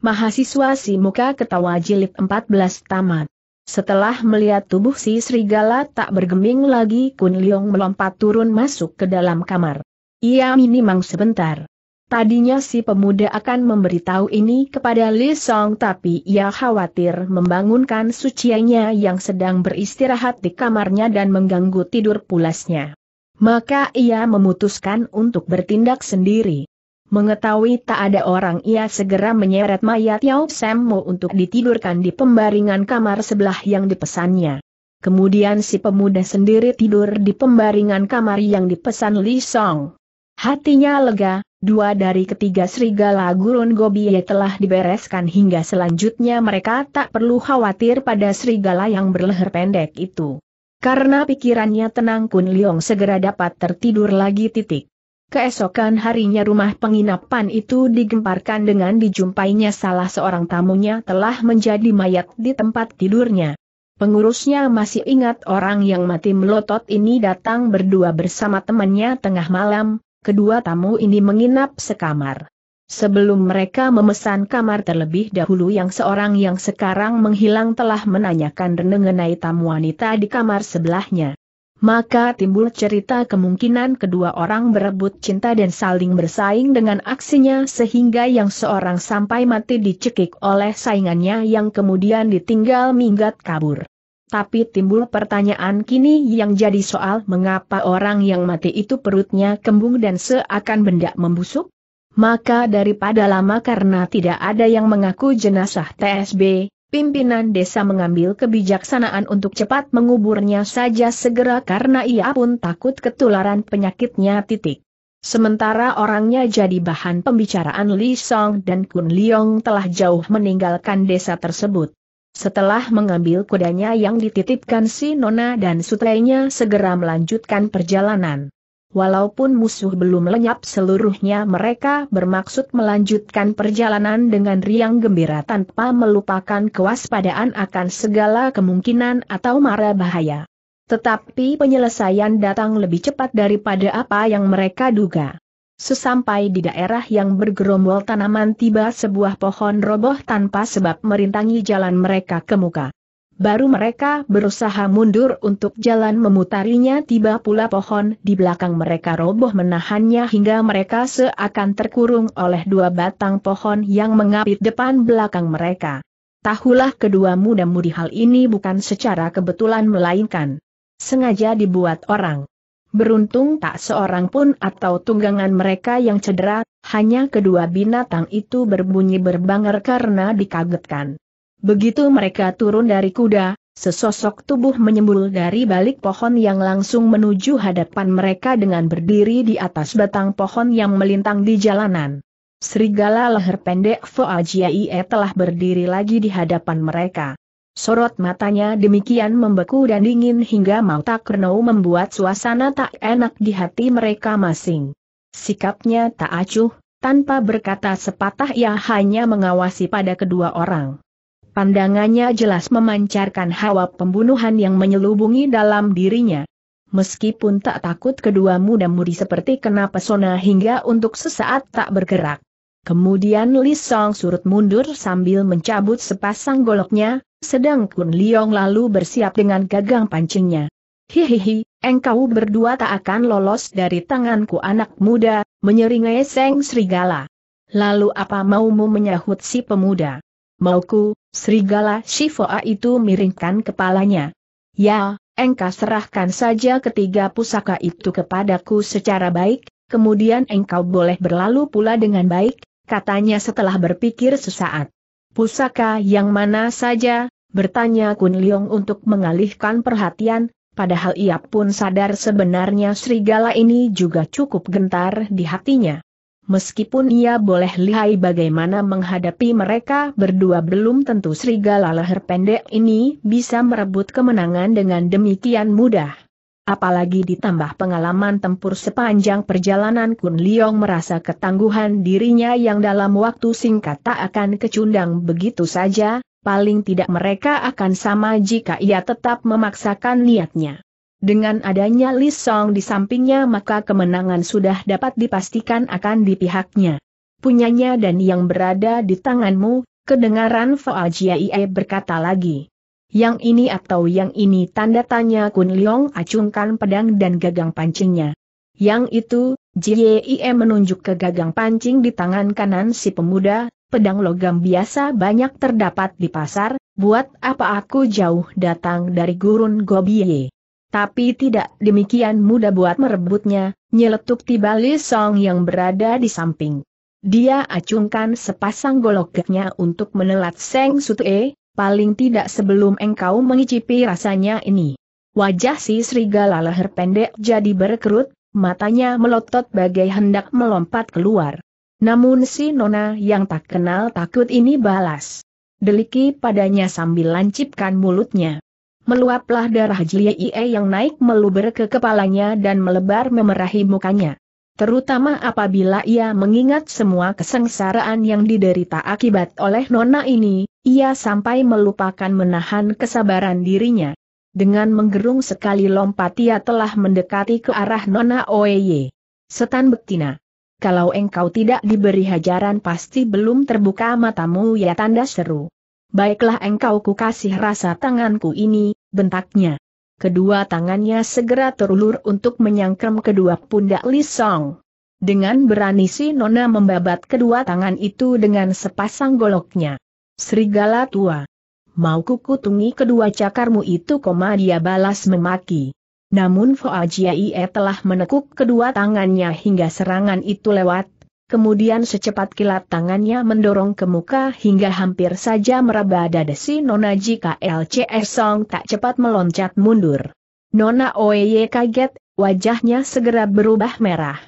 Mahasiswa si muka ketawa jilid 14 tamat. Setelah melihat tubuh si serigala tak bergeming lagi Kun Leong melompat turun masuk ke dalam kamar. Ia minimang sebentar. Tadinya si pemuda akan memberitahu ini kepada Li Song tapi ia khawatir membangunkan suciannya yang sedang beristirahat di kamarnya dan mengganggu tidur pulasnya. Maka ia memutuskan untuk bertindak sendiri. Mengetahui tak ada orang ia segera menyeret mayat Yao Semmo untuk ditidurkan di pembaringan kamar sebelah yang dipesannya. Kemudian si pemuda sendiri tidur di pembaringan kamar yang dipesan Li Song. Hatinya lega, dua dari ketiga serigala gurun Gobi telah dibereskan hingga selanjutnya mereka tak perlu khawatir pada serigala yang berleher pendek itu. Karena pikirannya tenang Kun Leong segera dapat tertidur lagi titik. Keesokan harinya rumah penginapan itu digemparkan dengan dijumpainya salah seorang tamunya telah menjadi mayat di tempat tidurnya. Pengurusnya masih ingat orang yang mati melotot ini datang berdua bersama temannya tengah malam, kedua tamu ini menginap sekamar. Sebelum mereka memesan kamar terlebih dahulu yang seorang yang sekarang menghilang telah menanyakan mengenai tamu wanita di kamar sebelahnya maka timbul cerita kemungkinan kedua orang berebut cinta dan saling bersaing dengan aksinya sehingga yang seorang sampai mati dicekik oleh saingannya yang kemudian ditinggal minggat kabur. Tapi timbul pertanyaan kini yang jadi soal mengapa orang yang mati itu perutnya kembung dan seakan benda membusuk? Maka daripada lama karena tidak ada yang mengaku jenazah TSB, Pimpinan desa mengambil kebijaksanaan untuk cepat menguburnya saja segera karena ia pun takut ketularan penyakitnya titik. Sementara orangnya jadi bahan pembicaraan Li Song dan Kun Liyong telah jauh meninggalkan desa tersebut. Setelah mengambil kudanya yang dititipkan si Nona dan sutrenya segera melanjutkan perjalanan. Walaupun musuh belum lenyap seluruhnya mereka bermaksud melanjutkan perjalanan dengan riang gembira tanpa melupakan kewaspadaan akan segala kemungkinan atau mara bahaya. Tetapi penyelesaian datang lebih cepat daripada apa yang mereka duga. Sesampai di daerah yang bergerombol tanaman tiba sebuah pohon roboh tanpa sebab merintangi jalan mereka ke muka. Baru mereka berusaha mundur untuk jalan memutarinya tiba pula pohon di belakang mereka roboh menahannya hingga mereka seakan terkurung oleh dua batang pohon yang mengapit depan belakang mereka. Tahulah kedua muda-mudi hal ini bukan secara kebetulan melainkan sengaja dibuat orang. Beruntung tak seorang pun atau tunggangan mereka yang cedera, hanya kedua binatang itu berbunyi berbanger karena dikagetkan. Begitu mereka turun dari kuda, sesosok tubuh menyembul dari balik pohon yang langsung menuju hadapan mereka dengan berdiri di atas batang pohon yang melintang di jalanan. Serigala leher pendek Foajiaie telah berdiri lagi di hadapan mereka. Sorot matanya demikian membeku dan dingin hingga mau tak Kernou membuat suasana tak enak di hati mereka masing. Sikapnya tak acuh, tanpa berkata sepatah ia hanya mengawasi pada kedua orang. Pandangannya jelas memancarkan hawa pembunuhan yang menyelubungi dalam dirinya. Meskipun tak takut kedua muda mudi seperti kena pesona hingga untuk sesaat tak bergerak. Kemudian Li Song surut mundur sambil mencabut sepasang goloknya, sedang Kun Liong lalu bersiap dengan gagang pancingnya. Hihihi, engkau berdua tak akan lolos dari tanganku anak muda, menyeringai Seng Serigala. Lalu apa maumu menyahut si pemuda? mauku, serigala Shifoa itu miringkan kepalanya. Ya, engkau serahkan saja ketiga pusaka itu kepadaku secara baik, kemudian engkau boleh berlalu pula dengan baik, katanya setelah berpikir sesaat. Pusaka yang mana saja, bertanya Kun Leong untuk mengalihkan perhatian, padahal ia pun sadar sebenarnya serigala ini juga cukup gentar di hatinya meskipun ia boleh lihai bagaimana menghadapi mereka berdua belum tentu serigala leher pendek ini bisa merebut kemenangan dengan demikian mudah. Apalagi ditambah pengalaman tempur sepanjang perjalanan Kun Liong merasa ketangguhan dirinya yang dalam waktu singkat tak akan kecundang begitu saja, paling tidak mereka akan sama jika ia tetap memaksakan niatnya. Dengan adanya Li Song di sampingnya maka kemenangan sudah dapat dipastikan akan di pihaknya. Punyanya dan yang berada di tanganmu, kedengaran Fa Jiaie berkata lagi. Yang ini atau yang ini tanda tanya Kun Leong acungkan pedang dan gagang pancingnya. Yang itu, Jiaie menunjuk ke gagang pancing di tangan kanan si pemuda, pedang logam biasa banyak terdapat di pasar, buat apa aku jauh datang dari gurun Gobiye. Tapi tidak demikian mudah buat merebutnya, nyeletuk tiba Li Song yang berada di samping. Dia acungkan sepasang goloknya untuk menelat Seng Sutue, paling tidak sebelum engkau mengicipi rasanya ini. Wajah si serigala leher pendek jadi berkerut, matanya melotot bagai hendak melompat keluar. Namun si nona yang tak kenal takut ini balas. Deliki padanya sambil lancipkan mulutnya meluaplah darah Jlie yang naik meluber ke kepalanya dan melebar memerahi mukanya. Terutama apabila ia mengingat semua kesengsaraan yang diderita akibat oleh nona ini, ia sampai melupakan menahan kesabaran dirinya. Dengan menggerung sekali lompat ia telah mendekati ke arah nona Oeye. Setan betina, Kalau engkau tidak diberi hajaran pasti belum terbuka matamu ya tanda seru. Baiklah engkau ku kasih rasa tanganku ini, bentaknya. Kedua tangannya segera terulur untuk menyangkrem kedua pundak Lisong. Dengan berani si Nona membabat kedua tangan itu dengan sepasang goloknya. Serigala tua. Mau kukutungi kedua cakarmu itu, koma dia balas memaki. Namun Fo telah menekuk kedua tangannya hingga serangan itu lewat Kemudian secepat kilat tangannya mendorong ke muka hingga hampir saja meraba dada si Nona jika LCS Song tak cepat meloncat mundur. Nona Oeye kaget, wajahnya segera berubah merah.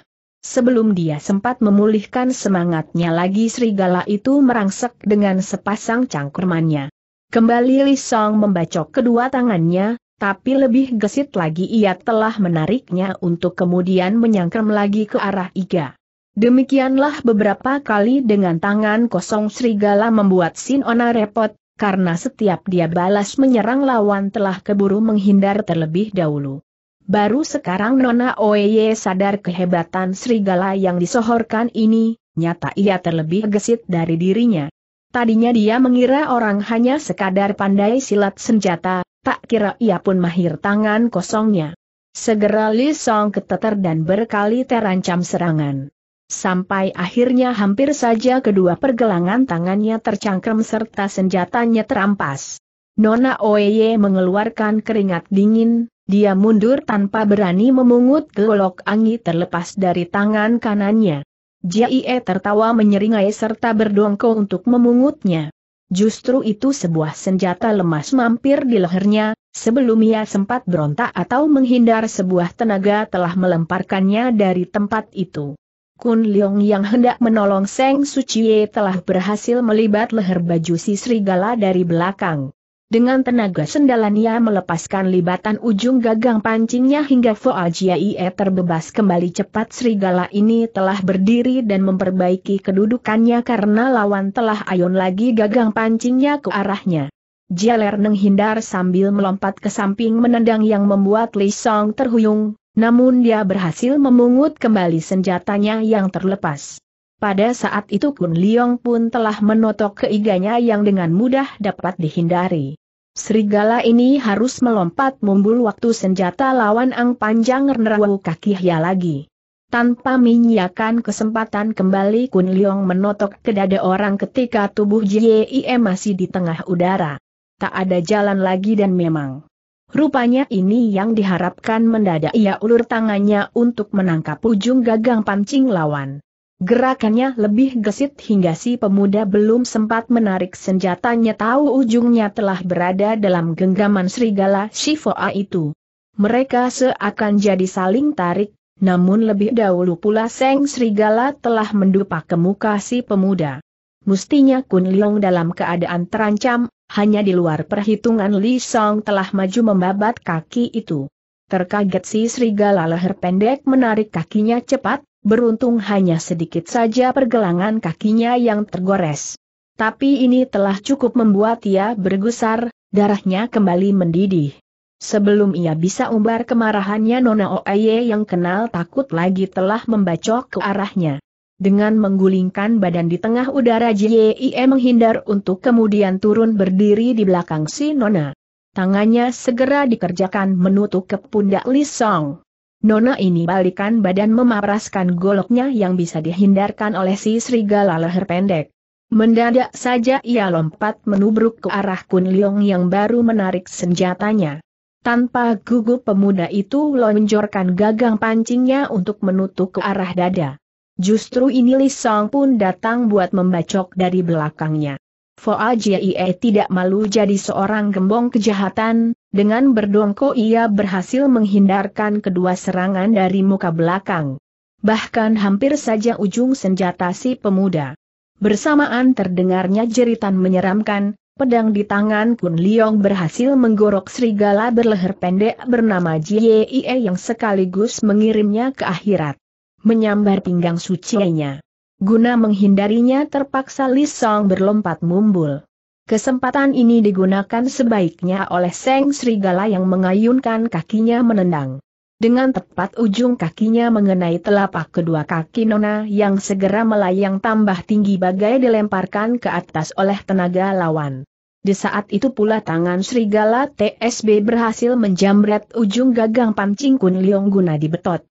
Sebelum dia sempat memulihkan semangatnya lagi serigala itu merangsek dengan sepasang cangkermannya. Kembali Li Song membacok kedua tangannya, tapi lebih gesit lagi ia telah menariknya untuk kemudian menyangkrem lagi ke arah Iga. Demikianlah beberapa kali dengan tangan kosong serigala membuat Sinona repot, karena setiap dia balas menyerang lawan telah keburu menghindar terlebih dahulu. Baru sekarang Nona Oye sadar kehebatan serigala yang disohorkan ini, nyata ia terlebih gesit dari dirinya. Tadinya dia mengira orang hanya sekadar pandai silat senjata, tak kira ia pun mahir tangan kosongnya. Segera Li Song keteter dan berkali terancam serangan sampai akhirnya hampir saja kedua pergelangan tangannya tercangkem serta senjatanya terampas. Nona Oye mengeluarkan keringat dingin, dia mundur tanpa berani memungut golok angin terlepas dari tangan kanannya. Jie tertawa menyeringai serta berdongko untuk memungutnya. Justru itu sebuah senjata lemas mampir di lehernya, sebelum ia sempat berontak atau menghindar sebuah tenaga telah melemparkannya dari tempat itu. Kun Leong yang hendak menolong Seng Suciye telah berhasil melibat leher baju si serigala dari belakang. Dengan tenaga sendalannya melepaskan libatan ujung gagang pancingnya hingga Foa Jiaie terbebas kembali cepat serigala ini telah berdiri dan memperbaiki kedudukannya karena lawan telah ayun lagi gagang pancingnya ke arahnya. Jialer menghindar sambil melompat ke samping menendang yang membuat Li Song terhuyung, namun dia berhasil memungut kembali senjatanya yang terlepas. Pada saat itu Kun Liong pun telah menotok keiganya yang dengan mudah dapat dihindari. Serigala ini harus melompat mumbul waktu senjata lawan Ang Panjang ngerawu kaki hia lagi. Tanpa menyiakan kesempatan kembali Kun Liong menotok ke dada orang ketika tubuh JIE masih di tengah udara. Tak ada jalan lagi dan memang Rupanya ini yang diharapkan mendadak ia ulur tangannya untuk menangkap ujung gagang pancing lawan. Gerakannya lebih gesit hingga si pemuda belum sempat menarik senjatanya tahu ujungnya telah berada dalam genggaman serigala Shifoa itu. Mereka seakan jadi saling tarik, namun lebih dahulu pula Seng Serigala telah mendupa ke muka si pemuda. Mustinya Kun Leong dalam keadaan terancam, hanya di luar perhitungan Li Song telah maju membabat kaki itu. Terkaget si serigala leher pendek menarik kakinya cepat, beruntung hanya sedikit saja pergelangan kakinya yang tergores. Tapi ini telah cukup membuat ia bergusar, darahnya kembali mendidih. Sebelum ia bisa umbar kemarahannya Nona Oeye yang kenal takut lagi telah membacok ke arahnya. Dengan menggulingkan badan di tengah udara Jie menghindar untuk kemudian turun berdiri di belakang si Nona. Tangannya segera dikerjakan menutup ke pundak Li Song. Nona ini balikan badan memapraskan goloknya yang bisa dihindarkan oleh si serigala leher pendek. Mendadak saja ia lompat menubruk ke arah Kun Leong yang baru menarik senjatanya. Tanpa gugup pemuda itu lonjorkan gagang pancingnya untuk menutup ke arah dada. Justru ini Li Song pun datang buat membacok dari belakangnya. Foa Jie tidak malu jadi seorang gembong kejahatan, dengan berdongko ia berhasil menghindarkan kedua serangan dari muka belakang. Bahkan hampir saja ujung senjata si pemuda. Bersamaan terdengarnya jeritan menyeramkan, pedang di tangan Kun Liong berhasil menggorok serigala berleher pendek bernama Jie yang sekaligus mengirimnya ke akhirat menyambar pinggang sucinya. Guna menghindarinya terpaksa Lisong berlompat mumbul. Kesempatan ini digunakan sebaiknya oleh Seng Serigala yang mengayunkan kakinya menendang. Dengan tepat ujung kakinya mengenai telapak kedua kaki Nona yang segera melayang tambah tinggi bagai dilemparkan ke atas oleh tenaga lawan. Di saat itu pula tangan Serigala TSB berhasil menjamret ujung gagang pancing Kun Liong guna dibetot.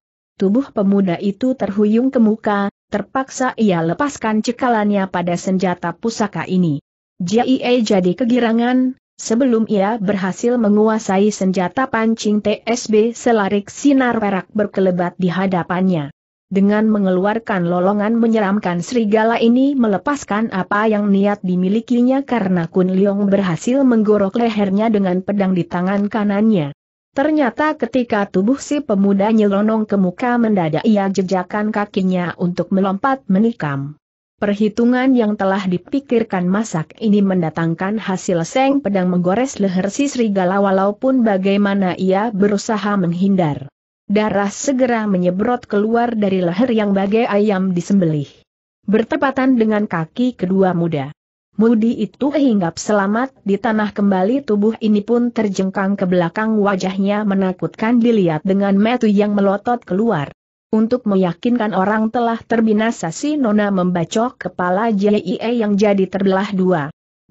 Tubuh pemuda itu terhuyung ke muka, terpaksa ia lepaskan cekalannya pada senjata pusaka ini. JIE jadi kegirangan, sebelum ia berhasil menguasai senjata pancing TSB selarik sinar perak berkelebat di hadapannya. Dengan mengeluarkan lolongan menyeramkan serigala ini melepaskan apa yang niat dimilikinya karena Kun Leong berhasil menggorok lehernya dengan pedang di tangan kanannya. Ternyata ketika tubuh si pemuda nyelonong ke muka mendadak ia jejakan kakinya untuk melompat menikam. Perhitungan yang telah dipikirkan masak ini mendatangkan hasil seng pedang menggores leher si serigala walaupun bagaimana ia berusaha menghindar. Darah segera menyebrot keluar dari leher yang bagai ayam disembelih. Bertepatan dengan kaki kedua muda. Mudi itu hinggap selamat di tanah kembali tubuh ini pun terjengkang ke belakang wajahnya menakutkan dilihat dengan metu yang melotot keluar. Untuk meyakinkan orang telah terbinasa si Nona membacok kepala JIE yang jadi terbelah dua.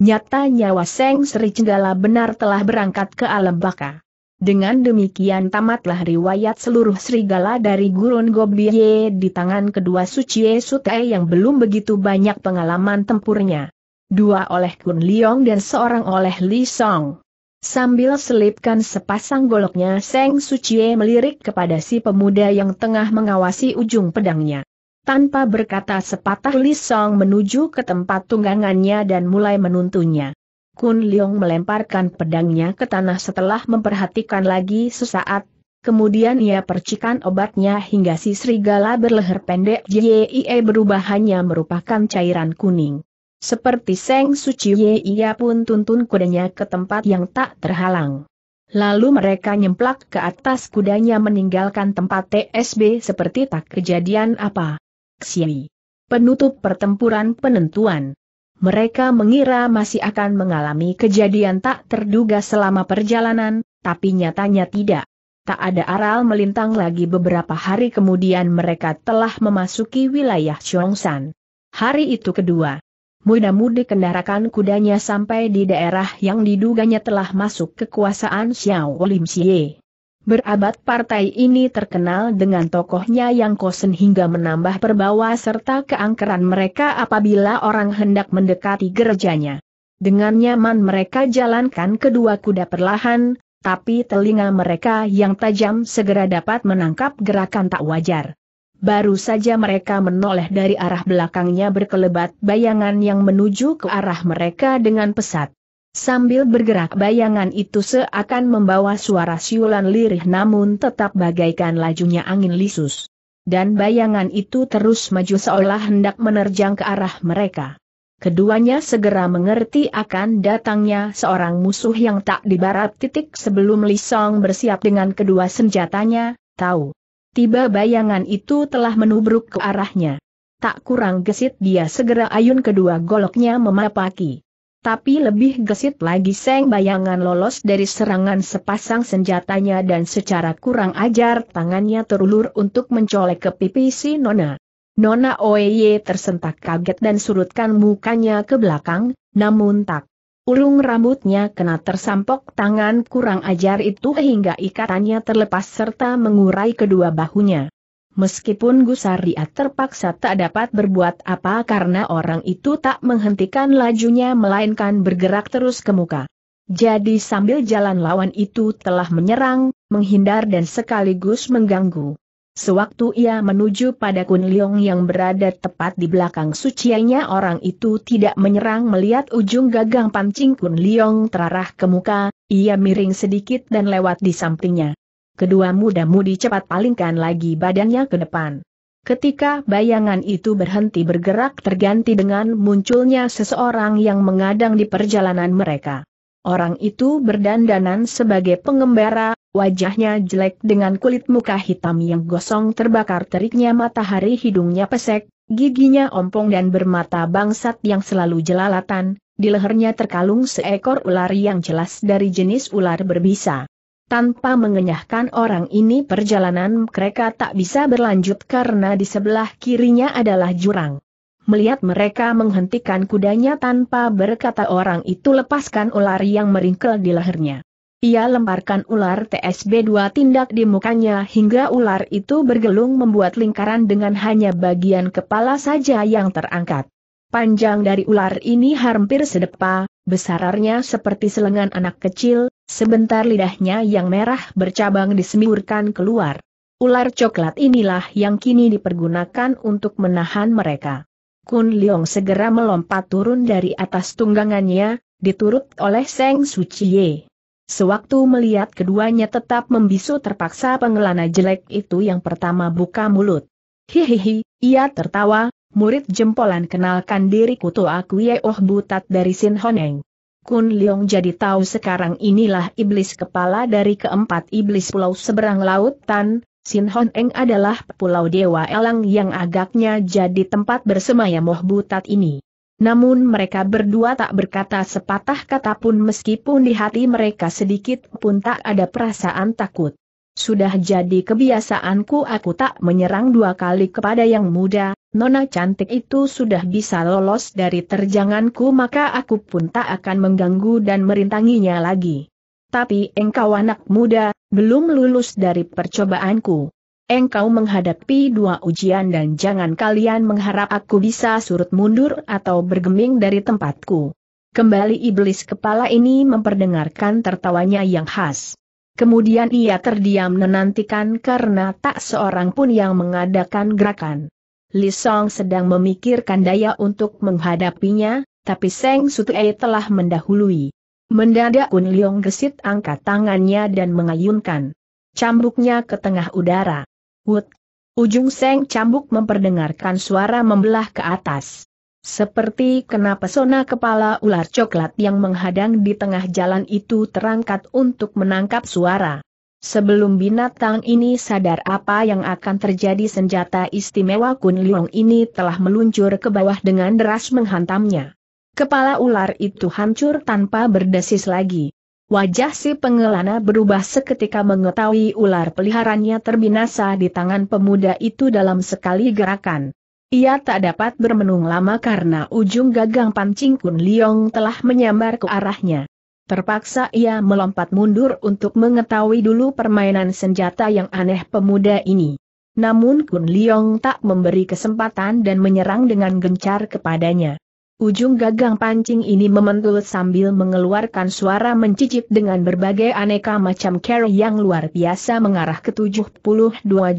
Nyata nyawa Seng Sri Cenggala benar telah berangkat ke alam baka. Dengan demikian tamatlah riwayat seluruh serigala dari gurun Gobiye di tangan kedua Sucie Sute yang belum begitu banyak pengalaman tempurnya dua oleh Kun Liong dan seorang oleh Li Song. Sambil selipkan sepasang goloknya Seng Sucie melirik kepada si pemuda yang tengah mengawasi ujung pedangnya. Tanpa berkata sepatah Li Song menuju ke tempat tunggangannya dan mulai menuntunnya. Kun Liong melemparkan pedangnya ke tanah setelah memperhatikan lagi sesaat, kemudian ia percikan obatnya hingga si serigala berleher pendek JIE berubah hanya merupakan cairan kuning. Seperti Seng Suci Ye ia pun tuntun kudanya ke tempat yang tak terhalang. Lalu mereka nyemplak ke atas kudanya meninggalkan tempat TSB seperti tak kejadian apa. Xiai. Penutup pertempuran penentuan. Mereka mengira masih akan mengalami kejadian tak terduga selama perjalanan, tapi nyatanya tidak. Tak ada aral melintang lagi beberapa hari kemudian mereka telah memasuki wilayah Chongsan. Hari itu kedua muda-mudi kendarakan kudanya sampai di daerah yang diduganya telah masuk kekuasaan Xiao Lim Xie. Berabad partai ini terkenal dengan tokohnya yang kosen hingga menambah perbawa serta keangkeran mereka apabila orang hendak mendekati gerejanya. Dengan nyaman mereka jalankan kedua kuda perlahan, tapi telinga mereka yang tajam segera dapat menangkap gerakan tak wajar. Baru saja mereka menoleh dari arah belakangnya berkelebat bayangan yang menuju ke arah mereka dengan pesat. Sambil bergerak bayangan itu seakan membawa suara siulan lirih namun tetap bagaikan lajunya angin lisus. Dan bayangan itu terus maju seolah hendak menerjang ke arah mereka. Keduanya segera mengerti akan datangnya seorang musuh yang tak dibarat titik sebelum Lisong bersiap dengan kedua senjatanya, tahu. Tiba bayangan itu telah menubruk ke arahnya. Tak kurang gesit dia segera ayun kedua goloknya memapaki. Tapi lebih gesit lagi seng bayangan lolos dari serangan sepasang senjatanya dan secara kurang ajar tangannya terulur untuk mencolek ke pipi si Nona. Nona Oeye tersentak kaget dan surutkan mukanya ke belakang, namun tak Ulung rambutnya kena tersampok tangan kurang ajar itu hingga ikatannya terlepas serta mengurai kedua bahunya. Meskipun dia terpaksa tak dapat berbuat apa karena orang itu tak menghentikan lajunya melainkan bergerak terus ke muka. Jadi sambil jalan lawan itu telah menyerang, menghindar dan sekaligus mengganggu. Sewaktu ia menuju pada Kun Leong yang berada tepat di belakang suciannya orang itu tidak menyerang melihat ujung gagang pancing Kun Leong terarah ke muka, ia miring sedikit dan lewat di sampingnya. Kedua muda-mudi cepat palingkan lagi badannya ke depan. Ketika bayangan itu berhenti bergerak terganti dengan munculnya seseorang yang mengadang di perjalanan mereka. Orang itu berdandanan sebagai pengembara, Wajahnya jelek dengan kulit muka hitam yang gosong terbakar teriknya matahari hidungnya pesek, giginya ompong dan bermata bangsat yang selalu jelalatan, di lehernya terkalung seekor ular yang jelas dari jenis ular berbisa. Tanpa mengenyahkan orang ini perjalanan mereka tak bisa berlanjut karena di sebelah kirinya adalah jurang. Melihat mereka menghentikan kudanya tanpa berkata orang itu lepaskan ular yang meringkel di lehernya. Ia lemparkan ular TSB2 tindak di mukanya hingga ular itu bergelung membuat lingkaran dengan hanya bagian kepala saja yang terangkat. Panjang dari ular ini hampir sedepa, besararnya seperti selengan anak kecil, sebentar lidahnya yang merah bercabang disemburkan keluar. Ular coklat inilah yang kini dipergunakan untuk menahan mereka. Kun Leong segera melompat turun dari atas tunggangannya, diturut oleh Seng Suciye. Sewaktu melihat keduanya tetap membisu terpaksa pengelana jelek itu yang pertama buka mulut. Hihihi, ia tertawa, murid jempolan kenalkan diriku tu aku Yeoh Butat dari Sin Honeng. Kun Leong jadi tahu sekarang inilah iblis kepala dari keempat iblis pulau seberang laut Tan, Sin Honeng adalah pulau dewa elang yang agaknya jadi tempat bersemayam Moh Butat ini. Namun mereka berdua tak berkata sepatah kata pun meskipun di hati mereka sedikit pun tak ada perasaan takut. Sudah jadi kebiasaanku aku tak menyerang dua kali kepada yang muda, nona cantik itu sudah bisa lolos dari terjanganku maka aku pun tak akan mengganggu dan merintanginya lagi. Tapi engkau anak muda, belum lulus dari percobaanku engkau menghadapi dua ujian dan jangan kalian mengharap aku bisa surut mundur atau bergeming dari tempatku. Kembali iblis kepala ini memperdengarkan tertawanya yang khas. Kemudian ia terdiam menantikan karena tak seorang pun yang mengadakan gerakan. Li Song sedang memikirkan daya untuk menghadapinya, tapi Seng Sutei telah mendahului. Mendadak Kun Leong gesit angkat tangannya dan mengayunkan cambuknya ke tengah udara. Wut. Ujung seng cambuk memperdengarkan suara membelah ke atas. Seperti kena pesona kepala ular coklat yang menghadang di tengah jalan itu terangkat untuk menangkap suara. Sebelum binatang ini sadar apa yang akan terjadi senjata istimewa Kun Liong ini telah meluncur ke bawah dengan deras menghantamnya. Kepala ular itu hancur tanpa berdesis lagi. Wajah si pengelana berubah seketika mengetahui ular peliharannya terbinasa di tangan pemuda itu dalam sekali gerakan. Ia tak dapat bermenung lama karena ujung gagang pancing Kun Liong telah menyambar ke arahnya. Terpaksa ia melompat mundur untuk mengetahui dulu permainan senjata yang aneh pemuda ini. Namun Kun Liong tak memberi kesempatan dan menyerang dengan gencar kepadanya. Ujung gagang pancing ini mementul sambil mengeluarkan suara mencicip dengan berbagai aneka macam carry yang luar biasa mengarah ke 72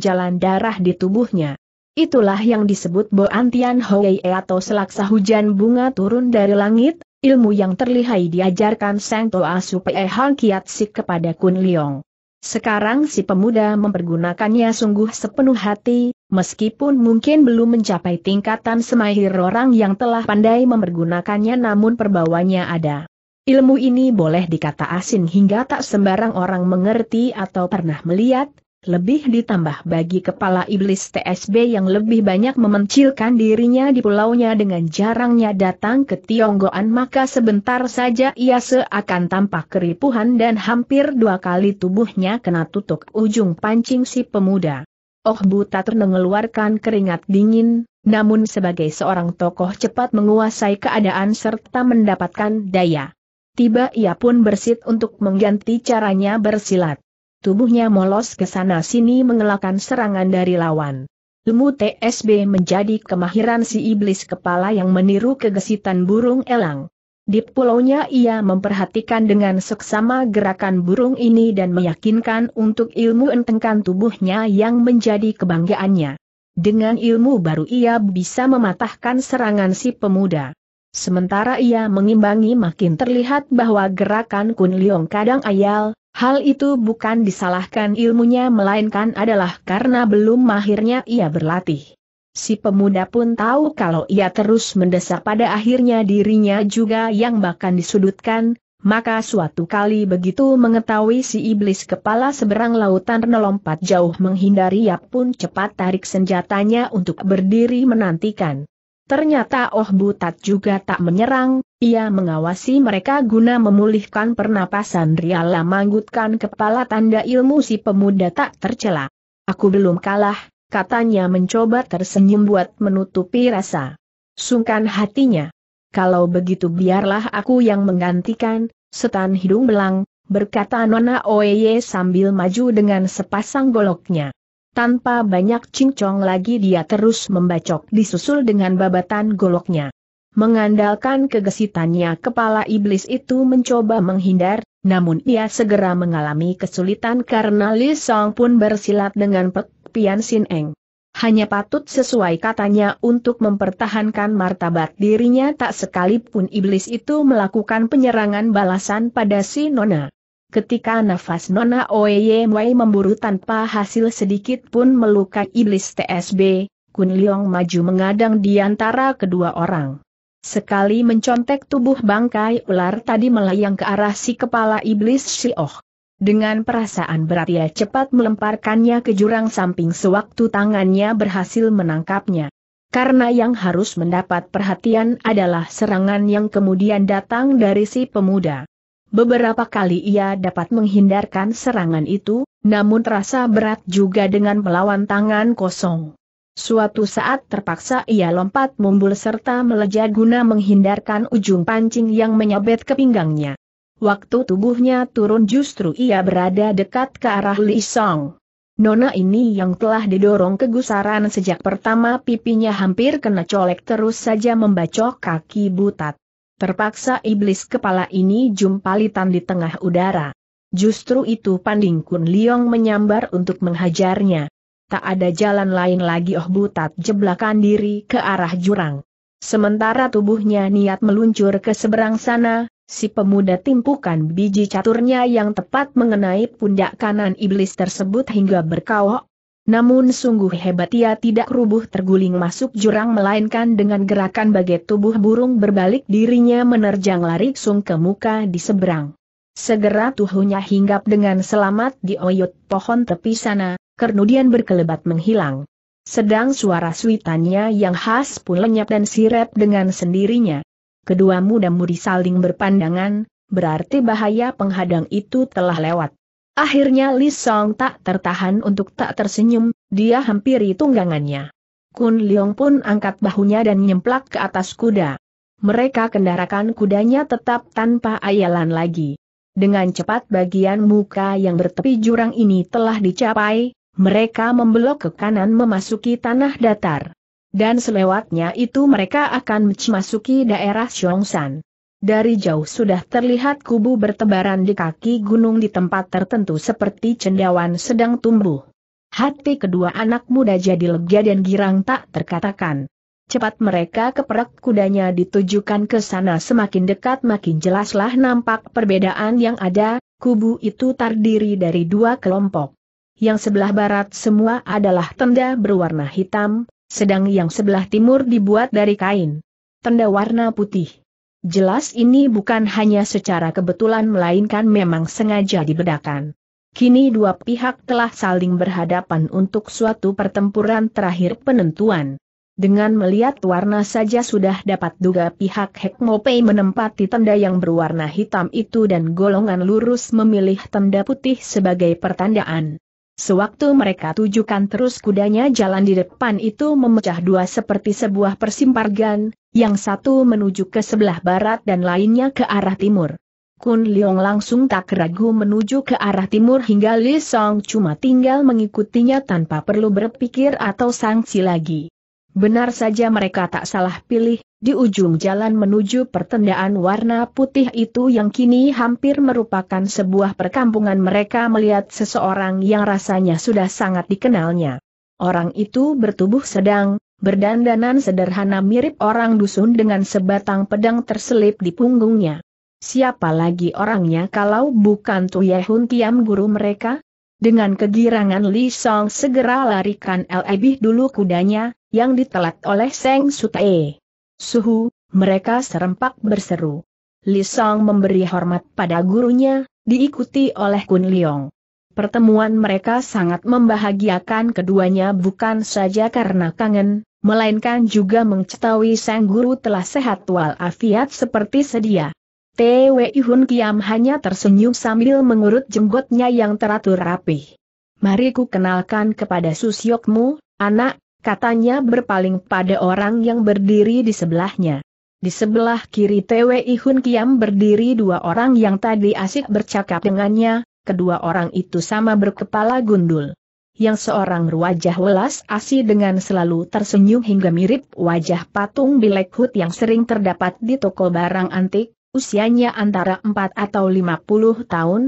jalan darah di tubuhnya. Itulah yang disebut Boantian Hoei atau selaksa hujan bunga turun dari langit, ilmu yang terlihai diajarkan Sang Toa Supee Hang Kiat Sik kepada Kun Leong. Sekarang si pemuda mempergunakannya sungguh sepenuh hati, Meskipun mungkin belum mencapai tingkatan semahir orang yang telah pandai mempergunakannya namun perbawanya ada. Ilmu ini boleh dikata asin hingga tak sembarang orang mengerti atau pernah melihat, lebih ditambah bagi kepala iblis TSB yang lebih banyak memencilkan dirinya di pulaunya dengan jarangnya datang ke Tionggoan maka sebentar saja ia seakan tampak keripuhan dan hampir dua kali tubuhnya kena tutup ujung pancing si pemuda. Oh buta mengeluarkan keringat dingin, namun sebagai seorang tokoh cepat menguasai keadaan serta mendapatkan daya. Tiba ia pun bersit untuk mengganti caranya bersilat. Tubuhnya molos ke sana-sini mengelakkan serangan dari lawan. Ilmu TSB menjadi kemahiran si iblis kepala yang meniru kegesitan burung elang. Di pulaunya ia memperhatikan dengan seksama gerakan burung ini dan meyakinkan untuk ilmu entengkan tubuhnya yang menjadi kebanggaannya. Dengan ilmu baru ia bisa mematahkan serangan si pemuda. Sementara ia mengimbangi makin terlihat bahwa gerakan Kun Liong kadang ayal, hal itu bukan disalahkan ilmunya melainkan adalah karena belum mahirnya ia berlatih. Si pemuda pun tahu kalau ia terus mendesak pada akhirnya dirinya juga yang bahkan disudutkan, maka suatu kali begitu mengetahui si iblis kepala seberang lautan melompat jauh menghindari ia pun cepat tarik senjatanya untuk berdiri menantikan. Ternyata Oh Butat juga tak menyerang, ia mengawasi mereka guna memulihkan pernapasan Riala manggutkan kepala tanda ilmu si pemuda tak tercela. Aku belum kalah, katanya mencoba tersenyum buat menutupi rasa sungkan hatinya. Kalau begitu biarlah aku yang menggantikan, setan hidung belang, berkata Nona Oeye sambil maju dengan sepasang goloknya. Tanpa banyak cincong lagi dia terus membacok disusul dengan babatan goloknya. Mengandalkan kegesitannya kepala iblis itu mencoba menghindar, namun ia segera mengalami kesulitan karena Li pun bersilat dengan pek Pian Sin Eng. Hanya patut sesuai katanya untuk mempertahankan martabat dirinya tak sekalipun iblis itu melakukan penyerangan balasan pada si Nona. Ketika nafas Nona Oye Mwai memburu tanpa hasil sedikit pun melukai iblis TSB, Kun Leong maju mengadang di antara kedua orang. Sekali mencontek tubuh bangkai ular tadi melayang ke arah si kepala iblis Si Oh. Dengan perasaan berat ia cepat melemparkannya ke jurang samping sewaktu tangannya berhasil menangkapnya. Karena yang harus mendapat perhatian adalah serangan yang kemudian datang dari si pemuda. Beberapa kali ia dapat menghindarkan serangan itu, namun terasa berat juga dengan melawan tangan kosong. Suatu saat terpaksa ia lompat mumbul serta melejat guna menghindarkan ujung pancing yang menyabet ke pinggangnya. Waktu tubuhnya turun justru ia berada dekat ke arah Li Song. Nona ini yang telah didorong ke gusaran sejak pertama pipinya hampir kena colek terus saja membacok kaki butat. Terpaksa iblis kepala ini jumpalitan di tengah udara. Justru itu Panding Kun Liong menyambar untuk menghajarnya. Tak ada jalan lain lagi oh butat jeblakan diri ke arah jurang. Sementara tubuhnya niat meluncur ke seberang sana, si pemuda timpukan biji caturnya yang tepat mengenai pundak kanan iblis tersebut hingga berkawok. Namun sungguh hebat ia tidak rubuh terguling masuk jurang melainkan dengan gerakan bagai tubuh burung berbalik dirinya menerjang lari sung ke muka di seberang. Segera tuhunya hinggap dengan selamat di oyot pohon tepi sana, kemudian berkelebat menghilang. Sedang suara suitannya yang khas pun lenyap dan sirep dengan sendirinya. Kedua muda-mudi saling berpandangan, berarti bahaya penghadang itu telah lewat. Akhirnya Li Song tak tertahan untuk tak tersenyum, dia hampiri tunggangannya. Kun Leong pun angkat bahunya dan nyemplak ke atas kuda. Mereka kendarakan kudanya tetap tanpa ayalan lagi. Dengan cepat bagian muka yang bertepi jurang ini telah dicapai, mereka membelok ke kanan memasuki tanah datar dan selewatnya itu mereka akan memasuki daerah Xiongshan. Dari jauh sudah terlihat kubu bertebaran di kaki gunung di tempat tertentu seperti cendawan sedang tumbuh. Hati kedua anak muda jadi lega dan girang tak terkatakan. Cepat mereka keperak kudanya ditujukan ke sana semakin dekat makin jelaslah nampak perbedaan yang ada, kubu itu terdiri dari dua kelompok. Yang sebelah barat semua adalah tenda berwarna hitam, sedang yang sebelah timur dibuat dari kain tenda warna putih. Jelas ini bukan hanya secara kebetulan melainkan memang sengaja dibedakan. Kini dua pihak telah saling berhadapan untuk suatu pertempuran terakhir penentuan. Dengan melihat warna saja sudah dapat duga pihak Hekmopei menempati tenda yang berwarna hitam itu dan golongan lurus memilih tenda putih sebagai pertandaan. Sewaktu mereka tujukan terus kudanya jalan di depan itu memecah dua seperti sebuah persimpargan, yang satu menuju ke sebelah barat dan lainnya ke arah timur. Kun Leong langsung tak ragu menuju ke arah timur hingga Li Song cuma tinggal mengikutinya tanpa perlu berpikir atau sanksi lagi. Benar saja mereka tak salah pilih, di ujung jalan menuju pertendaan warna putih itu yang kini hampir merupakan sebuah perkampungan mereka melihat seseorang yang rasanya sudah sangat dikenalnya. Orang itu bertubuh sedang, berdandanan sederhana mirip orang dusun dengan sebatang pedang terselip di punggungnya. Siapa lagi orangnya kalau bukan Tuyehun Tiam guru mereka? Dengan kegirangan Li Song segera larikan Lebih dulu kudanya, yang ditelat oleh Seng Sutae. Suhu, mereka serempak berseru. Li Song memberi hormat pada gurunya, diikuti oleh Kun Leong. Pertemuan mereka sangat membahagiakan keduanya bukan saja karena kangen, melainkan juga mengetahui sang guru telah sehat walafiat seperti sedia. Twi Hun Kiam hanya tersenyum sambil mengurut jenggotnya yang teratur rapih. Mari ku kenalkan kepada susyokmu, anak, katanya berpaling pada orang yang berdiri di sebelahnya. Di sebelah kiri TWI Hun Kiam berdiri dua orang yang tadi asik bercakap dengannya, kedua orang itu sama berkepala gundul. Yang seorang wajah welas asi dengan selalu tersenyum hingga mirip wajah patung Bilek Hut yang sering terdapat di toko barang antik, usianya antara 4 atau 50 tahun,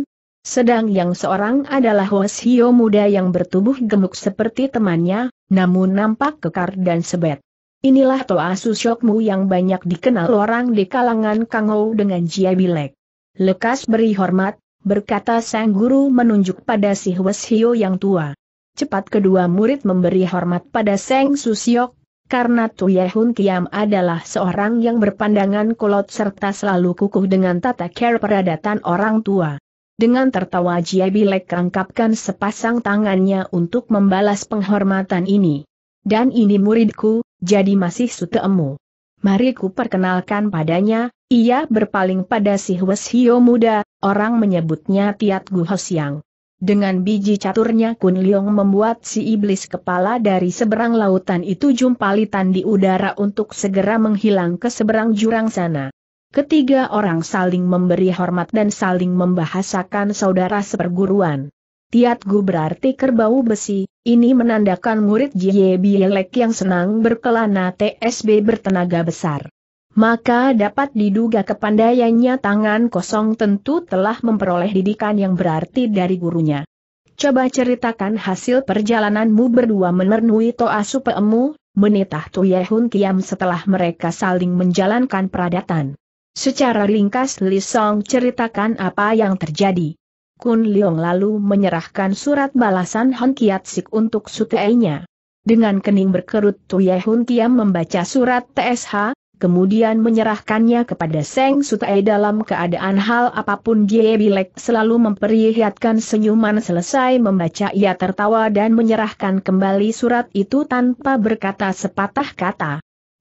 sedang yang seorang adalah Hwasio muda yang bertubuh gemuk seperti temannya, namun nampak kekar dan sebet. Inilah Toa Susyokmu yang banyak dikenal orang di kalangan Kangou dengan Jia Bilek. Lekas beri hormat, berkata sang guru menunjuk pada si Hwes Hio yang tua. Cepat kedua murid memberi hormat pada sang Susyok, karena Tuyehun Kiam adalah seorang yang berpandangan kolot serta selalu kukuh dengan tata care peradatan orang tua. Dengan tertawa Jia Bilek rangkapkan sepasang tangannya untuk membalas penghormatan ini. Dan ini muridku, jadi masih sutemu. Mari ku perkenalkan padanya, ia berpaling pada si Hwes muda, orang menyebutnya Tiat Gu Hosiang. Dengan biji caturnya Kun Leong membuat si iblis kepala dari seberang lautan itu jumpalitan di udara untuk segera menghilang ke seberang jurang sana. Ketiga orang saling memberi hormat dan saling membahasakan saudara seperguruan. Tiat Gu berarti kerbau besi, ini menandakan murid Jie Bielek yang senang berkelana TSB bertenaga besar. Maka dapat diduga kepandaiannya tangan kosong tentu telah memperoleh didikan yang berarti dari gurunya. Coba ceritakan hasil perjalananmu berdua menernui Toa Supemu, menitah Tuyehun Kiam setelah mereka saling menjalankan peradatan. Secara ringkas Li Song ceritakan apa yang terjadi. Kun Leong lalu menyerahkan surat balasan Han Kiat Sik untuk suteinya. Dengan kening berkerut Tuye Hun Kiam membaca surat TSH, kemudian menyerahkannya kepada Seng Sutai dalam keadaan hal apapun dia Bilek selalu memperlihatkan senyuman selesai membaca ia tertawa dan menyerahkan kembali surat itu tanpa berkata sepatah kata.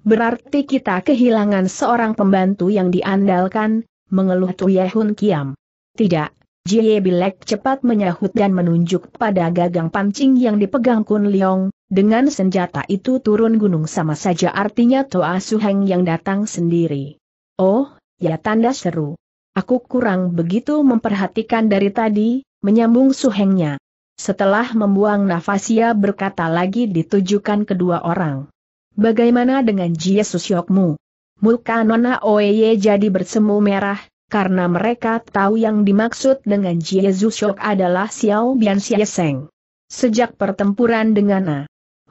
Berarti kita kehilangan seorang pembantu yang diandalkan, mengeluh Tuyehun Kiam. Tidak, Jie Bilek cepat menyahut dan menunjuk pada gagang pancing yang dipegang Kun Leong, dengan senjata itu turun gunung sama saja artinya Toa Heng yang datang sendiri. Oh, ya tanda seru. Aku kurang begitu memperhatikan dari tadi, menyambung Su Hengnya. Setelah membuang nafas ia berkata lagi ditujukan kedua orang. Bagaimana dengan Jie Susyokmu? Muka Nona Oeye jadi bersemu merah, karena mereka tahu yang dimaksud dengan Jie Susyok adalah Xiao Bian Xieseng. Sejak pertempuran dengan A.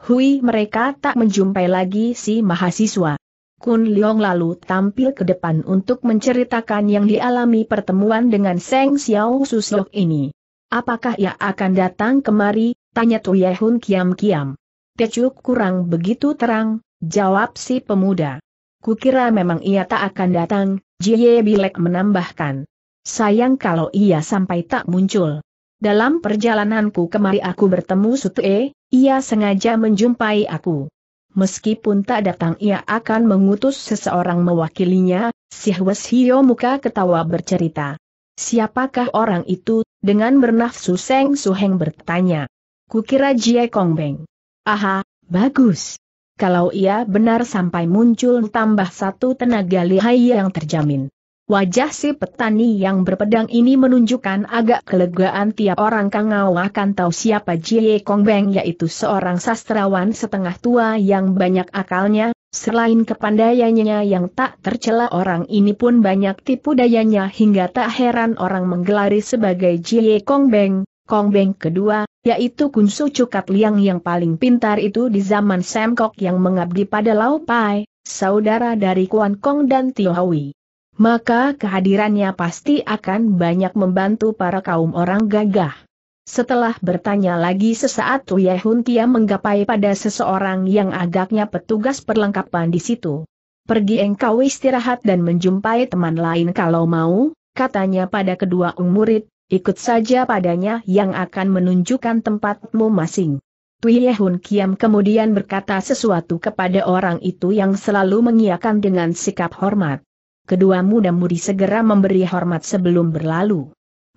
Hui mereka tak menjumpai lagi si mahasiswa. Kun Leong lalu tampil ke depan untuk menceritakan yang dialami pertemuan dengan Seng Xiao Susyok ini. Apakah ia akan datang kemari? Tanya Tuyehun Kiam Kiam. Kecuk kurang begitu terang, jawab si pemuda. Kukira memang ia tak akan datang, Jie Bilek menambahkan. Sayang kalau ia sampai tak muncul. Dalam perjalananku kemari aku bertemu Sutue, ia sengaja menjumpai aku. Meskipun tak datang ia akan mengutus seseorang mewakilinya, si Hwes Hio muka ketawa bercerita. Siapakah orang itu, dengan bernafsu Seng Suheng bertanya. Kukira Jie Kong Beng. Aha, bagus. Kalau ia benar sampai muncul tambah satu tenaga lihai yang terjamin. Wajah si petani yang berpedang ini menunjukkan agak kelegaan tiap orang kangau akan tahu siapa Jie Kong Beng yaitu seorang sastrawan setengah tua yang banyak akalnya, selain kepandaiannya yang tak tercela orang ini pun banyak tipu dayanya hingga tak heran orang menggelari sebagai Jie Kong Beng, Kong Beng kedua, yaitu Kun Su Cukat Liang yang paling pintar itu di zaman Sam Kok yang mengabdi pada Lau Pai, saudara dari Kuan Kong dan Tio Hawi. Maka kehadirannya pasti akan banyak membantu para kaum orang gagah. Setelah bertanya lagi sesaat Tuye Hun menggapai pada seseorang yang agaknya petugas perlengkapan di situ. Pergi engkau istirahat dan menjumpai teman lain kalau mau, katanya pada kedua murid, ikut saja padanya yang akan menunjukkan tempatmu masing. Tui Yehun Kiam kemudian berkata sesuatu kepada orang itu yang selalu mengiakan dengan sikap hormat. Kedua muda mudi segera memberi hormat sebelum berlalu.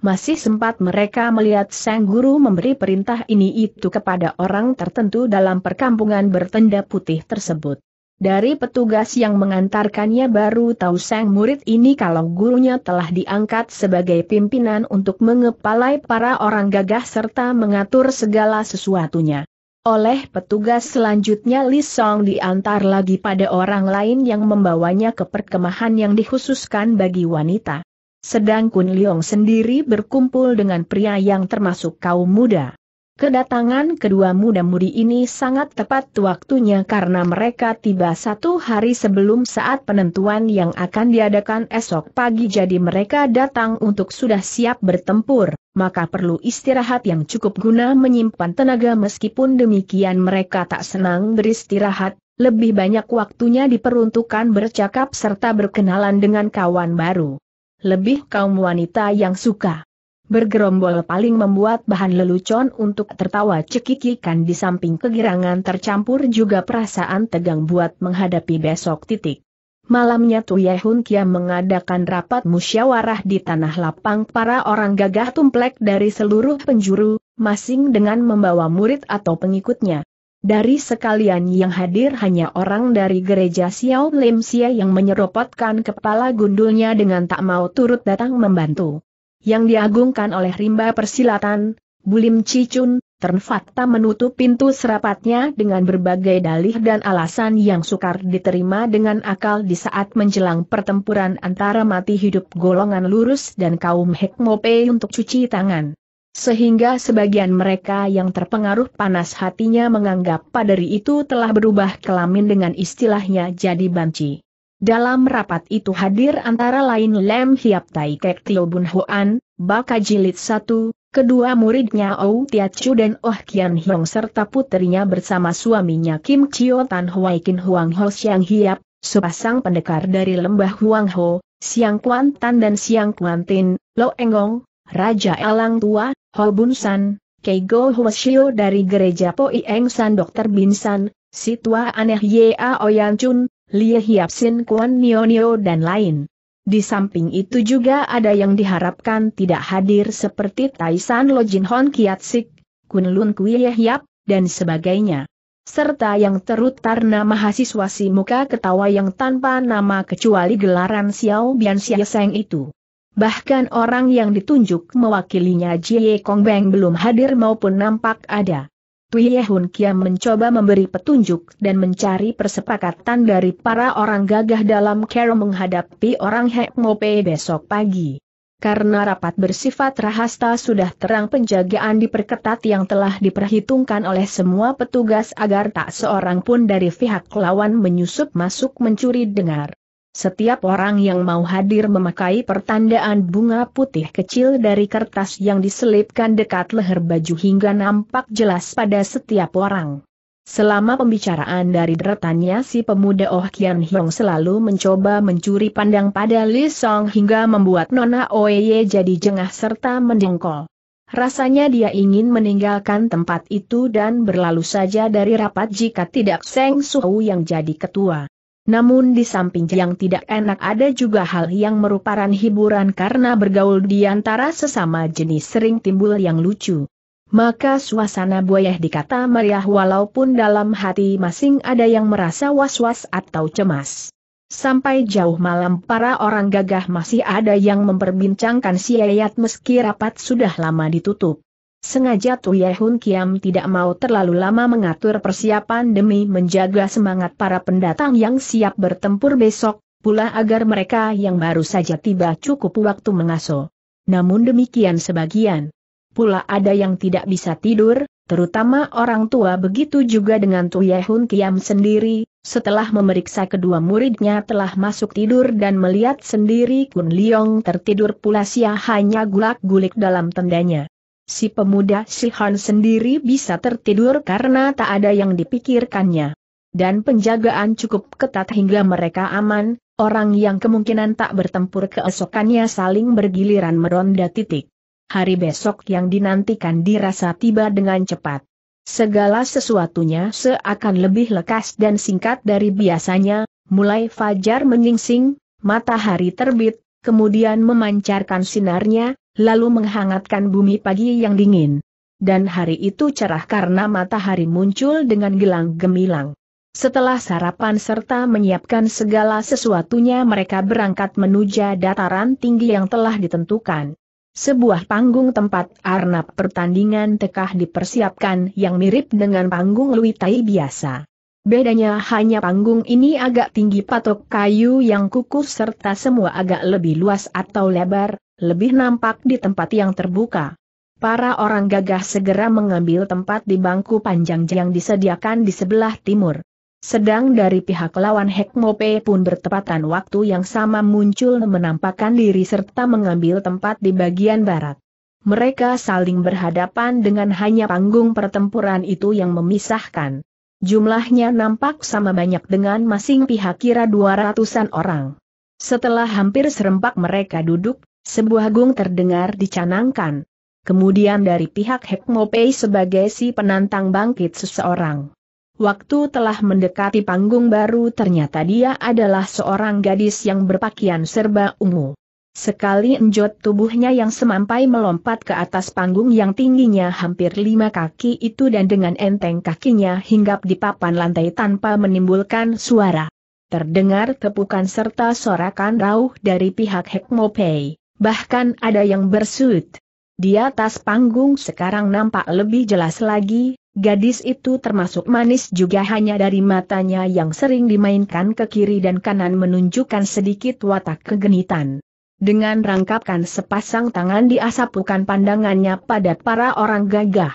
Masih sempat mereka melihat sang guru memberi perintah ini itu kepada orang tertentu dalam perkampungan bertenda putih tersebut. Dari petugas yang mengantarkannya baru tahu sang murid ini kalau gurunya telah diangkat sebagai pimpinan untuk mengepalai para orang gagah serta mengatur segala sesuatunya. Oleh petugas selanjutnya Li Song diantar lagi pada orang lain yang membawanya ke perkemahan yang dikhususkan bagi wanita. Sedang Kun Leong sendiri berkumpul dengan pria yang termasuk kaum muda. Kedatangan kedua muda mudi ini sangat tepat waktunya karena mereka tiba satu hari sebelum saat penentuan yang akan diadakan esok pagi jadi mereka datang untuk sudah siap bertempur, maka perlu istirahat yang cukup guna menyimpan tenaga meskipun demikian mereka tak senang beristirahat, lebih banyak waktunya diperuntukkan bercakap serta berkenalan dengan kawan baru. Lebih kaum wanita yang suka Bergerombol paling membuat bahan lelucon untuk tertawa cekikikan di samping kegirangan tercampur juga perasaan tegang buat menghadapi besok titik. Malamnya Tuya Hun Kia mengadakan rapat musyawarah di tanah lapang para orang gagah tumplek dari seluruh penjuru, masing dengan membawa murid atau pengikutnya. Dari sekalian yang hadir hanya orang dari gereja Xiao Lim Xia yang menyeropotkan kepala gundulnya dengan tak mau turut datang membantu yang diagungkan oleh rimba persilatan, Bulim Cicun, ternyata menutup pintu serapatnya dengan berbagai dalih dan alasan yang sukar diterima dengan akal di saat menjelang pertempuran antara mati hidup golongan lurus dan kaum Hekmope untuk cuci tangan. Sehingga sebagian mereka yang terpengaruh panas hatinya menganggap paderi itu telah berubah kelamin dengan istilahnya jadi banci. Dalam rapat itu hadir antara lain Lem Hiap Tai Kek Tio Bun Hoan, Baka Jilid 1, kedua muridnya Ou Chu dan Oh Kian Hiong serta putrinya bersama suaminya Kim Chio Tan Huai Kin Huang Ho Siang Hiap, sepasang pendekar dari lembah Huang Ho, Siang Kuan Tan dan Siang Kuan Tin, Lo Engong, Raja Elang Tua, Ho Bun San, Keigo Huashio dari gereja Po Ieng San Dr. Bin San, tua Aneh Ye Oyan Chun, Lie Hiapsin Kuan Nio dan lain. Di samping itu juga ada yang diharapkan tidak hadir seperti Taisan Lojin Hon Kiat Sik, Lun Kunlun Kuye Hiap, dan sebagainya. Serta yang terutar nama mahasiswa si muka ketawa yang tanpa nama kecuali gelaran Xiao Bian Xiaseng itu. Bahkan orang yang ditunjuk mewakilinya Jie Kong Beng belum hadir maupun nampak ada. Tui Yehun Kiam mencoba memberi petunjuk dan mencari persepakatan dari para orang gagah dalam kerum menghadapi orang Mope besok pagi. Karena rapat bersifat rahasta sudah terang penjagaan diperketat yang telah diperhitungkan oleh semua petugas agar tak seorang pun dari pihak lawan menyusup masuk mencuri dengar. Setiap orang yang mau hadir memakai pertandaan bunga putih kecil dari kertas yang diselipkan dekat leher baju hingga nampak jelas pada setiap orang. Selama pembicaraan dari deretannya si pemuda Oh Kian Hiong selalu mencoba mencuri pandang pada Li Song hingga membuat Nona Oye jadi jengah serta mendengkol. Rasanya dia ingin meninggalkan tempat itu dan berlalu saja dari rapat jika tidak Seng Suhu yang jadi ketua. Namun di samping yang tidak enak ada juga hal yang merupakan hiburan karena bergaul di antara sesama jenis sering timbul yang lucu. Maka suasana buaya dikata meriah walaupun dalam hati masing ada yang merasa was-was atau cemas. Sampai jauh malam para orang gagah masih ada yang memperbincangkan si Yayat meski rapat sudah lama ditutup. Sengaja Tu Yehun Kiam tidak mau terlalu lama mengatur persiapan demi menjaga semangat para pendatang yang siap bertempur besok, pula agar mereka yang baru saja tiba cukup waktu mengaso. Namun demikian sebagian. Pula ada yang tidak bisa tidur, terutama orang tua begitu juga dengan Tu Yehun Kiam sendiri, setelah memeriksa kedua muridnya telah masuk tidur dan melihat sendiri Kun Liong tertidur pula sia hanya gulak-gulik dalam tendanya si pemuda Sihan sendiri bisa tertidur karena tak ada yang dipikirkannya. Dan penjagaan cukup ketat hingga mereka aman, orang yang kemungkinan tak bertempur keesokannya saling bergiliran meronda titik. Hari besok yang dinantikan dirasa tiba dengan cepat. Segala sesuatunya seakan lebih lekas dan singkat dari biasanya, mulai fajar menyingsing, matahari terbit, kemudian memancarkan sinarnya, lalu menghangatkan bumi pagi yang dingin. Dan hari itu cerah karena matahari muncul dengan gelang gemilang. Setelah sarapan serta menyiapkan segala sesuatunya mereka berangkat menuju dataran tinggi yang telah ditentukan. Sebuah panggung tempat arnab pertandingan tekah dipersiapkan yang mirip dengan panggung Luitai biasa. Bedanya hanya panggung ini agak tinggi patok kayu yang kukus serta semua agak lebih luas atau lebar, lebih nampak di tempat yang terbuka. Para orang gagah segera mengambil tempat di bangku panjang yang disediakan di sebelah timur. Sedang dari pihak lawan Hekmope pun bertepatan waktu yang sama muncul menampakkan diri serta mengambil tempat di bagian barat. Mereka saling berhadapan dengan hanya panggung pertempuran itu yang memisahkan. Jumlahnya nampak sama banyak dengan masing pihak kira dua ratusan orang. Setelah hampir serempak mereka duduk, sebuah gong terdengar dicanangkan. Kemudian dari pihak Hekmopei sebagai si penantang bangkit seseorang. Waktu telah mendekati panggung baru ternyata dia adalah seorang gadis yang berpakaian serba ungu. Sekali enjot tubuhnya yang semampai melompat ke atas panggung yang tingginya hampir lima kaki itu dan dengan enteng kakinya hinggap di papan lantai tanpa menimbulkan suara. Terdengar tepukan serta sorakan rauh dari pihak Hekmopei. bahkan ada yang bersuit. Di atas panggung sekarang nampak lebih jelas lagi, gadis itu termasuk manis juga hanya dari matanya yang sering dimainkan ke kiri dan kanan menunjukkan sedikit watak kegenitan. Dengan rangkapkan sepasang tangan diasapukan pandangannya pada para orang gagah.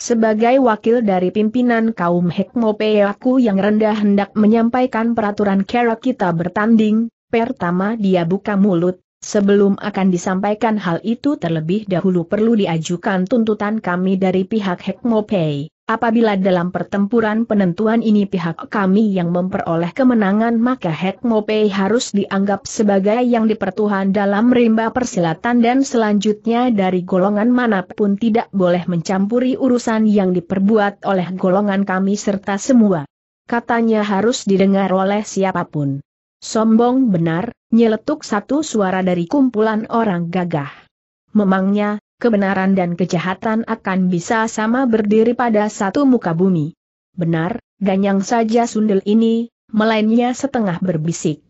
Sebagai wakil dari pimpinan kaum Hekmopeyaku yang rendah hendak menyampaikan peraturan kera kita bertanding, pertama dia buka mulut, sebelum akan disampaikan hal itu terlebih dahulu perlu diajukan tuntutan kami dari pihak Hekmopey. Apabila dalam pertempuran penentuan ini pihak kami yang memperoleh kemenangan maka Hekmopei harus dianggap sebagai yang dipertuhan dalam rimba persilatan dan selanjutnya dari golongan manapun tidak boleh mencampuri urusan yang diperbuat oleh golongan kami serta semua. Katanya harus didengar oleh siapapun. Sombong benar, nyeletuk satu suara dari kumpulan orang gagah. Memangnya, kebenaran dan kejahatan akan bisa sama berdiri pada satu muka bumi. Benar, ganyang saja sundel ini, melainnya setengah berbisik.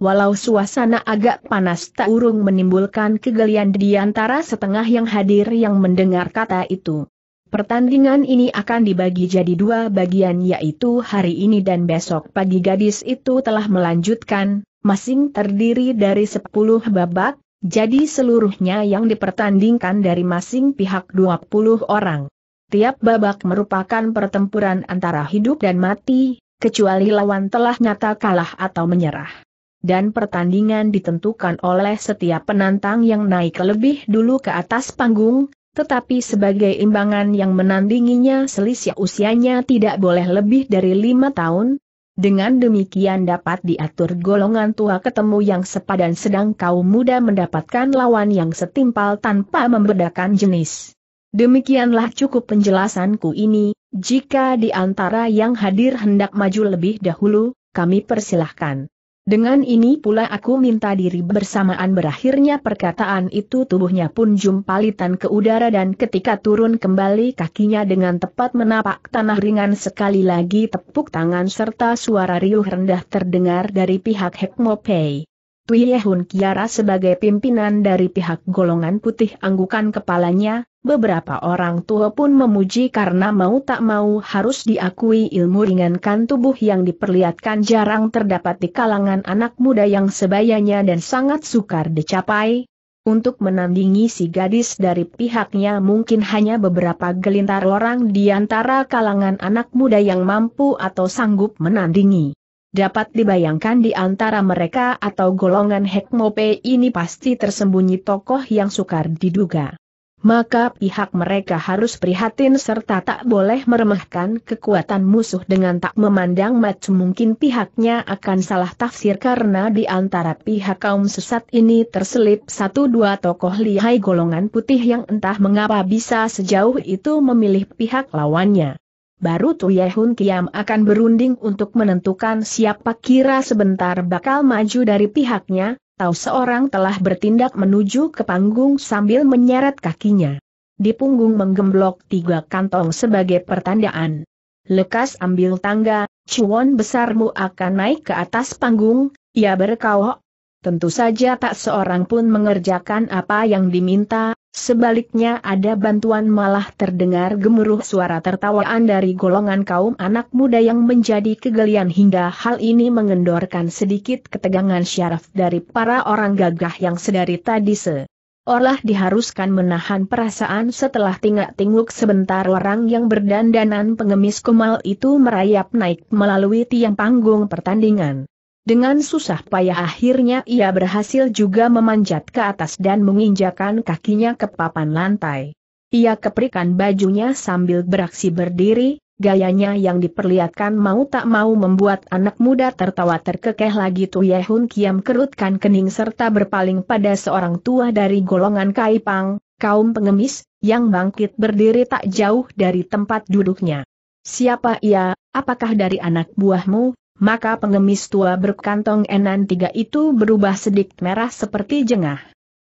Walau suasana agak panas tak urung menimbulkan kegelian di antara setengah yang hadir yang mendengar kata itu. Pertandingan ini akan dibagi jadi dua bagian yaitu hari ini dan besok pagi gadis itu telah melanjutkan, masing terdiri dari sepuluh babak, jadi seluruhnya yang dipertandingkan dari masing pihak 20 orang. Tiap babak merupakan pertempuran antara hidup dan mati, kecuali lawan telah nyata kalah atau menyerah. Dan pertandingan ditentukan oleh setiap penantang yang naik lebih dulu ke atas panggung, tetapi sebagai imbangan yang menandinginya selisih usianya tidak boleh lebih dari lima tahun, dengan demikian dapat diatur golongan tua ketemu yang sepadan sedang kaum muda mendapatkan lawan yang setimpal tanpa membedakan jenis. Demikianlah cukup penjelasanku ini, jika di antara yang hadir hendak maju lebih dahulu, kami persilahkan. Dengan ini pula aku minta diri bersamaan berakhirnya perkataan itu tubuhnya pun jumpalitan ke udara dan ketika turun kembali kakinya dengan tepat menapak tanah ringan sekali lagi tepuk tangan serta suara riuh rendah terdengar dari pihak Hekmopei. Tuyehun Kiara sebagai pimpinan dari pihak golongan putih anggukan kepalanya, Beberapa orang tua pun memuji karena mau tak mau harus diakui ilmu ringankan tubuh yang diperlihatkan jarang terdapat di kalangan anak muda yang sebayanya dan sangat sukar dicapai. Untuk menandingi si gadis dari pihaknya mungkin hanya beberapa gelintar orang di antara kalangan anak muda yang mampu atau sanggup menandingi. Dapat dibayangkan di antara mereka atau golongan Hekmope ini pasti tersembunyi tokoh yang sukar diduga maka pihak mereka harus prihatin serta tak boleh meremehkan kekuatan musuh dengan tak memandang macam mungkin pihaknya akan salah tafsir karena di antara pihak kaum sesat ini terselip satu dua tokoh lihai golongan putih yang entah mengapa bisa sejauh itu memilih pihak lawannya. Baru Tuyehun Kiam akan berunding untuk menentukan siapa kira sebentar bakal maju dari pihaknya, Tahu seorang telah bertindak menuju ke panggung sambil menyeret kakinya. Di punggung menggemblok tiga kantong sebagai pertandaan. Lekas ambil tangga, cuan besarmu akan naik ke atas panggung, ia berkawok. Tentu saja tak seorang pun mengerjakan apa yang diminta, Sebaliknya ada bantuan malah terdengar gemuruh suara tertawaan dari golongan kaum anak muda yang menjadi kegelian hingga hal ini mengendorkan sedikit ketegangan syaraf dari para orang gagah yang sedari tadi se. Orlah diharuskan menahan perasaan setelah tingak-tinguk sebentar orang yang berdandanan pengemis kumal itu merayap naik melalui tiang panggung pertandingan. Dengan susah payah akhirnya ia berhasil juga memanjat ke atas dan menginjakan kakinya ke papan lantai. Ia keprikan bajunya sambil beraksi berdiri, gayanya yang diperlihatkan mau tak mau membuat anak muda tertawa terkekeh lagi Yehun Kiam kerutkan kening serta berpaling pada seorang tua dari golongan Kaipang, kaum pengemis, yang bangkit berdiri tak jauh dari tempat duduknya. Siapa ia, apakah dari anak buahmu, maka pengemis tua berkantong enan tiga itu berubah sedikit merah seperti jengah.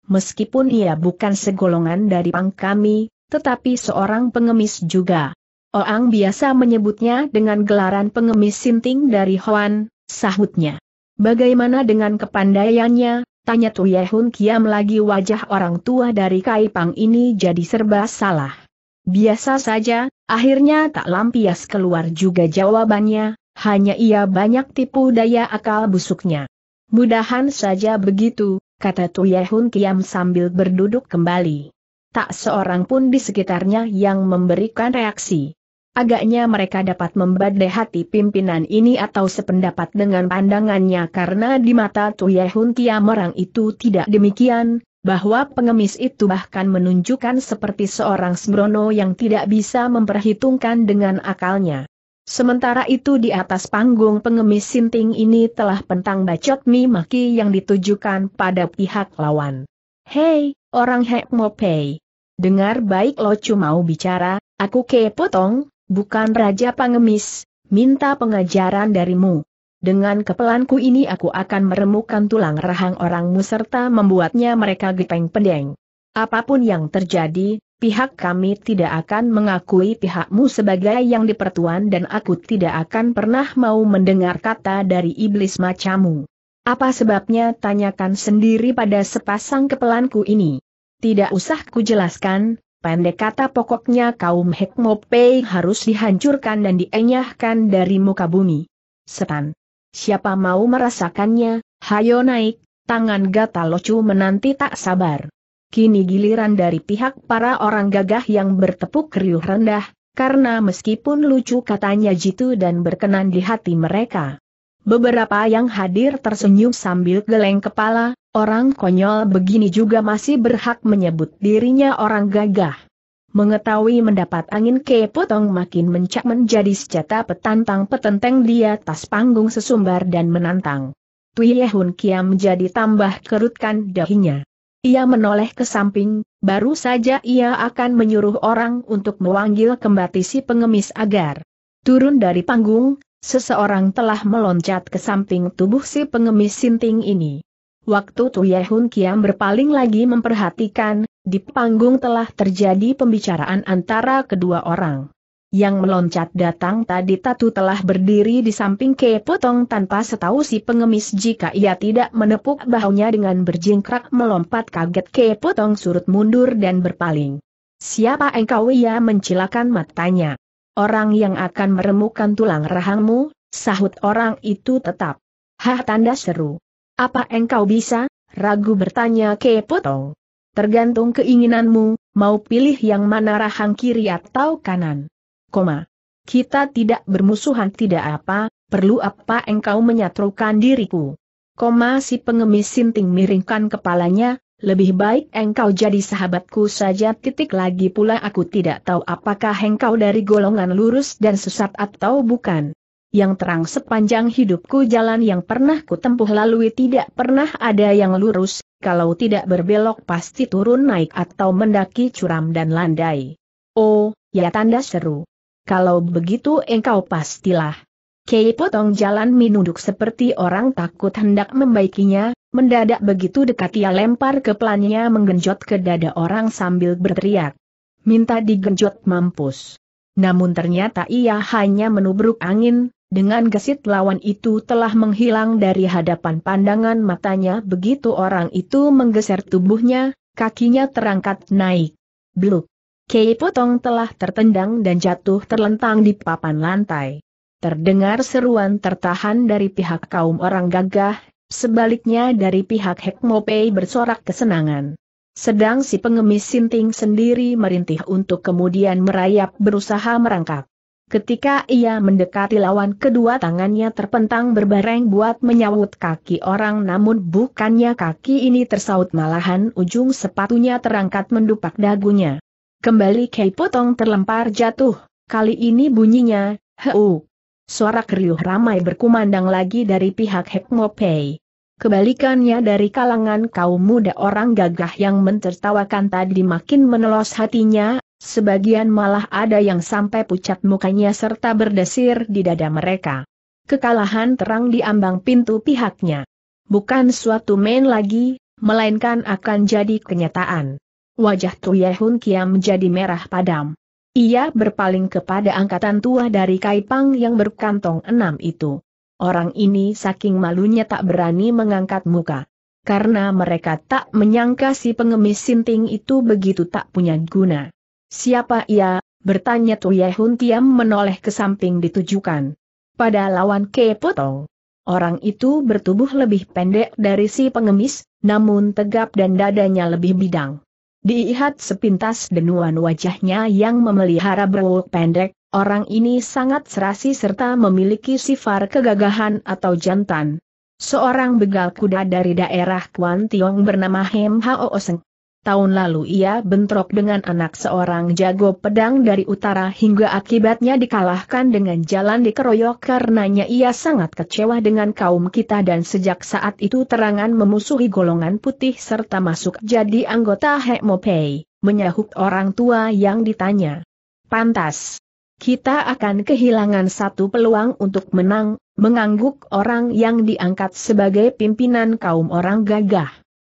Meskipun ia bukan segolongan dari pang kami, tetapi seorang pengemis juga. Orang biasa menyebutnya dengan gelaran pengemis sinting dari Hoan, sahutnya. Bagaimana dengan kepandaiannya, Tanya Tuyehun Kiam lagi wajah orang tua dari Kaipang ini jadi serba salah. Biasa saja, akhirnya tak lampias keluar juga jawabannya, hanya ia banyak tipu daya akal busuknya. Mudahan saja begitu, kata Tuyehun Kiam sambil berduduk kembali. Tak seorang pun di sekitarnya yang memberikan reaksi. Agaknya mereka dapat membadai hati pimpinan ini atau sependapat dengan pandangannya karena di mata Tuyehun Kiam orang itu tidak demikian, bahwa pengemis itu bahkan menunjukkan seperti seorang sembrono yang tidak bisa memperhitungkan dengan akalnya. Sementara itu di atas panggung pengemis sinting ini telah pentang bacot maki yang ditujukan pada pihak lawan. Hei, orang hek mopei. Dengar baik lo cuma mau bicara, aku kepotong, bukan raja pengemis, minta pengajaran darimu. Dengan kepelanku ini aku akan meremukkan tulang rahang orangmu serta membuatnya mereka gepeng pendeng. Apapun yang terjadi, pihak kami tidak akan mengakui pihakmu sebagai yang dipertuan dan aku tidak akan pernah mau mendengar kata dari iblis macammu. Apa sebabnya tanyakan sendiri pada sepasang kepelanku ini. Tidak usah kujelaskan, pendek kata pokoknya kaum Hekmopei harus dihancurkan dan dienyahkan dari muka bumi. Setan. Siapa mau merasakannya, hayo naik, tangan Gata Locu menanti tak sabar kini giliran dari pihak para orang gagah yang bertepuk riuh rendah, karena meskipun lucu katanya jitu dan berkenan di hati mereka. Beberapa yang hadir tersenyum sambil geleng kepala, orang konyol begini juga masih berhak menyebut dirinya orang gagah. Mengetahui mendapat angin kepotong makin mencak menjadi senjata petantang petenteng di atas panggung sesumbar dan menantang. Tui Yehun Kiam menjadi tambah kerutkan dahinya. Ia menoleh ke samping, baru saja ia akan menyuruh orang untuk mewanggil kembali si pengemis agar turun dari panggung, seseorang telah meloncat ke samping tubuh si pengemis sinting ini. Waktu tu, Yehun Kiam berpaling lagi memperhatikan, di panggung telah terjadi pembicaraan antara kedua orang yang meloncat datang tadi Tatu telah berdiri di samping Kepotong tanpa setahu si pengemis jika ia tidak menepuk bahunya dengan berjingkrak melompat kaget Kepotong surut mundur dan berpaling. Siapa engkau ia mencilakan matanya. Orang yang akan meremukkan tulang rahangmu, sahut orang itu tetap. Hah tanda seru. Apa engkau bisa? Ragu bertanya Kepotong. Tergantung keinginanmu, mau pilih yang mana rahang kiri atau kanan koma. Kita tidak bermusuhan tidak apa, perlu apa engkau menyatrukan diriku. Koma si pengemis sinting miringkan kepalanya, lebih baik engkau jadi sahabatku saja titik lagi pula aku tidak tahu apakah engkau dari golongan lurus dan sesat atau bukan. Yang terang sepanjang hidupku jalan yang pernah kutempuh lalui tidak pernah ada yang lurus, kalau tidak berbelok pasti turun naik atau mendaki curam dan landai. Oh, ya tanda seru. Kalau begitu engkau pastilah. Kei potong jalan minunduk seperti orang takut hendak membaikinya, mendadak begitu dekat ia lempar ke kepelannya menggenjot ke dada orang sambil berteriak. Minta digenjot mampus. Namun ternyata ia hanya menubruk angin, dengan gesit lawan itu telah menghilang dari hadapan pandangan matanya begitu orang itu menggeser tubuhnya, kakinya terangkat naik. Bluk. Kei Potong telah tertendang dan jatuh terlentang di papan lantai. Terdengar seruan tertahan dari pihak kaum orang gagah, sebaliknya dari pihak Hekmopei bersorak kesenangan. Sedang si pengemis Sinting sendiri merintih untuk kemudian merayap berusaha merangkak. Ketika ia mendekati lawan kedua tangannya terpentang berbareng buat menyawut kaki orang namun bukannya kaki ini tersaut malahan ujung sepatunya terangkat mendupak dagunya. Kembali Kei Potong terlempar jatuh, kali ini bunyinya, heu. Suara keriuh ramai berkumandang lagi dari pihak Hekmo Pei. Kebalikannya dari kalangan kaum muda orang gagah yang mentertawakan tadi makin menelos hatinya, sebagian malah ada yang sampai pucat mukanya serta berdesir di dada mereka. Kekalahan terang di ambang pintu pihaknya. Bukan suatu main lagi, melainkan akan jadi kenyataan. Wajah Tuyehun Kiam menjadi merah padam. Ia berpaling kepada angkatan tua dari Kaipang yang berkantong enam itu. Orang ini saking malunya tak berani mengangkat muka. Karena mereka tak menyangka si pengemis sinting itu begitu tak punya guna. Siapa ia? bertanya Tuyehun Kiam menoleh ke samping ditujukan. Pada lawan Kepotong. Orang itu bertubuh lebih pendek dari si pengemis, namun tegap dan dadanya lebih bidang. Diihat sepintas denuan wajahnya yang memelihara berwuk pendek, orang ini sangat serasi serta memiliki sifar kegagahan atau jantan. Seorang begal kuda dari daerah Kuan Tiong bernama Hem Hao Oseng. Tahun lalu ia bentrok dengan anak seorang jago pedang dari utara hingga akibatnya dikalahkan dengan jalan dikeroyok karenanya ia sangat kecewa dengan kaum kita dan sejak saat itu terangan memusuhi golongan putih serta masuk jadi anggota Hekmopei, menyahut orang tua yang ditanya. Pantas. Kita akan kehilangan satu peluang untuk menang, mengangguk orang yang diangkat sebagai pimpinan kaum orang gagah.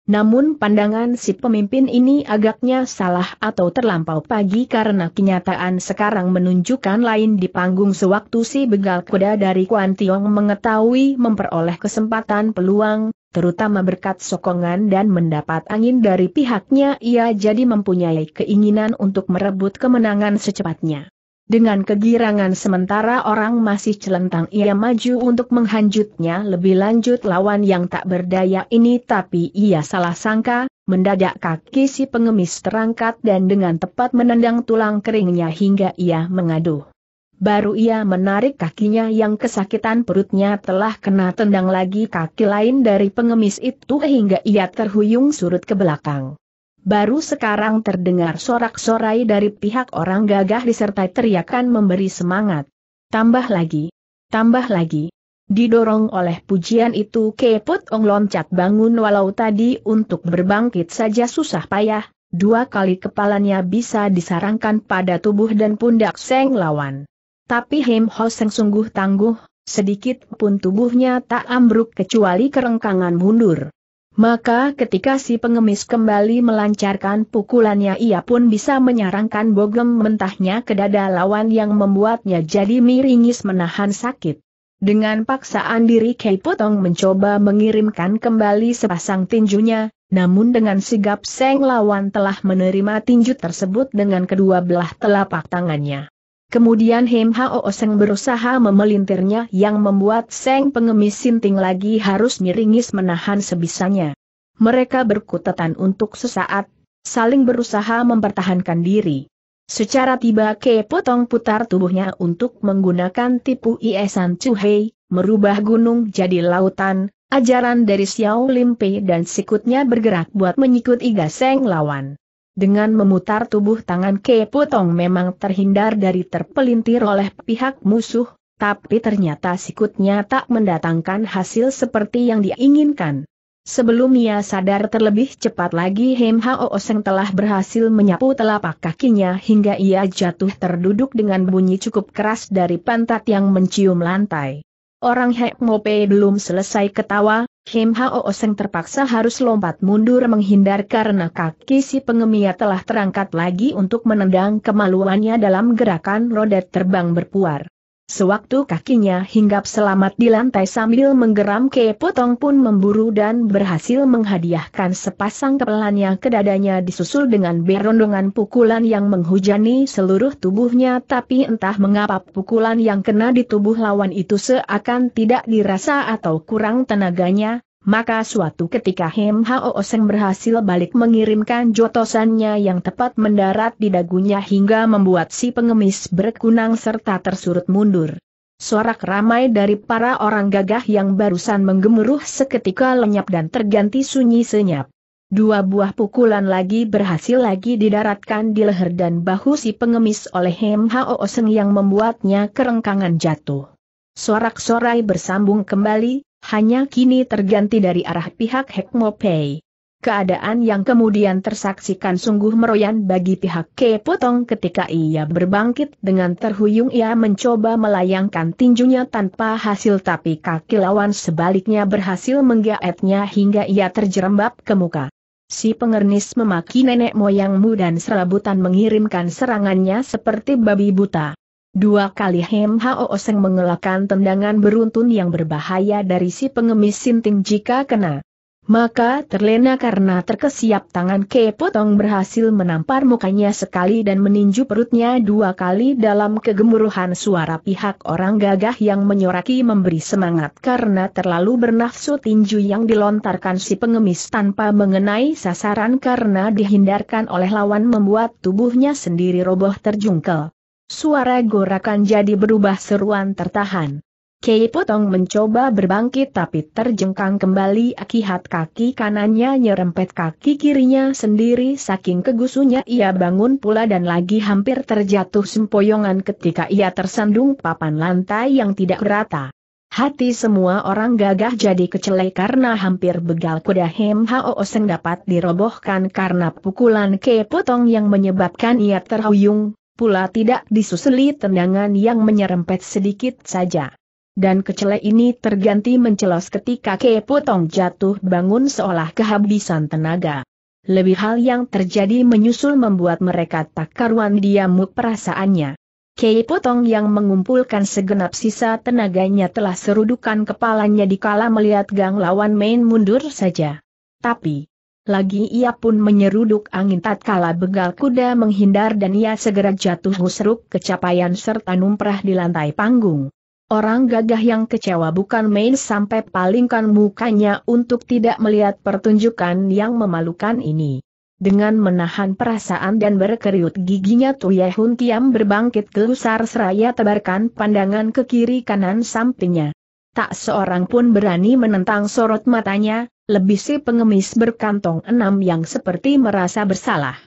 Namun pandangan si pemimpin ini agaknya salah atau terlampau pagi karena kenyataan sekarang menunjukkan lain di panggung sewaktu si begal kuda dari Kuan Tiong mengetahui memperoleh kesempatan peluang, terutama berkat sokongan dan mendapat angin dari pihaknya ia jadi mempunyai keinginan untuk merebut kemenangan secepatnya. Dengan kegirangan sementara orang masih celentang ia maju untuk menghanjutnya lebih lanjut lawan yang tak berdaya ini tapi ia salah sangka, mendadak kaki si pengemis terangkat dan dengan tepat menendang tulang keringnya hingga ia mengaduh. Baru ia menarik kakinya yang kesakitan perutnya telah kena tendang lagi kaki lain dari pengemis itu hingga ia terhuyung surut ke belakang. Baru sekarang terdengar sorak-sorai dari pihak orang gagah disertai teriakan memberi semangat. Tambah lagi. Tambah lagi. Didorong oleh pujian itu Keput Ong loncat bangun walau tadi untuk berbangkit saja susah payah, dua kali kepalanya bisa disarangkan pada tubuh dan pundak Seng lawan. Tapi Hem Ho sungguh tangguh, sedikit pun tubuhnya tak ambruk kecuali kerengkangan mundur. Maka ketika si pengemis kembali melancarkan pukulannya ia pun bisa menyarangkan bogem mentahnya ke dada lawan yang membuatnya jadi miringis menahan sakit. Dengan paksaan diri Kei Putong mencoba mengirimkan kembali sepasang tinjunya, namun dengan sigap Seng lawan telah menerima tinju tersebut dengan kedua belah telapak tangannya. Kemudian Hem Hao Seng berusaha memelintirnya yang membuat Seng pengemis Sinting lagi harus miringis menahan sebisanya. Mereka berkutatan untuk sesaat, saling berusaha mempertahankan diri. Secara tiba Ke potong putar tubuhnya untuk menggunakan tipu iesan Cuhei, merubah gunung jadi lautan, ajaran dari Xiao Limpe dan sikutnya bergerak buat menyikut Iga Seng lawan. Dengan memutar tubuh tangan Ke Putong memang terhindar dari terpelintir oleh pihak musuh, tapi ternyata sikutnya tak mendatangkan hasil seperti yang diinginkan. Sebelum ia sadar terlebih cepat lagi Hem Hao Seng telah berhasil menyapu telapak kakinya hingga ia jatuh terduduk dengan bunyi cukup keras dari pantat yang mencium lantai. Orang Hek Mope belum selesai ketawa, Him Hao Oseng terpaksa harus lompat mundur menghindar karena kaki si pengemia telah terangkat lagi untuk menendang kemaluannya dalam gerakan roda terbang berpuar. Sewaktu kakinya hinggap selamat di lantai sambil menggeram ke potong pun memburu dan berhasil menghadiahkan sepasang kepelannya ke dadanya disusul dengan berondongan pukulan yang menghujani seluruh tubuhnya tapi entah mengapa pukulan yang kena di tubuh lawan itu seakan tidak dirasa atau kurang tenaganya, maka suatu ketika Hem Hao Seng berhasil balik mengirimkan jotosannya yang tepat mendarat di dagunya hingga membuat si pengemis berkunang serta tersurut mundur. Suara ramai dari para orang gagah yang barusan menggemuruh seketika lenyap dan terganti sunyi senyap. Dua buah pukulan lagi berhasil lagi didaratkan di leher dan bahu si pengemis oleh Hem Hao Seng yang membuatnya kerengkangan jatuh. Sorak-sorai bersambung kembali, hanya kini terganti dari arah pihak Hekmopei. Keadaan yang kemudian tersaksikan sungguh meroyan bagi pihak Kepotong ketika ia berbangkit dengan terhuyung ia mencoba melayangkan tinjunya tanpa hasil tapi kaki lawan sebaliknya berhasil menggaetnya hingga ia terjerembab ke muka. Si pengernis memaki nenek moyangmu dan serabutan mengirimkan serangannya seperti babi buta. Dua kali Hem Hao Oseng mengelakkan tendangan beruntun yang berbahaya dari si pengemis Sinting jika kena. Maka terlena karena terkesiap tangan Kepotong berhasil menampar mukanya sekali dan meninju perutnya dua kali dalam kegemuruhan suara pihak orang gagah yang menyoraki memberi semangat karena terlalu bernafsu tinju yang dilontarkan si pengemis tanpa mengenai sasaran karena dihindarkan oleh lawan membuat tubuhnya sendiri roboh terjungkel. Suara gorakan jadi berubah seruan tertahan. Kei Potong mencoba berbangkit tapi terjengkang kembali akibat kaki kanannya nyerempet kaki kirinya sendiri saking kegusunya ia bangun pula dan lagi hampir terjatuh sempoyongan ketika ia tersandung papan lantai yang tidak rata. Hati semua orang gagah jadi kecelai karena hampir begal kuda Hem Hao Seng dapat dirobohkan karena pukulan Kei Potong yang menyebabkan ia terhuyung, pula tidak disusuli tendangan yang menyerempet sedikit saja. Dan kecele ini terganti mencelos ketika Kepotong jatuh bangun seolah kehabisan tenaga. Lebih hal yang terjadi menyusul membuat mereka tak karuan diamuk perasaannya. Kei yang mengumpulkan segenap sisa tenaganya telah serudukan kepalanya dikala melihat gang lawan main mundur saja. Tapi, lagi ia pun menyeruduk angin tatkala begal kuda menghindar dan ia segera jatuh husruk kecapaian serta numprah di lantai panggung. Orang gagah yang kecewa bukan main sampai palingkan mukanya untuk tidak melihat pertunjukan yang memalukan ini. Dengan menahan perasaan dan berkeriut giginya Tuye Hun Tiam berbangkit ke seraya tebarkan pandangan ke kiri kanan sampingnya. Tak seorang pun berani menentang sorot matanya, lebih si pengemis berkantong enam yang seperti merasa bersalah.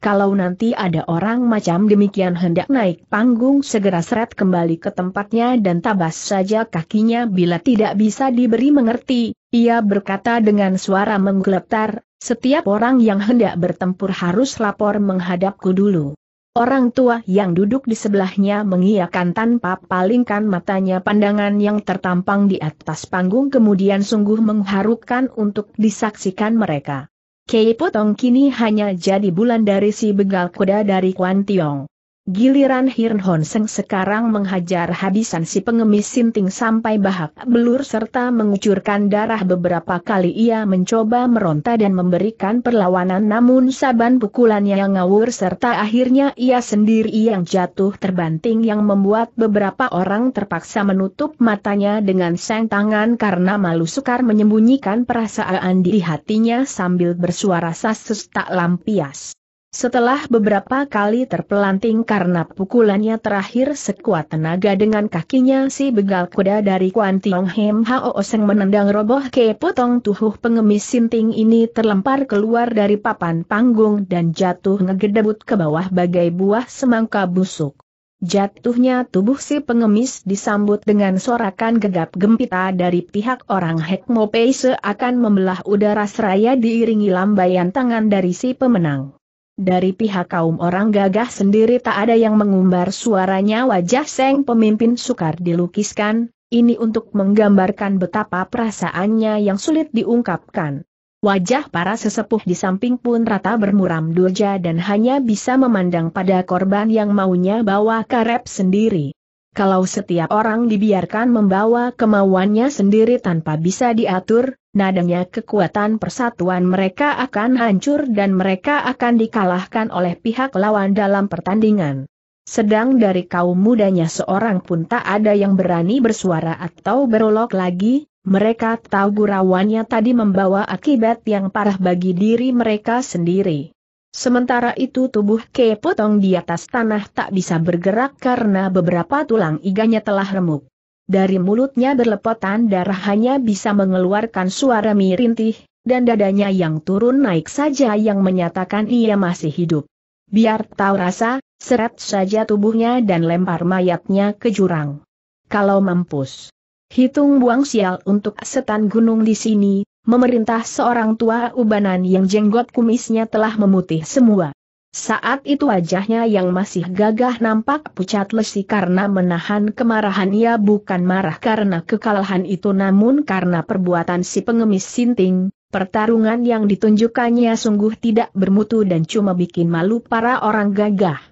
Kalau nanti ada orang macam demikian hendak naik panggung segera seret kembali ke tempatnya dan tabas saja kakinya bila tidak bisa diberi mengerti, ia berkata dengan suara menggeletar, setiap orang yang hendak bertempur harus lapor menghadapku dulu. Orang tua yang duduk di sebelahnya mengiakan tanpa palingkan matanya pandangan yang tertampang di atas panggung kemudian sungguh mengharukan untuk disaksikan mereka. Kei Potong kini hanya jadi bulan dari si begal kuda dari Kuan Tiong. Giliran Hirn Honseng sekarang menghajar habisan si pengemis sinting sampai bahak belur serta mengucurkan darah beberapa kali ia mencoba meronta dan memberikan perlawanan namun saban pukulannya yang ngawur serta akhirnya ia sendiri yang jatuh terbanting yang membuat beberapa orang terpaksa menutup matanya dengan seng tangan karena malu sukar menyembunyikan perasaan di hatinya sambil bersuara sasus tak lampias. Setelah beberapa kali terpelanting karena pukulannya terakhir sekuat tenaga dengan kakinya si begal kuda dari Kuan Tiong Hem Hao Oseng menendang roboh ke potong tubuh pengemis sinting ini terlempar keluar dari papan panggung dan jatuh ngegedebut ke bawah bagai buah semangka busuk. Jatuhnya tubuh si pengemis disambut dengan sorakan gegap gempita dari pihak orang Hekmo Pei seakan membelah udara seraya diiringi lambaian tangan dari si pemenang. Dari pihak kaum orang gagah sendiri tak ada yang mengumbar suaranya wajah Seng pemimpin sukar dilukiskan, ini untuk menggambarkan betapa perasaannya yang sulit diungkapkan. Wajah para sesepuh di samping pun rata bermuram durja dan hanya bisa memandang pada korban yang maunya bawa karep sendiri. Kalau setiap orang dibiarkan membawa kemauannya sendiri tanpa bisa diatur, nadanya kekuatan persatuan mereka akan hancur dan mereka akan dikalahkan oleh pihak lawan dalam pertandingan. Sedang dari kaum mudanya seorang pun tak ada yang berani bersuara atau berolok lagi, mereka tahu gurawannya tadi membawa akibat yang parah bagi diri mereka sendiri. Sementara itu tubuh Kepotong di atas tanah tak bisa bergerak karena beberapa tulang iganya telah remuk. Dari mulutnya berlepotan darah hanya bisa mengeluarkan suara mirintih, dan dadanya yang turun naik saja yang menyatakan ia masih hidup. Biar tahu rasa, seret saja tubuhnya dan lempar mayatnya ke jurang. Kalau mampus. Hitung buang sial untuk setan gunung di sini, memerintah seorang tua ubanan yang jenggot kumisnya telah memutih semua. Saat itu wajahnya yang masih gagah nampak pucat lesi karena menahan kemarahan ia bukan marah karena kekalahan itu namun karena perbuatan si pengemis sinting, pertarungan yang ditunjukkannya sungguh tidak bermutu dan cuma bikin malu para orang gagah.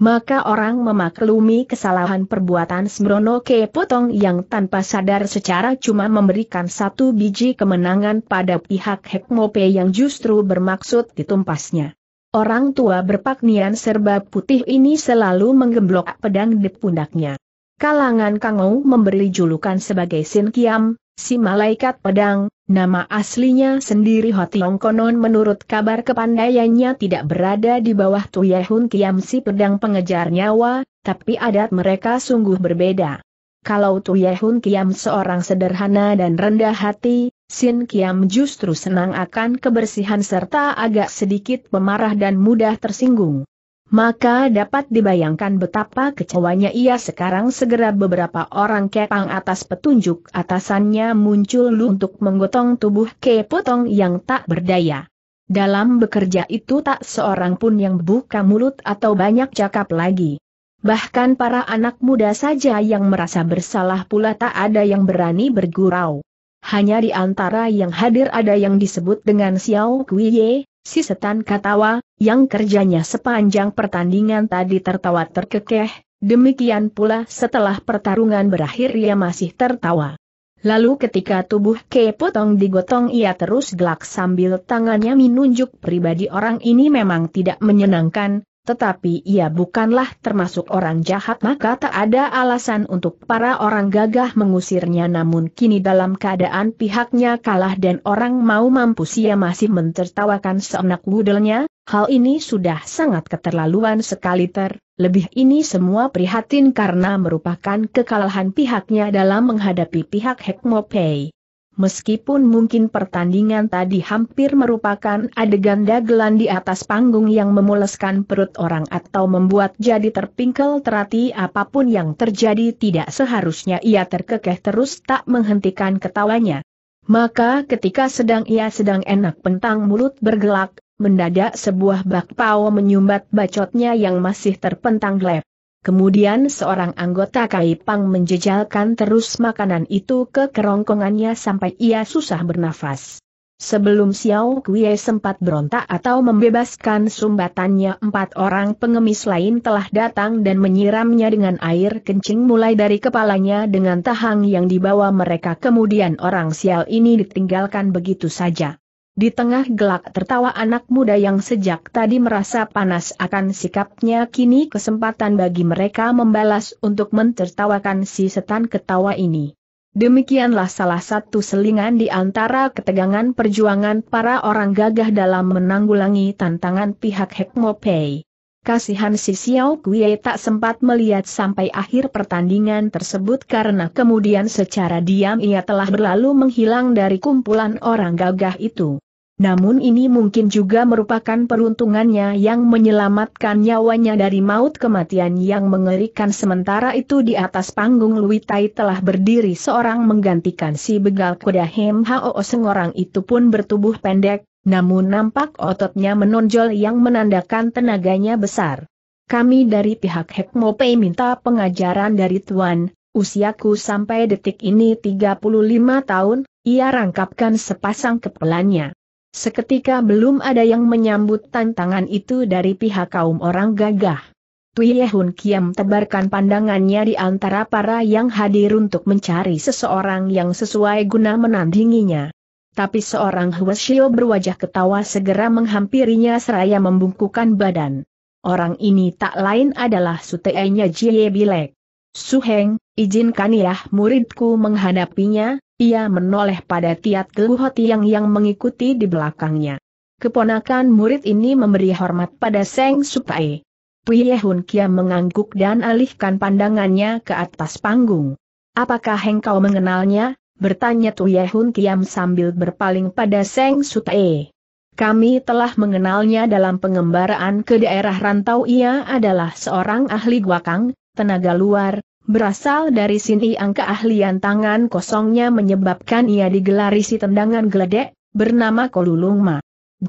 Maka orang memaklumi kesalahan perbuatan Sembrono Kepotong yang tanpa sadar secara cuma memberikan satu biji kemenangan pada pihak Hekmope yang justru bermaksud ditumpasnya. Orang tua berpakaian serba putih ini selalu menggemblok pedang di pundaknya. Kalangan Kangou memberi julukan sebagai Sin Kiam, si malaikat pedang, nama aslinya sendiri Hotiong konon menurut kabar kepandaiannya tidak berada di bawah Tuyehun Kiam si pedang pengejar nyawa, tapi adat mereka sungguh berbeda. Kalau Tuyehun Kiam seorang sederhana dan rendah hati, Sin Kiam justru senang akan kebersihan serta agak sedikit pemarah dan mudah tersinggung. Maka dapat dibayangkan betapa kecewanya ia sekarang segera beberapa orang kepang atas petunjuk atasannya muncul untuk menggotong tubuh kepotong yang tak berdaya. Dalam bekerja itu tak seorang pun yang buka mulut atau banyak cakap lagi. Bahkan para anak muda saja yang merasa bersalah pula tak ada yang berani bergurau. Hanya di antara yang hadir ada yang disebut dengan Xiao Kuiye, si setan katawa, yang kerjanya sepanjang pertandingan tadi tertawa terkekeh, demikian pula setelah pertarungan berakhir ia masih tertawa. Lalu ketika tubuh Kepotong digotong ia terus gelak sambil tangannya menunjuk pribadi orang ini memang tidak menyenangkan, tetapi ia bukanlah termasuk orang jahat maka tak ada alasan untuk para orang gagah mengusirnya namun kini dalam keadaan pihaknya kalah dan orang mau mampu ia masih mentertawakan seenak wudelnya, hal ini sudah sangat keterlaluan sekali ter, lebih ini semua prihatin karena merupakan kekalahan pihaknya dalam menghadapi pihak Hekmopei. Meskipun mungkin pertandingan tadi hampir merupakan adegan dagelan di atas panggung yang memulaskan perut orang atau membuat jadi terpingkel terati apapun yang terjadi tidak seharusnya ia terkekeh terus tak menghentikan ketawanya. Maka ketika sedang ia sedang enak pentang mulut bergelak, mendadak sebuah bakpao menyumbat bacotnya yang masih terpentang glep. Kemudian seorang anggota Kaipang menjejalkan terus makanan itu ke kerongkongannya sampai ia susah bernafas. Sebelum Xiao Kuei sempat berontak atau membebaskan sumbatannya empat orang pengemis lain telah datang dan menyiramnya dengan air kencing mulai dari kepalanya dengan tahang yang dibawa mereka kemudian orang Xiao ini ditinggalkan begitu saja. Di tengah gelak tertawa anak muda yang sejak tadi merasa panas akan sikapnya kini kesempatan bagi mereka membalas untuk mentertawakan si setan ketawa ini. Demikianlah salah satu selingan di antara ketegangan perjuangan para orang gagah dalam menanggulangi tantangan pihak Hekmopei. Kasihan si Xiao Gue tak sempat melihat sampai akhir pertandingan tersebut karena kemudian secara diam ia telah berlalu menghilang dari kumpulan orang gagah itu. Namun ini mungkin juga merupakan peruntungannya yang menyelamatkan nyawanya dari maut kematian yang mengerikan sementara itu di atas panggung Lui Tai telah berdiri seorang menggantikan si begal kuda Hem Hao Seng orang itu pun bertubuh pendek, namun nampak ototnya menonjol yang menandakan tenaganya besar. Kami dari pihak Hekmopei minta pengajaran dari Tuan, usiaku sampai detik ini 35 tahun, ia rangkapkan sepasang kepelannya. Seketika belum ada yang menyambut tantangan itu dari pihak kaum orang gagah. Tui Yehun Kiam tebarkan pandangannya di antara para yang hadir untuk mencari seseorang yang sesuai guna menandinginya. Tapi seorang Huasio berwajah ketawa segera menghampirinya seraya membungkukan badan. Orang ini tak lain adalah suteinya Jie Bilek. Suheng, izinkan ya muridku menghadapinya, ia menoleh pada Tiat Keluhoti yang yang mengikuti di belakangnya. Keponakan murid ini memberi hormat pada Seng Supai. Pie Hun Kia mengangguk dan alihkan pandangannya ke atas panggung. Apakah engkau mengenalnya? bertanya Tuyehun Kiam sambil berpaling pada Seng Sutae. Kami telah mengenalnya dalam pengembaraan ke daerah rantau ia adalah seorang ahli guakang, tenaga luar, berasal dari sini angka ahlian tangan kosongnya menyebabkan ia digelari si tendangan geledek, bernama Kolulungma.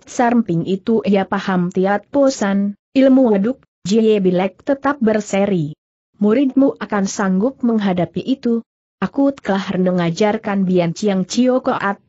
Sarmping itu ia paham tiat posan, ilmu waduk, Jie Bilek tetap berseri. Muridmu akan sanggup menghadapi itu, Aku telah mengajarkan Bian Chiang Chio Koat,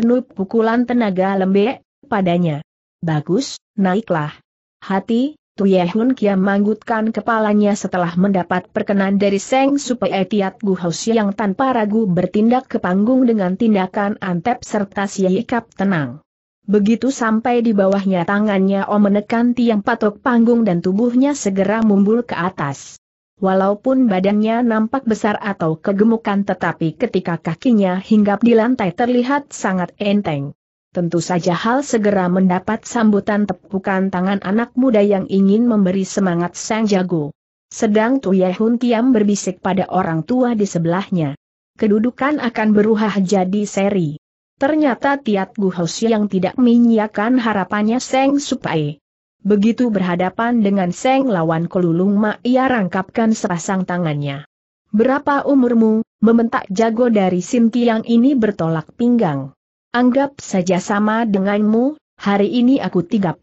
nup pukulan tenaga lembek, padanya. Bagus, naiklah. Hati, Tuyehun Kia manggutkan kepalanya setelah mendapat perkenan dari Seng Supaya Tiat Guhos yang tanpa ragu bertindak ke panggung dengan tindakan antep serta sikap tenang. Begitu sampai di bawahnya tangannya O menekan tiang patok panggung dan tubuhnya segera mumbul ke atas. Walaupun badannya nampak besar atau kegemukan tetapi ketika kakinya hinggap di lantai terlihat sangat enteng. Tentu saja hal segera mendapat sambutan tepukan tangan anak muda yang ingin memberi semangat sang jago. Sedang Tuye Hun Tiam berbisik pada orang tua di sebelahnya. Kedudukan akan berubah jadi seri. Ternyata Tiat Guhos yang tidak menyiakan harapannya Seng Supai Begitu berhadapan dengan Seng lawan kelulung mak ia rangkapkan sepasang tangannya. Berapa umurmu, Mementak jago dari Sintiang ini bertolak pinggang. Anggap saja sama denganmu, hari ini aku 35,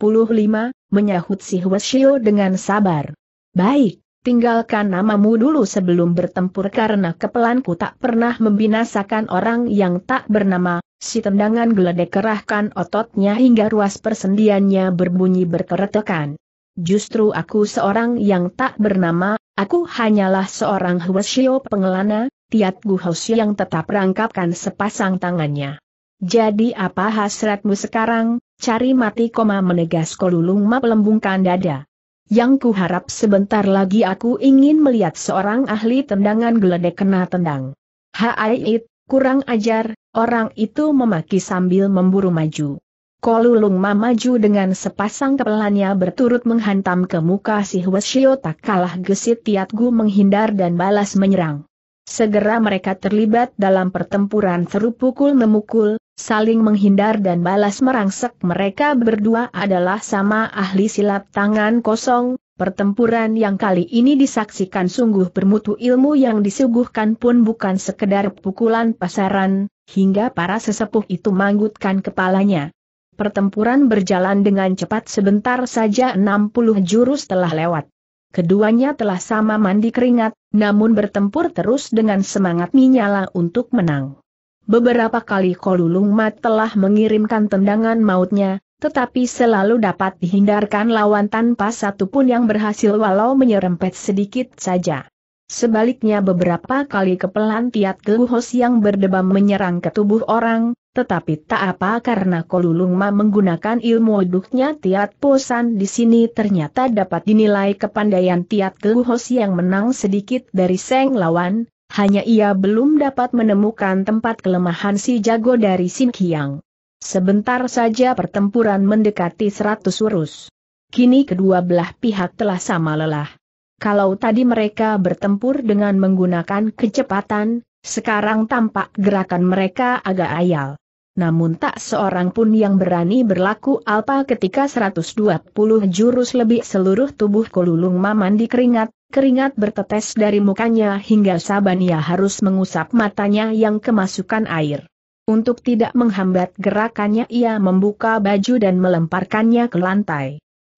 menyahut si Hweshio dengan sabar. Baik, Tinggalkan namamu dulu sebelum bertempur karena kepelanku tak pernah membinasakan orang yang tak bernama, si tendangan geledek kerahkan ototnya hingga ruas persendiannya berbunyi berkeretekan. Justru aku seorang yang tak bernama, aku hanyalah seorang huasio pengelana, tiat guhos yang tetap rangkapkan sepasang tangannya. Jadi apa hasratmu sekarang, cari mati koma menegas kolulung ma pelembungkan dada yang ku harap sebentar lagi aku ingin melihat seorang ahli tendangan geledek kena tendang. Haiit, kurang ajar, orang itu memaki sambil memburu maju. Kolulung Ma maju dengan sepasang kepelannya berturut menghantam ke muka si Hwesyo tak kalah gesit Tiat Gu menghindar dan balas menyerang. Segera mereka terlibat dalam pertempuran seru pukul-memukul, saling menghindar dan balas merangsek mereka berdua adalah sama ahli silat tangan kosong, Pertempuran yang kali ini disaksikan sungguh bermutu ilmu yang disuguhkan pun bukan sekedar pukulan pasaran, hingga para sesepuh itu manggutkan kepalanya. Pertempuran berjalan dengan cepat sebentar saja 60 jurus telah lewat. Keduanya telah sama mandi keringat, namun bertempur terus dengan semangat menyala untuk menang. Beberapa kali Kolulung Mat telah mengirimkan tendangan mautnya, tetapi selalu dapat dihindarkan lawan tanpa satupun yang berhasil walau menyerempet sedikit saja. Sebaliknya beberapa kali kepelan Tiat Geluhos yang berdebam menyerang ke tubuh orang, tetapi tak apa karena Kolulungma menggunakan ilmu duknya Tiat Posan di sini ternyata dapat dinilai kepandaian Tiat Geluhos yang menang sedikit dari Seng lawan, hanya ia belum dapat menemukan tempat kelemahan si jago dari Sin Kiang. Sebentar saja pertempuran mendekati seratus urus. Kini kedua belah pihak telah sama lelah. Kalau tadi mereka bertempur dengan menggunakan kecepatan, sekarang tampak gerakan mereka agak ayal. Namun tak seorang pun yang berani berlaku alpa ketika 120 jurus lebih seluruh tubuh kolulung maman dikeringat, keringat bertetes dari mukanya hingga Sabania harus mengusap matanya yang kemasukan air. Untuk tidak menghambat gerakannya ia membuka baju dan melemparkannya ke lantai.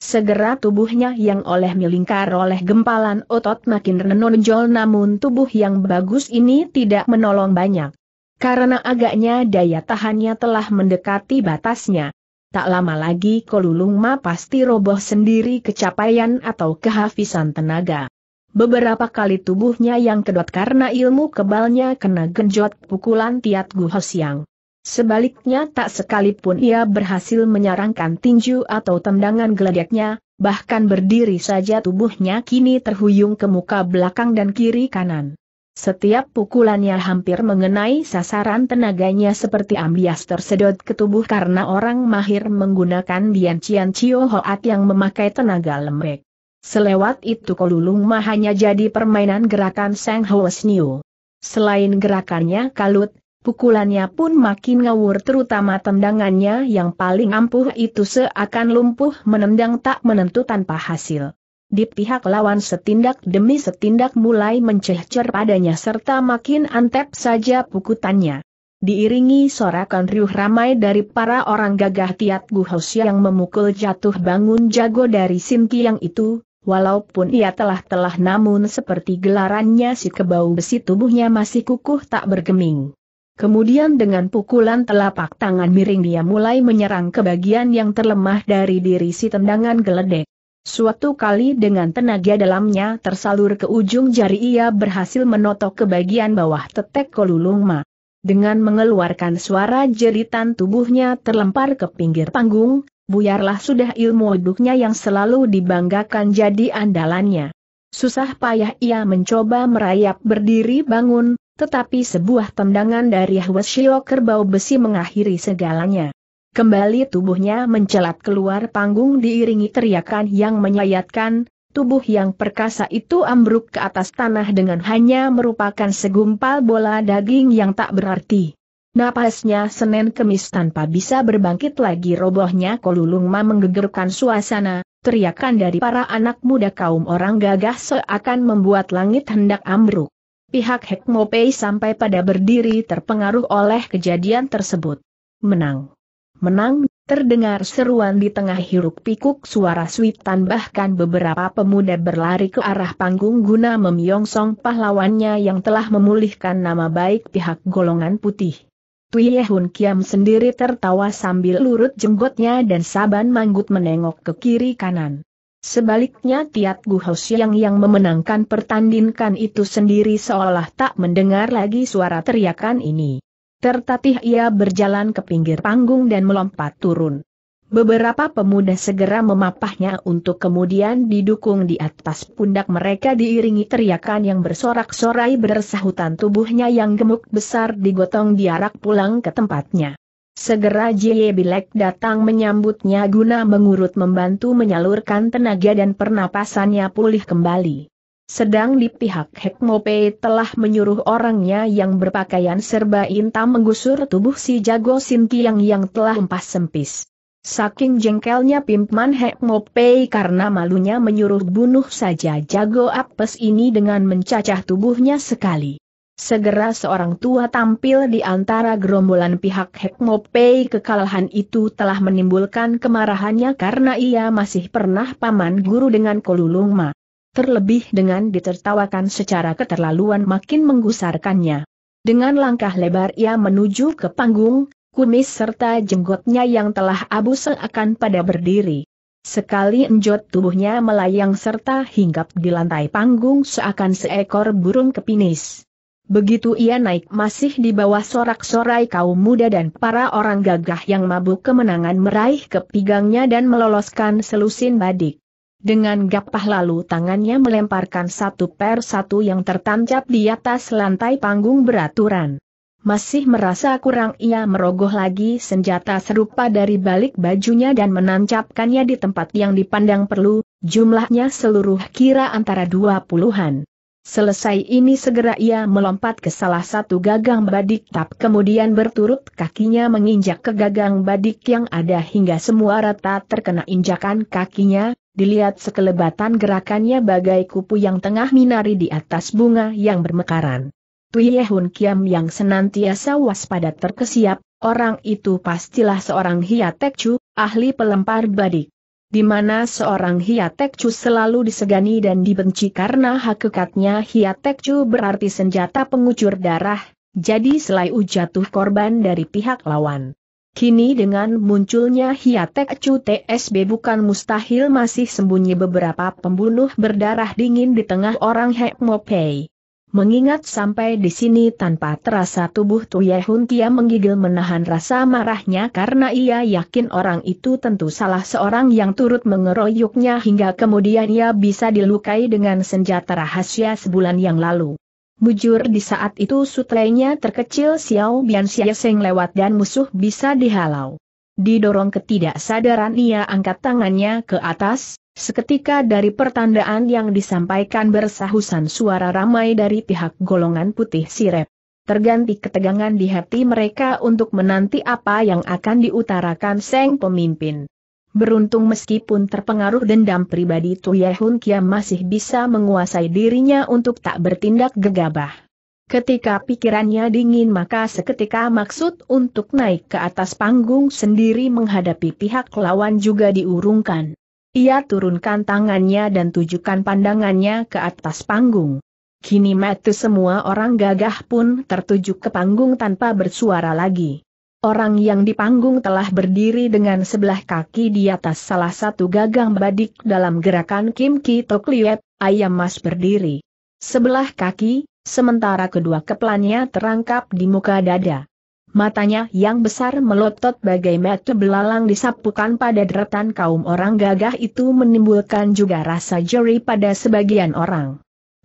Segera tubuhnya yang oleh melingkar oleh gempalan otot makin menonjol namun tubuh yang bagus ini tidak menolong banyak. Karena agaknya daya tahannya telah mendekati batasnya. Tak lama lagi Kolulungma pasti roboh sendiri kecapaian atau kehafisan tenaga. Beberapa kali tubuhnya yang kedot karena ilmu kebalnya kena genjot pukulan Tiat Guhos yang. Sebaliknya tak sekalipun ia berhasil menyarangkan tinju atau tendangan geledeknya, bahkan berdiri saja tubuhnya kini terhuyung ke muka belakang dan kiri kanan. Setiap pukulannya hampir mengenai sasaran tenaganya seperti ambias tersedot ke tubuh karena orang mahir menggunakan cian Cio Hoat yang memakai tenaga lembek. Selewat itu kolulung mah hanya jadi permainan gerakan Sang Hoes Niu. Selain gerakannya kalut, Pukulannya pun makin ngawur terutama tendangannya yang paling ampuh itu seakan lumpuh menendang tak menentu tanpa hasil. Di pihak lawan setindak demi setindak mulai mencecer padanya serta makin antep saja pukutannya. Diiringi sorakan riuh ramai dari para orang gagah Tiat Guhos yang memukul jatuh bangun jago dari yang itu, Walaupun ia telah-telah namun seperti gelarannya si kebau besi tubuhnya masih kukuh tak bergeming. Kemudian dengan pukulan telapak tangan miring dia mulai menyerang ke bagian yang terlemah dari diri si tendangan geledek. Suatu kali dengan tenaga dalamnya tersalur ke ujung jari ia berhasil menotok ke bagian bawah tetek kolulungma. Dengan mengeluarkan suara jeritan tubuhnya terlempar ke pinggir panggung, buyarlah sudah ilmu uduknya yang selalu dibanggakan jadi andalannya. Susah payah ia mencoba merayap berdiri bangun, tetapi sebuah tendangan dari Hwasyo kerbau besi mengakhiri segalanya. Kembali tubuhnya mencelat keluar panggung diiringi teriakan yang menyayatkan, tubuh yang perkasa itu ambruk ke atas tanah dengan hanya merupakan segumpal bola daging yang tak berarti. Napasnya Senin Kemis tanpa bisa berbangkit lagi robohnya Kolulungma menggegerkan suasana, teriakan dari para anak muda kaum orang gagah seakan membuat langit hendak ambruk pihak Hekmopei sampai pada berdiri terpengaruh oleh kejadian tersebut. Menang. Menang, terdengar seruan di tengah hiruk pikuk suara suitan bahkan beberapa pemuda berlari ke arah panggung guna memyongsong pahlawannya yang telah memulihkan nama baik pihak golongan putih. Tui Yehun Kiam sendiri tertawa sambil lurut jenggotnya dan saban manggut menengok ke kiri kanan. Sebaliknya Tiat Hoshiang yang memenangkan pertandingan itu sendiri seolah tak mendengar lagi suara teriakan ini. Tertatih ia berjalan ke pinggir panggung dan melompat turun. Beberapa pemuda segera memapahnya untuk kemudian didukung di atas pundak mereka diiringi teriakan yang bersorak-sorai bersahutan tubuhnya yang gemuk besar digotong diarak pulang ke tempatnya. Segera Jie Bilek datang menyambutnya guna mengurut membantu menyalurkan tenaga dan pernapasannya pulih kembali. Sedang di pihak Hekmope telah menyuruh orangnya yang berpakaian serba intam menggusur tubuh si jago Sintiang yang telah empas sempis. Saking jengkelnya Pimpman Hekmope karena malunya menyuruh bunuh saja jago apes ini dengan mencacah tubuhnya sekali. Segera seorang tua tampil di antara gerombolan pihak Hekmopei kekalahan itu telah menimbulkan kemarahannya karena ia masih pernah paman guru dengan Kolulung Ma. Terlebih dengan ditertawakan secara keterlaluan makin menggusarkannya. Dengan langkah lebar ia menuju ke panggung, kumis serta jenggotnya yang telah abu seakan pada berdiri. Sekali enjot tubuhnya melayang serta hinggap di lantai panggung seakan seekor burung kepinis. Begitu ia naik masih di bawah sorak-sorai kaum muda dan para orang gagah yang mabuk kemenangan meraih ke pinggangnya dan meloloskan selusin badik. Dengan gapah lalu tangannya melemparkan satu per satu yang tertancap di atas lantai panggung beraturan. Masih merasa kurang ia merogoh lagi senjata serupa dari balik bajunya dan menancapkannya di tempat yang dipandang perlu, jumlahnya seluruh kira antara dua puluhan. Selesai ini segera ia melompat ke salah satu gagang badik tap kemudian berturut kakinya menginjak ke gagang badik yang ada hingga semua rata terkena injakan kakinya, dilihat sekelebatan gerakannya bagai kupu yang tengah minari di atas bunga yang bermekaran. Tui Yehun Kiam yang senantiasa waspada terkesiap, orang itu pastilah seorang hiatek cu, ahli pelempar badik di mana seorang Hiatekcu selalu disegani dan dibenci karena hakikatnya Hiatekcu berarti senjata pengucur darah, jadi selai jatuh korban dari pihak lawan. Kini dengan munculnya Hiatekcu TSB bukan mustahil masih sembunyi beberapa pembunuh berdarah dingin di tengah orang Hekmopei. Mengingat sampai di sini tanpa terasa tubuh Hun Kia menggigil menahan rasa marahnya karena ia yakin orang itu tentu salah seorang yang turut mengeroyoknya hingga kemudian ia bisa dilukai dengan senjata rahasia sebulan yang lalu. Mujur di saat itu sutrenya terkecil Xiao Bian seng lewat dan musuh bisa dihalau. Didorong ketidaksadaran ia angkat tangannya ke atas, Seketika dari pertandaan yang disampaikan bersahusan suara ramai dari pihak golongan putih sirep. Terganti ketegangan di hati mereka untuk menanti apa yang akan diutarakan Seng pemimpin. Beruntung meskipun terpengaruh dendam pribadi Tuyehun Hun Kia masih bisa menguasai dirinya untuk tak bertindak gegabah. Ketika pikirannya dingin maka seketika maksud untuk naik ke atas panggung sendiri menghadapi pihak lawan juga diurungkan. Ia turunkan tangannya dan tujukan pandangannya ke atas panggung. Kini mati semua orang gagah pun tertuju ke panggung tanpa bersuara lagi. Orang yang di panggung telah berdiri dengan sebelah kaki di atas salah satu gagang badik dalam gerakan Kim Ki Tok Liet, ayam mas berdiri. Sebelah kaki, sementara kedua keplannya terangkap di muka dada matanya yang besar melotot bagai mata belalang disapukan pada deretan kaum orang gagah itu menimbulkan juga rasa jeri pada sebagian orang.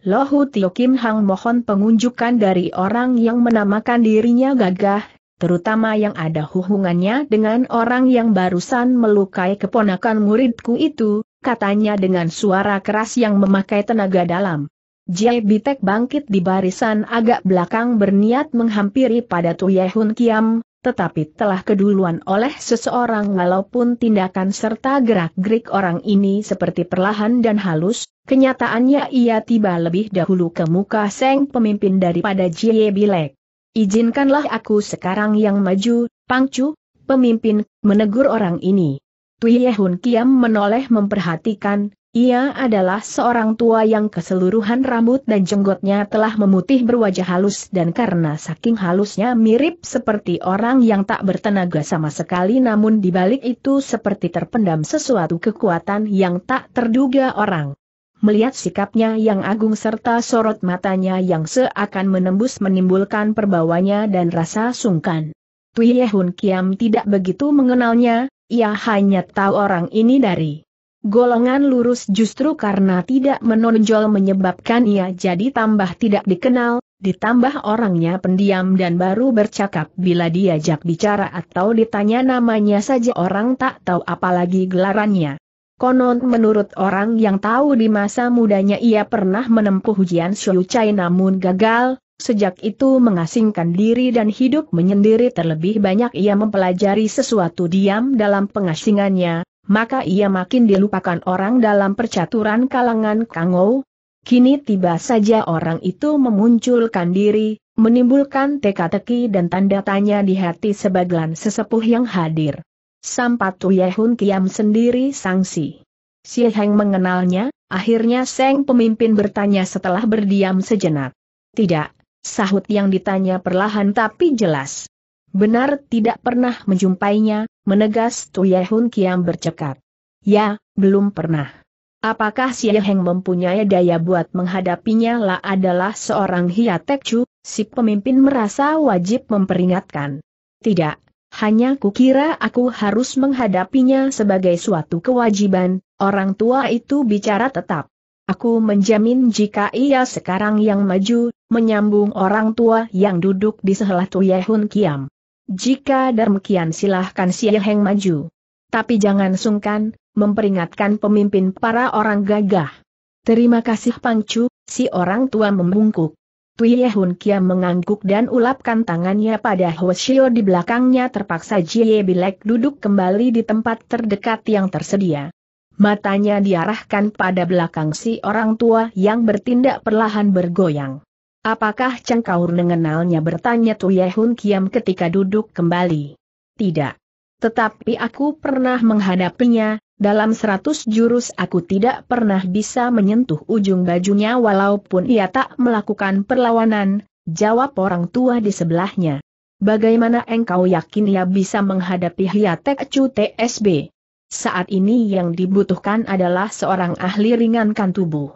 Lohu Tio Kim Hang mohon pengunjukan dari orang yang menamakan dirinya gagah, terutama yang ada hubungannya dengan orang yang barusan melukai keponakan muridku itu, katanya dengan suara keras yang memakai tenaga dalam. Jie Bitek bangkit di barisan agak belakang berniat menghampiri pada Tuyehun Kiam, tetapi telah keduluan oleh seseorang walaupun tindakan serta gerak-gerik orang ini seperti perlahan dan halus, kenyataannya ia tiba lebih dahulu ke muka Seng pemimpin daripada Jie Bilek. Izinkanlah aku sekarang yang maju, Pangcu, pemimpin, menegur orang ini. Tuyehun Kiam menoleh memperhatikan, ia adalah seorang tua yang keseluruhan rambut dan jenggotnya telah memutih berwajah halus dan karena saking halusnya mirip seperti orang yang tak bertenaga sama sekali namun dibalik itu seperti terpendam sesuatu kekuatan yang tak terduga orang. Melihat sikapnya yang agung serta sorot matanya yang seakan menembus menimbulkan perbawanya dan rasa sungkan. Tui Yehun Kiam tidak begitu mengenalnya, ia hanya tahu orang ini dari Golongan lurus justru karena tidak menonjol menyebabkan ia jadi tambah tidak dikenal, ditambah orangnya pendiam dan baru bercakap bila diajak bicara atau ditanya namanya saja orang tak tahu apalagi gelarannya. Konon menurut orang yang tahu di masa mudanya ia pernah menempuh ujian Chai namun gagal, sejak itu mengasingkan diri dan hidup menyendiri terlebih banyak ia mempelajari sesuatu diam dalam pengasingannya, maka ia makin dilupakan orang dalam percaturan kalangan Kangou. Kini tiba saja orang itu memunculkan diri, menimbulkan teka-teki dan tanda tanya di hati sebagian sesepuh yang hadir. Sampatu Yehun Kiam sendiri sangsi. Si Heng mengenalnya, akhirnya Seng pemimpin bertanya setelah berdiam sejenak. Tidak, sahut yang ditanya perlahan tapi jelas. Benar tidak pernah menjumpainya, menegas Tuye Hun Kiam bercekat. Ya, belum pernah. Apakah si Heng mempunyai daya buat menghadapinya lah adalah seorang hiatekcu, si pemimpin merasa wajib memperingatkan. Tidak, hanya kukira aku harus menghadapinya sebagai suatu kewajiban, orang tua itu bicara tetap. Aku menjamin jika ia sekarang yang maju, menyambung orang tua yang duduk di sehelah Tuyehun Kiam. Jika demikian silahkan si Heng maju. Tapi jangan sungkan, memperingatkan pemimpin para orang gagah. Terima kasih Pangcu, si orang tua membungkuk. Tui Yehun Kia mengangguk dan ulapkan tangannya pada Hoshio di belakangnya terpaksa Jie Bilek duduk kembali di tempat terdekat yang tersedia. Matanya diarahkan pada belakang si orang tua yang bertindak perlahan bergoyang. Apakah Cengkaur mengenalnya bertanya Tuye Kiam ketika duduk kembali? Tidak. Tetapi aku pernah menghadapinya, dalam seratus jurus aku tidak pernah bisa menyentuh ujung bajunya walaupun ia tak melakukan perlawanan, jawab orang tua di sebelahnya. Bagaimana engkau yakin ia bisa menghadapi Hiatek Chu TSB? Saat ini yang dibutuhkan adalah seorang ahli ringankan tubuh.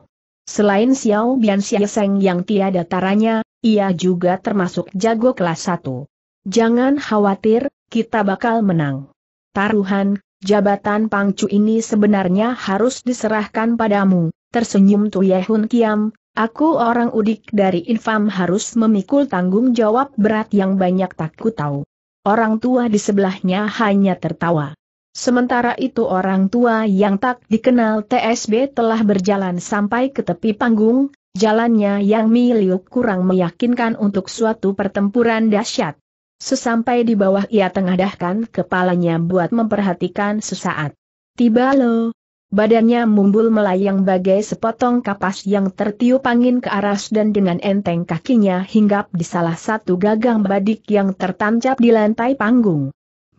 Selain Xiao Bian Xiaoseng yang tiada taranya, ia juga termasuk jago kelas 1. Jangan khawatir, kita bakal menang. Taruhan, jabatan pangcu ini sebenarnya harus diserahkan padamu, tersenyum Tuyehun Hun Kiam, aku orang udik dari infam harus memikul tanggung jawab berat yang banyak tak ku tahu. Orang tua di sebelahnya hanya tertawa. Sementara itu orang tua yang tak dikenal TSB telah berjalan sampai ke tepi panggung, jalannya yang miliuk kurang meyakinkan untuk suatu pertempuran dahsyat. Sesampai di bawah ia tengadahkan kepalanya buat memperhatikan sesaat. Tiba lo. Badannya mumbul melayang bagai sepotong kapas yang tertiup angin ke aras dan dengan enteng kakinya hinggap di salah satu gagang badik yang tertancap di lantai panggung.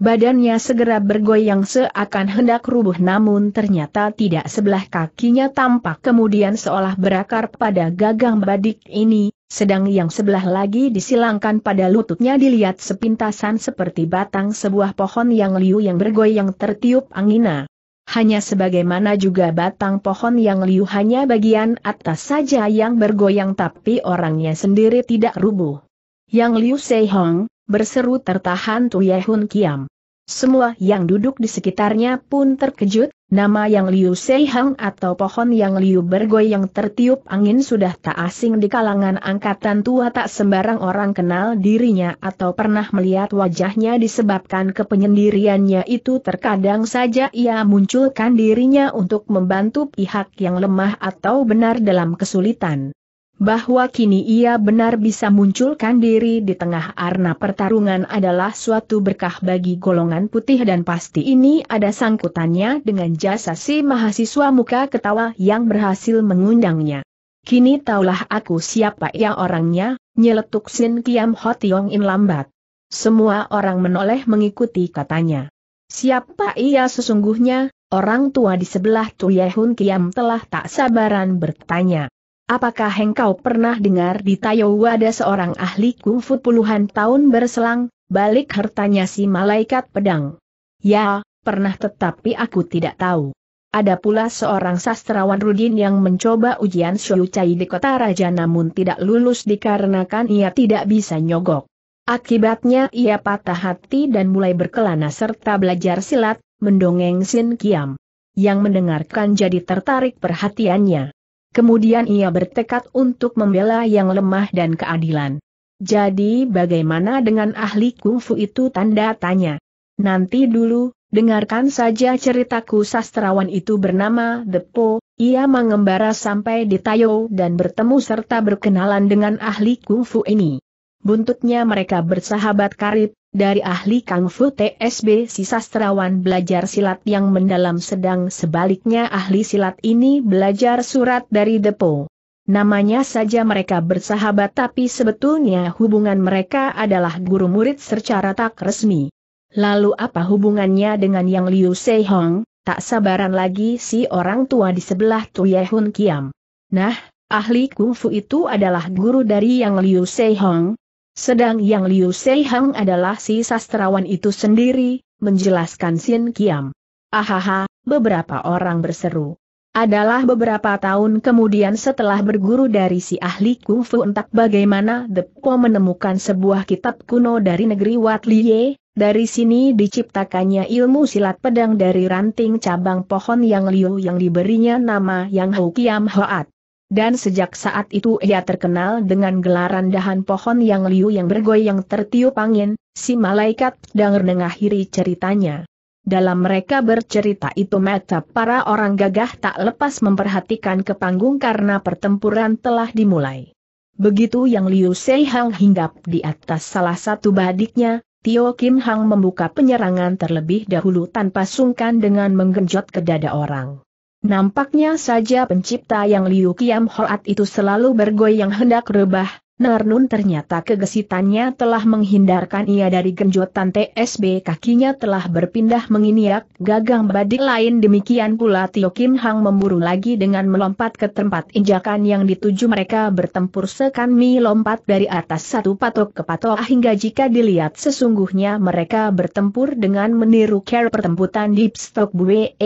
Badannya segera bergoyang seakan hendak rubuh namun ternyata tidak sebelah kakinya tampak kemudian seolah berakar pada gagang badik ini, sedang yang sebelah lagi disilangkan pada lututnya dilihat sepintasan seperti batang sebuah pohon yang liu yang bergoyang tertiup angina. Hanya sebagaimana juga batang pohon yang liu hanya bagian atas saja yang bergoyang tapi orangnya sendiri tidak rubuh. Yang Liu Sehong berseru tertahan Tuyehun Kiam. Semua yang duduk di sekitarnya pun terkejut, nama yang Liu Seihang atau pohon yang Liu bergoyang tertiup angin sudah tak asing di kalangan angkatan tua tak sembarang orang kenal dirinya atau pernah melihat wajahnya disebabkan kepenyendiriannya itu terkadang saja ia munculkan dirinya untuk membantu pihak yang lemah atau benar dalam kesulitan bahwa kini ia benar bisa munculkan diri di tengah arena pertarungan adalah suatu berkah bagi golongan putih dan pasti ini ada sangkutannya dengan jasa si mahasiswa muka ketawa yang berhasil mengundangnya. Kini taulah aku siapa ia ya orangnya, nyeletuk Sin Kiam Hotiong In lambat. Semua orang menoleh mengikuti katanya. Siapa ia sesungguhnya, orang tua di sebelah Tuyehun Kiam telah tak sabaran bertanya. Apakah engkau pernah dengar di Taiyo ada seorang ahli kungfu puluhan tahun berselang, balik hartanya si malaikat pedang? Ya, pernah tetapi aku tidak tahu. Ada pula seorang sastrawan Rudin yang mencoba ujian Chai di kota raja namun tidak lulus dikarenakan ia tidak bisa nyogok. Akibatnya ia patah hati dan mulai berkelana serta belajar silat, mendongeng Sin Kiam. Yang mendengarkan jadi tertarik perhatiannya. Kemudian ia bertekad untuk membela yang lemah dan keadilan. Jadi bagaimana dengan ahli kungfu itu tanda tanya. Nanti dulu, dengarkan saja ceritaku sastrawan itu bernama Depo, ia mengembara sampai di Tayo dan bertemu serta berkenalan dengan ahli kungfu ini. Buntutnya mereka bersahabat karib, dari ahli Kang Fu TSB si sastrawan belajar silat yang mendalam sedang sebaliknya ahli silat ini belajar surat dari depo. Namanya saja mereka bersahabat tapi sebetulnya hubungan mereka adalah guru murid secara tak resmi. Lalu apa hubungannya dengan yang Liu Sehong, Tak sabaran lagi si orang tua di sebelah Tuye Hun Kiam. Nah, ahli kungfu itu adalah guru dari yang Liu Sehong, sedang yang Liu Seihang adalah si sastrawan itu sendiri, menjelaskan Sin Kiam. Ahaha, beberapa orang berseru. Adalah beberapa tahun kemudian setelah berguru dari si ahli kungfu entak bagaimana Depo menemukan sebuah kitab kuno dari negeri Wat Liye, dari sini diciptakannya ilmu silat pedang dari ranting cabang pohon yang liu yang diberinya nama Yang Hou Kiam Hoat dan sejak saat itu ia terkenal dengan gelaran dahan pohon yang liu yang bergoyang tertiup angin, si malaikat dan mengakhiri ceritanya. Dalam mereka bercerita itu mata para orang gagah tak lepas memperhatikan ke panggung karena pertempuran telah dimulai. Begitu yang Liu Seihang hinggap di atas salah satu badiknya, Tio Kim Hang membuka penyerangan terlebih dahulu tanpa sungkan dengan menggenjot ke dada orang. Nampaknya saja pencipta yang Liu Kiam Hoat itu selalu bergoyang hendak rebah, Narnun ternyata kegesitannya telah menghindarkan ia dari genjotan TSB kakinya telah berpindah menginiak gagang badik lain demikian pula Tio Kim Hang memburu lagi dengan melompat ke tempat injakan yang dituju mereka bertempur sekanmi lompat dari atas satu patok ke patok hingga jika dilihat sesungguhnya mereka bertempur dengan meniru care pertemputan di Stock Bue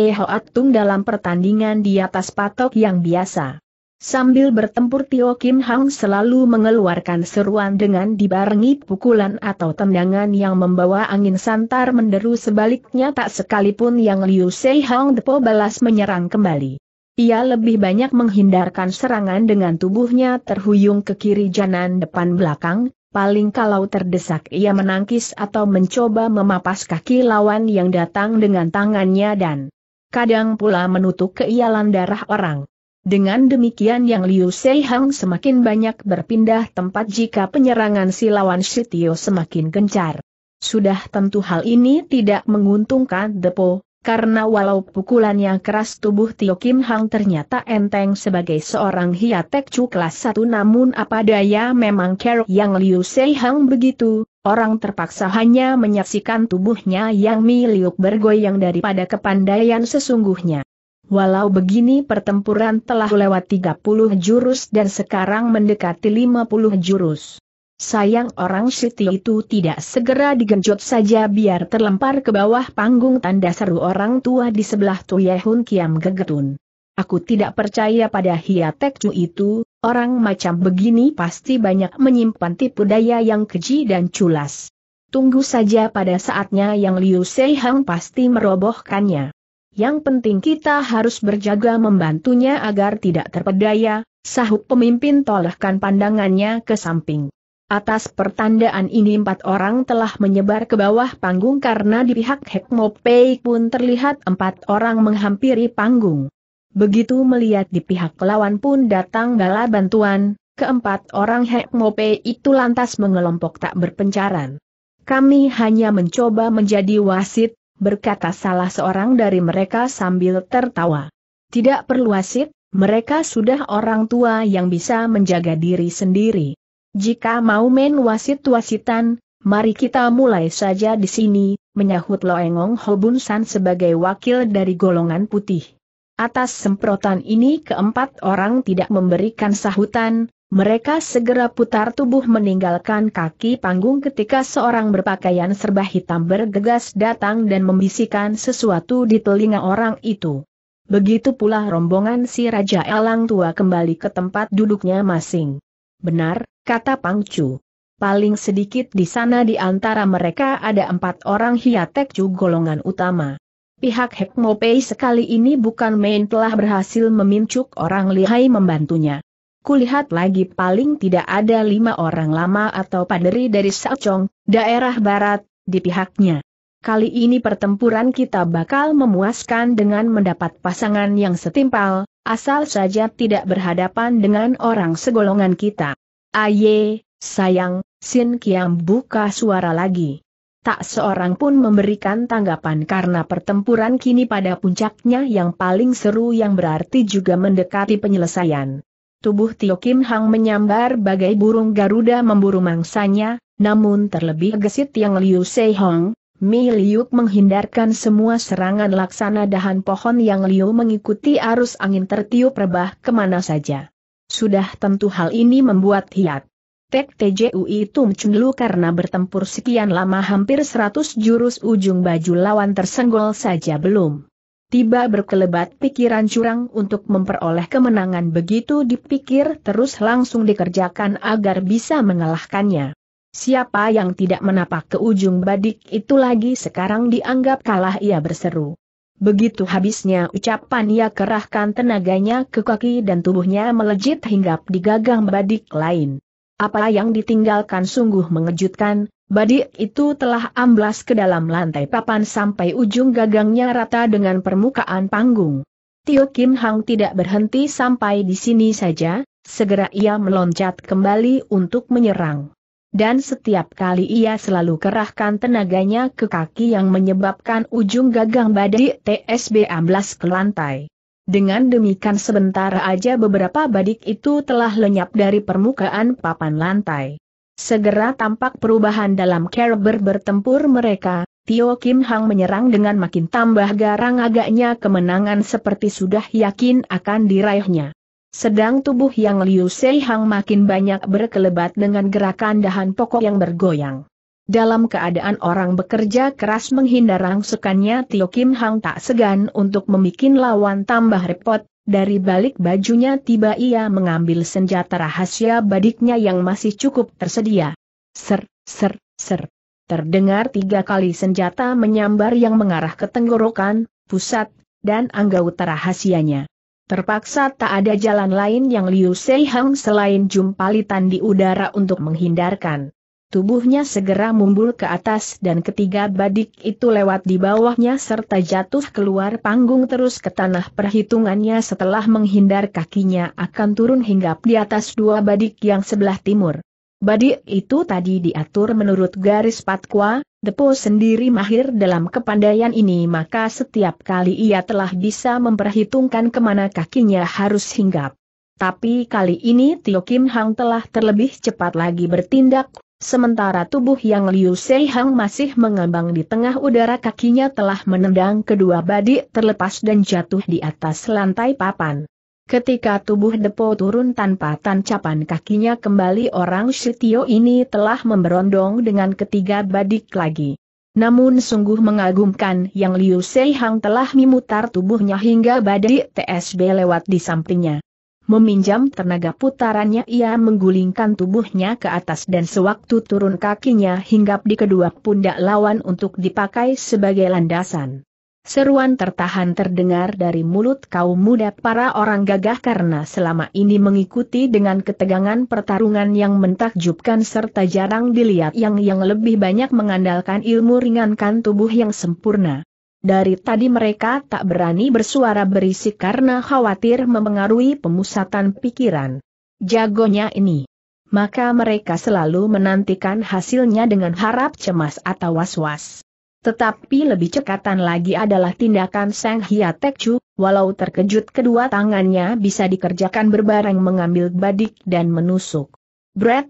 tung dalam pertandingan di atas patok yang biasa. Sambil bertempur Tio Kim Hang selalu mengeluarkan seruan dengan dibarengi pukulan atau tendangan yang membawa angin santar menderu sebaliknya tak sekalipun yang Liu Sei Hang Depo balas menyerang kembali. Ia lebih banyak menghindarkan serangan dengan tubuhnya terhuyung ke kiri janan depan belakang, paling kalau terdesak ia menangkis atau mencoba memapas kaki lawan yang datang dengan tangannya dan kadang pula menutup keialan darah orang. Dengan demikian yang Liu Seihang semakin banyak berpindah tempat jika penyerangan si lawan Sitio semakin gencar. Sudah tentu hal ini tidak menguntungkan Depo, karena walau pukulannya keras tubuh Tio Kim Hang ternyata enteng sebagai seorang hiatek cu kelas 1 namun apa daya memang care yang Liu Seihang begitu, orang terpaksa hanya menyaksikan tubuhnya yang miliuk bergoyang daripada kepandaian sesungguhnya. Walau begini pertempuran telah lewat 30 jurus dan sekarang mendekati 50 jurus. Sayang orang Siti itu tidak segera digenjot saja biar terlempar ke bawah panggung tanda seru orang tua di sebelah Tuyehun Kiam Gegetun. Aku tidak percaya pada Hiatekcu itu, orang macam begini pasti banyak menyimpan tipu daya yang keji dan culas. Tunggu saja pada saatnya yang Liu Seihang pasti merobohkannya. Yang penting kita harus berjaga membantunya agar tidak terpedaya, sahut pemimpin tolehkan pandangannya ke samping. Atas pertandaan ini empat orang telah menyebar ke bawah panggung karena di pihak Hekmopei pun terlihat empat orang menghampiri panggung. Begitu melihat di pihak lawan pun datang bala bantuan, keempat orang Hekmopei itu lantas mengelompok tak berpencaran. Kami hanya mencoba menjadi wasit, berkata salah seorang dari mereka sambil tertawa. Tidak perlu wasit, mereka sudah orang tua yang bisa menjaga diri sendiri. Jika mau main wasit-wasitan, mari kita mulai saja di sini, menyahut Loengong Hobun San sebagai wakil dari golongan putih. Atas semprotan ini keempat orang tidak memberikan sahutan, mereka segera putar tubuh meninggalkan kaki panggung ketika seorang berpakaian serba hitam bergegas datang dan membisikkan sesuatu di telinga orang itu. Begitu pula rombongan si Raja Elang Tua kembali ke tempat duduknya masing. Benar, kata Pangcu. Paling sedikit di sana di antara mereka ada empat orang Hiatekcu golongan utama. Pihak Hekmopei sekali ini bukan main telah berhasil memincuk orang lihai membantunya kulihat lagi paling tidak ada lima orang lama atau paderi dari Saocong, daerah barat, di pihaknya. Kali ini pertempuran kita bakal memuaskan dengan mendapat pasangan yang setimpal, asal saja tidak berhadapan dengan orang segolongan kita. Aye, sayang, Sin Kiam buka suara lagi. Tak seorang pun memberikan tanggapan karena pertempuran kini pada puncaknya yang paling seru yang berarti juga mendekati penyelesaian tubuh Tio Kim Hang menyambar bagai burung Garuda memburu mangsanya, namun terlebih gesit yang Liu Sei Hong, Mi Liu menghindarkan semua serangan laksana dahan pohon yang Liu mengikuti arus angin tertiup rebah kemana saja. Sudah tentu hal ini membuat hiat. Tek TJU itu mencundlu karena bertempur sekian lama hampir 100 jurus ujung baju lawan tersenggol saja belum tiba berkelebat pikiran curang untuk memperoleh kemenangan begitu dipikir terus langsung dikerjakan agar bisa mengalahkannya. Siapa yang tidak menapak ke ujung badik itu lagi sekarang dianggap kalah ia berseru. Begitu habisnya ucapan ia kerahkan tenaganya ke kaki dan tubuhnya melejit hinggap di gagang badik lain. Apa yang ditinggalkan sungguh mengejutkan, Badik itu telah amblas ke dalam lantai papan sampai ujung gagangnya rata dengan permukaan panggung. Tio Kim Hang tidak berhenti sampai di sini saja, segera ia meloncat kembali untuk menyerang. Dan setiap kali ia selalu kerahkan tenaganya ke kaki yang menyebabkan ujung gagang badik TSB amblas ke lantai. Dengan demikian sebentar aja beberapa badik itu telah lenyap dari permukaan papan lantai. Segera tampak perubahan dalam kerber bertempur mereka, Tio Kim Hang menyerang dengan makin tambah garang agaknya kemenangan seperti sudah yakin akan diraihnya. Sedang tubuh yang Liu Sei Hang makin banyak berkelebat dengan gerakan dahan pokok yang bergoyang. Dalam keadaan orang bekerja keras menghindar rangsukannya Tio Kim Hang tak segan untuk membuat lawan tambah repot, dari balik bajunya tiba ia mengambil senjata rahasia badiknya yang masih cukup tersedia. Ser, ser, ser. Terdengar tiga kali senjata menyambar yang mengarah ke tenggorokan, pusat, dan anggota rahasianya. Terpaksa tak ada jalan lain yang Liu Seihang selain jumpalitan di udara untuk menghindarkan. Tubuhnya segera mumbul ke atas dan ketiga badik itu lewat di bawahnya serta jatuh keluar panggung terus ke tanah perhitungannya setelah menghindar kakinya akan turun hinggap di atas dua badik yang sebelah timur. Badik itu tadi diatur menurut garis patqua. Depo sendiri mahir dalam kepandaian ini maka setiap kali ia telah bisa memperhitungkan kemana kakinya harus hinggap. Tapi kali ini Tio Kim Hang telah terlebih cepat lagi bertindak Sementara tubuh yang Liu Seihang masih mengambang di tengah udara kakinya telah menendang kedua badik terlepas dan jatuh di atas lantai papan. Ketika tubuh Depo turun tanpa tancapan kakinya kembali orang Shitio ini telah memberondong dengan ketiga badik lagi. Namun sungguh mengagumkan yang Liu Seihang telah memutar tubuhnya hingga badik TSB lewat di sampingnya. Meminjam tenaga putarannya ia menggulingkan tubuhnya ke atas dan sewaktu turun kakinya hinggap di kedua pundak lawan untuk dipakai sebagai landasan. Seruan tertahan terdengar dari mulut kaum muda para orang gagah karena selama ini mengikuti dengan ketegangan pertarungan yang mentakjubkan serta jarang dilihat yang yang lebih banyak mengandalkan ilmu ringankan tubuh yang sempurna. Dari tadi mereka tak berani bersuara berisik karena khawatir memengaruhi pemusatan pikiran. Jagonya ini. Maka mereka selalu menantikan hasilnya dengan harap cemas atau was-was. Tetapi lebih cekatan lagi adalah tindakan Sang Hia Chu, walau terkejut kedua tangannya bisa dikerjakan berbareng mengambil badik dan menusuk. Brett,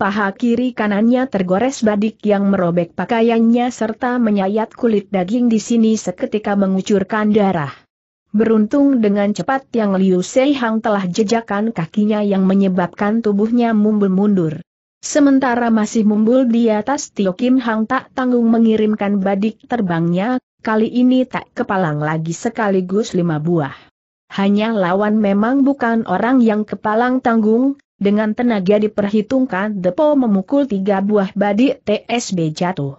Paha kiri kanannya tergores badik yang merobek pakaiannya serta menyayat kulit daging di sini seketika mengucurkan darah. Beruntung dengan cepat yang Liu Sei Hang telah jejakan kakinya yang menyebabkan tubuhnya mumbul mundur. Sementara masih mumbul di atas Tio Kim Hang tak tanggung mengirimkan badik terbangnya, kali ini tak kepalang lagi sekaligus lima buah. Hanya lawan memang bukan orang yang kepalang tanggung, dengan tenaga diperhitungkan Depo memukul tiga buah badik TSB jatuh.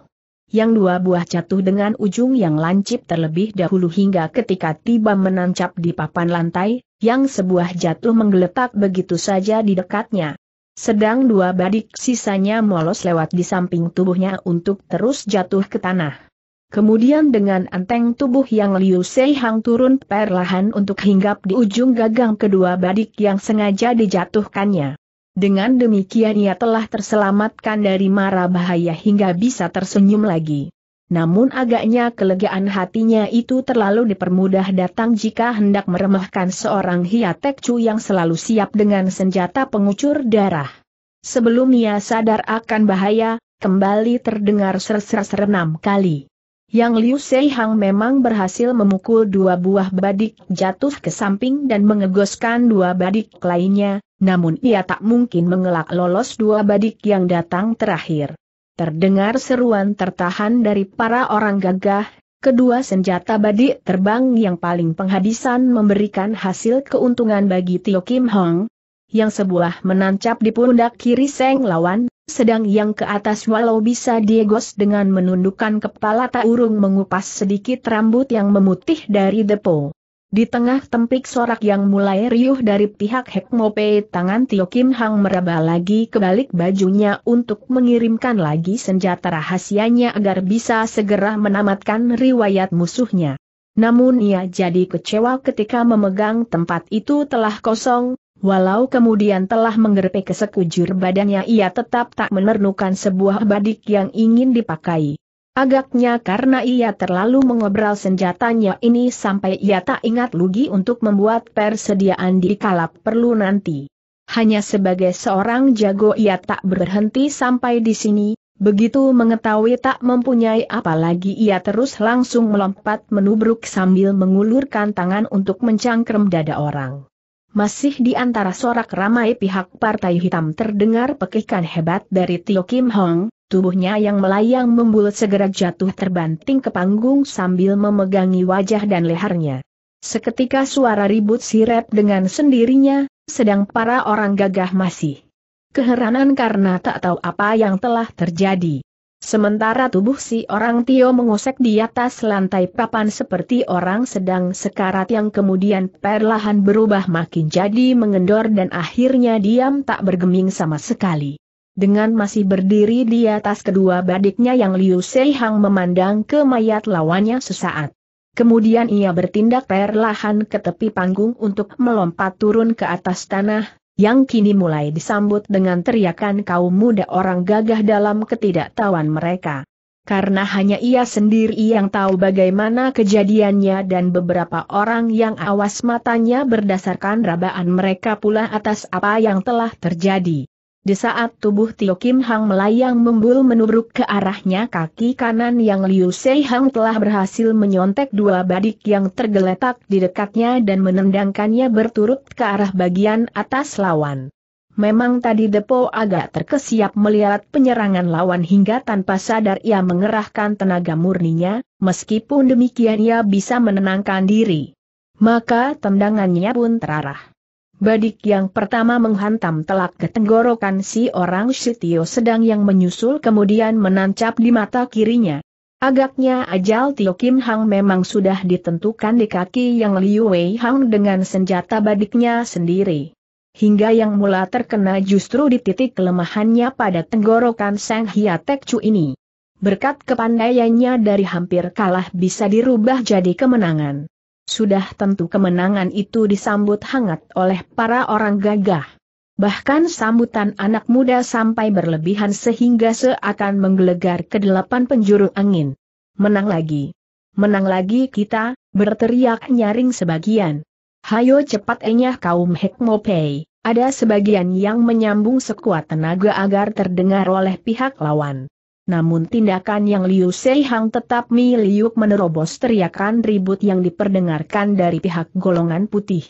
Yang dua buah jatuh dengan ujung yang lancip terlebih dahulu hingga ketika tiba menancap di papan lantai, yang sebuah jatuh menggeletak begitu saja di dekatnya. Sedang dua badik sisanya molos lewat di samping tubuhnya untuk terus jatuh ke tanah. Kemudian dengan enteng tubuh yang Liu Seihang turun perlahan untuk hinggap di ujung gagang kedua badik yang sengaja dijatuhkannya. Dengan demikian ia telah terselamatkan dari mara bahaya hingga bisa tersenyum lagi. Namun agaknya kelegaan hatinya itu terlalu dipermudah datang jika hendak meremahkan seorang hiatekcu yang selalu siap dengan senjata pengucur darah. Sebelum ia sadar akan bahaya, kembali terdengar ser-ser enam kali. Yang Liu Sei Hang memang berhasil memukul dua buah badik jatuh ke samping dan mengegoskan dua badik lainnya, namun ia tak mungkin mengelak lolos dua badik yang datang terakhir. Terdengar seruan tertahan dari para orang gagah, kedua senjata badik terbang yang paling penghabisan memberikan hasil keuntungan bagi Tio Kim Hong, yang sebuah menancap di pundak kiri Seng Lawan, sedang yang ke atas walau bisa diegos dengan menundukkan kepala tak urung mengupas sedikit rambut yang memutih dari depo. Di tengah tempik sorak yang mulai riuh dari pihak Hekmope tangan Tio Kim Hang meraba lagi ke balik bajunya untuk mengirimkan lagi senjata rahasianya agar bisa segera menamatkan riwayat musuhnya. Namun ia jadi kecewa ketika memegang tempat itu telah kosong, Walau kemudian telah menggerpe ke sekujur badannya ia tetap tak memerlukan sebuah badik yang ingin dipakai. Agaknya karena ia terlalu mengobrol senjatanya ini sampai ia tak ingat lugi untuk membuat persediaan di kalap perlu nanti. Hanya sebagai seorang jago ia tak berhenti sampai di sini, begitu mengetahui tak mempunyai apa lagi ia terus langsung melompat menubruk sambil mengulurkan tangan untuk mencangkrem dada orang. Masih di antara sorak ramai pihak Partai Hitam terdengar pekikan hebat dari Tio Kim Hong, tubuhnya yang melayang membulat segera jatuh terbanting ke panggung sambil memegangi wajah dan lehernya. Seketika suara ribut sirep dengan sendirinya, sedang para orang gagah masih keheranan karena tak tahu apa yang telah terjadi. Sementara tubuh si orang Tio mengosek di atas lantai papan seperti orang sedang sekarat yang kemudian perlahan berubah makin jadi mengendor dan akhirnya diam tak bergeming sama sekali. Dengan masih berdiri di atas kedua badiknya yang Liu Seihang memandang ke mayat lawannya sesaat. Kemudian ia bertindak perlahan ke tepi panggung untuk melompat turun ke atas tanah, yang kini mulai disambut dengan teriakan kaum muda orang gagah dalam ketidaktahuan mereka. Karena hanya ia sendiri yang tahu bagaimana kejadiannya dan beberapa orang yang awas matanya berdasarkan rabaan mereka pula atas apa yang telah terjadi. Di saat tubuh Tio Kim Hang melayang membul menubruk ke arahnya kaki kanan yang Liu Sei Hang telah berhasil menyontek dua badik yang tergeletak di dekatnya dan menendangkannya berturut ke arah bagian atas lawan. Memang tadi Depo agak terkesiap melihat penyerangan lawan hingga tanpa sadar ia mengerahkan tenaga murninya, meskipun demikian ia bisa menenangkan diri. Maka tendangannya pun terarah. Badik yang pertama menghantam telak ke tenggorokan si orang Sitio sedang yang menyusul kemudian menancap di mata kirinya. Agaknya ajal Tio Kim Hang memang sudah ditentukan di kaki yang Liu Wei Hang dengan senjata badiknya sendiri. Hingga yang mula terkena justru di titik kelemahannya pada tenggorokan Sang Hiatek Chu ini. Berkat kepandaiannya dari hampir kalah bisa dirubah jadi kemenangan. Sudah tentu kemenangan itu disambut hangat oleh para orang gagah. Bahkan sambutan anak muda sampai berlebihan sehingga seakan menggelegar ke delapan penjuru angin. Menang lagi. Menang lagi kita, berteriak nyaring sebagian. Hayo cepat enyah kaum Hekmopei, ada sebagian yang menyambung sekuat tenaga agar terdengar oleh pihak lawan. Namun tindakan yang Liu Seihang tetap miliuk menerobos teriakan ribut yang diperdengarkan dari pihak golongan putih.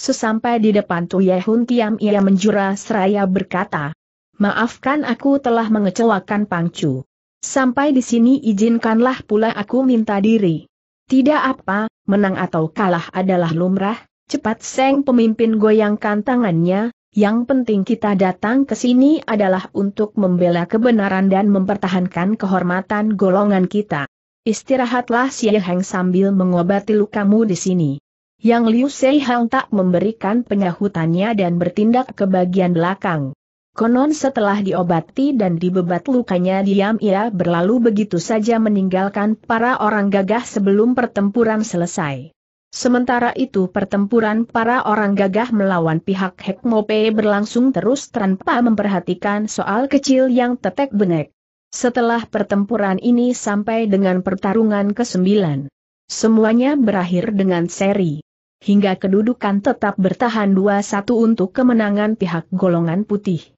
Sesampai di depan Yehun Kiam ia menjura seraya berkata, Maafkan aku telah mengecewakan Pangcu. Sampai di sini izinkanlah pula aku minta diri. Tidak apa, menang atau kalah adalah lumrah, cepat Seng pemimpin goyangkan tangannya, yang penting kita datang ke sini adalah untuk membela kebenaran dan mempertahankan kehormatan golongan kita. Istirahatlah Xie Heng sambil mengobati lukamu di sini. Yang Liu Sei Hang tak memberikan penyahutannya dan bertindak ke bagian belakang. Konon setelah diobati dan dibebat lukanya diam ia berlalu begitu saja meninggalkan para orang gagah sebelum pertempuran selesai. Sementara itu pertempuran para orang gagah melawan pihak Hekmope berlangsung terus tanpa memperhatikan soal kecil yang tetek bengek. Setelah pertempuran ini sampai dengan pertarungan ke-9. Semuanya berakhir dengan seri. Hingga kedudukan tetap bertahan 2-1 untuk kemenangan pihak golongan putih.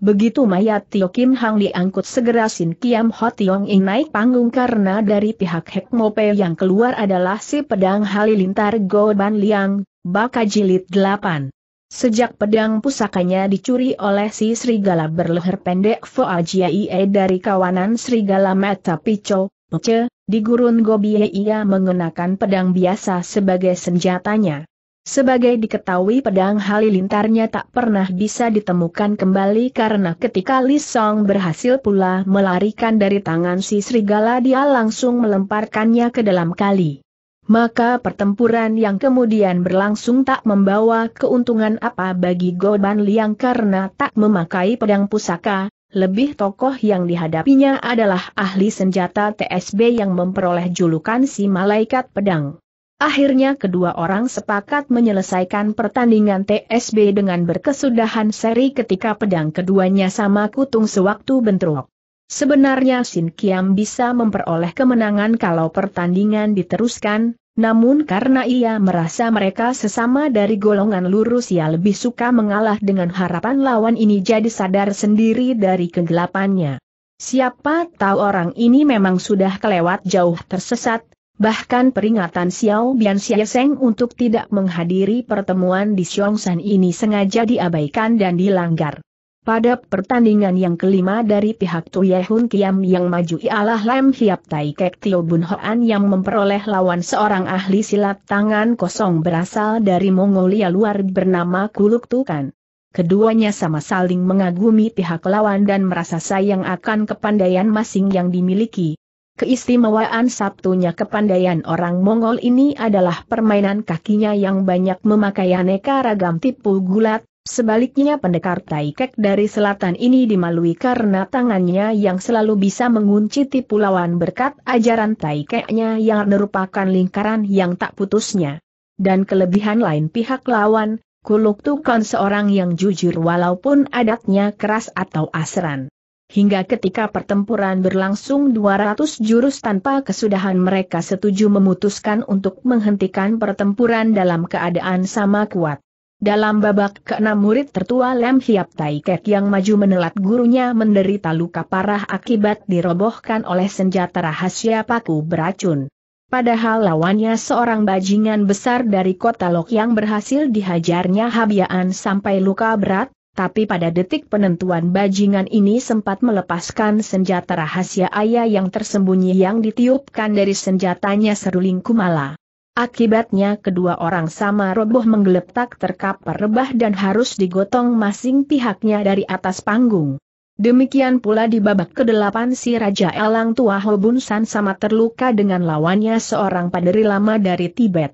Begitu mayat Tio Kim Hang diangkut segera Sin Kiam Ho Tiong Ing naik panggung karena dari pihak Hek Mope yang keluar adalah si pedang halilintar Go Ban Liang, baka jilid 8. Sejak pedang pusakanya dicuri oleh si serigala berleher pendek Foa Jiai e dari kawanan serigala Mata Pico, Pece, di gurun gobi ia mengenakan pedang biasa sebagai senjatanya. Sebagai diketahui pedang halilintarnya tak pernah bisa ditemukan kembali karena ketika Li Song berhasil pula melarikan dari tangan si serigala dia langsung melemparkannya ke dalam kali. Maka pertempuran yang kemudian berlangsung tak membawa keuntungan apa bagi Goban Liang karena tak memakai pedang pusaka, lebih tokoh yang dihadapinya adalah ahli senjata TSB yang memperoleh julukan si malaikat pedang. Akhirnya kedua orang sepakat menyelesaikan pertandingan TSB dengan berkesudahan seri ketika pedang keduanya sama kutung sewaktu bentrok. Sebenarnya Sin Kiam bisa memperoleh kemenangan kalau pertandingan diteruskan, namun karena ia merasa mereka sesama dari golongan lurus ia lebih suka mengalah dengan harapan lawan ini jadi sadar sendiri dari kegelapannya. Siapa tahu orang ini memang sudah kelewat jauh tersesat, Bahkan peringatan Xiao Bian Xieseng untuk tidak menghadiri pertemuan di Xiongshan ini sengaja diabaikan dan dilanggar. Pada pertandingan yang kelima dari pihak Tuyehun Kiam yang maju ialah Lam Hiap Tai Kek Tio Bun Hoan yang memperoleh lawan seorang ahli silat tangan kosong berasal dari Mongolia luar bernama Kuluk Tukan. Keduanya sama saling mengagumi pihak lawan dan merasa sayang akan kepandaian masing yang dimiliki. Keistimewaan Sabtunya kepandaian orang Mongol ini adalah permainan kakinya yang banyak memakai aneka ragam tipu gulat, sebaliknya pendekar Taikek dari selatan ini dimalui karena tangannya yang selalu bisa mengunci tipu lawan berkat ajaran Taikeknya yang merupakan lingkaran yang tak putusnya. Dan kelebihan lain pihak lawan, Kuluk Tukon seorang yang jujur walaupun adatnya keras atau asran hingga ketika pertempuran berlangsung 200 jurus tanpa kesudahan mereka setuju memutuskan untuk menghentikan pertempuran dalam keadaan sama kuat. Dalam babak keenam murid tertua Lem Hiap Tai yang maju menelat gurunya menderita luka parah akibat dirobohkan oleh senjata rahasia paku beracun. Padahal lawannya seorang bajingan besar dari kota Lok yang berhasil dihajarnya habiaan sampai luka berat, tapi pada detik penentuan bajingan ini sempat melepaskan senjata rahasia ayah yang tersembunyi yang ditiupkan dari senjatanya seruling kumala. Akibatnya kedua orang sama roboh menggeletak terkapar rebah dan harus digotong masing pihaknya dari atas panggung. Demikian pula di babak kedelapan si Raja Elang Tua Hobun San sama terluka dengan lawannya seorang paderi lama dari Tibet.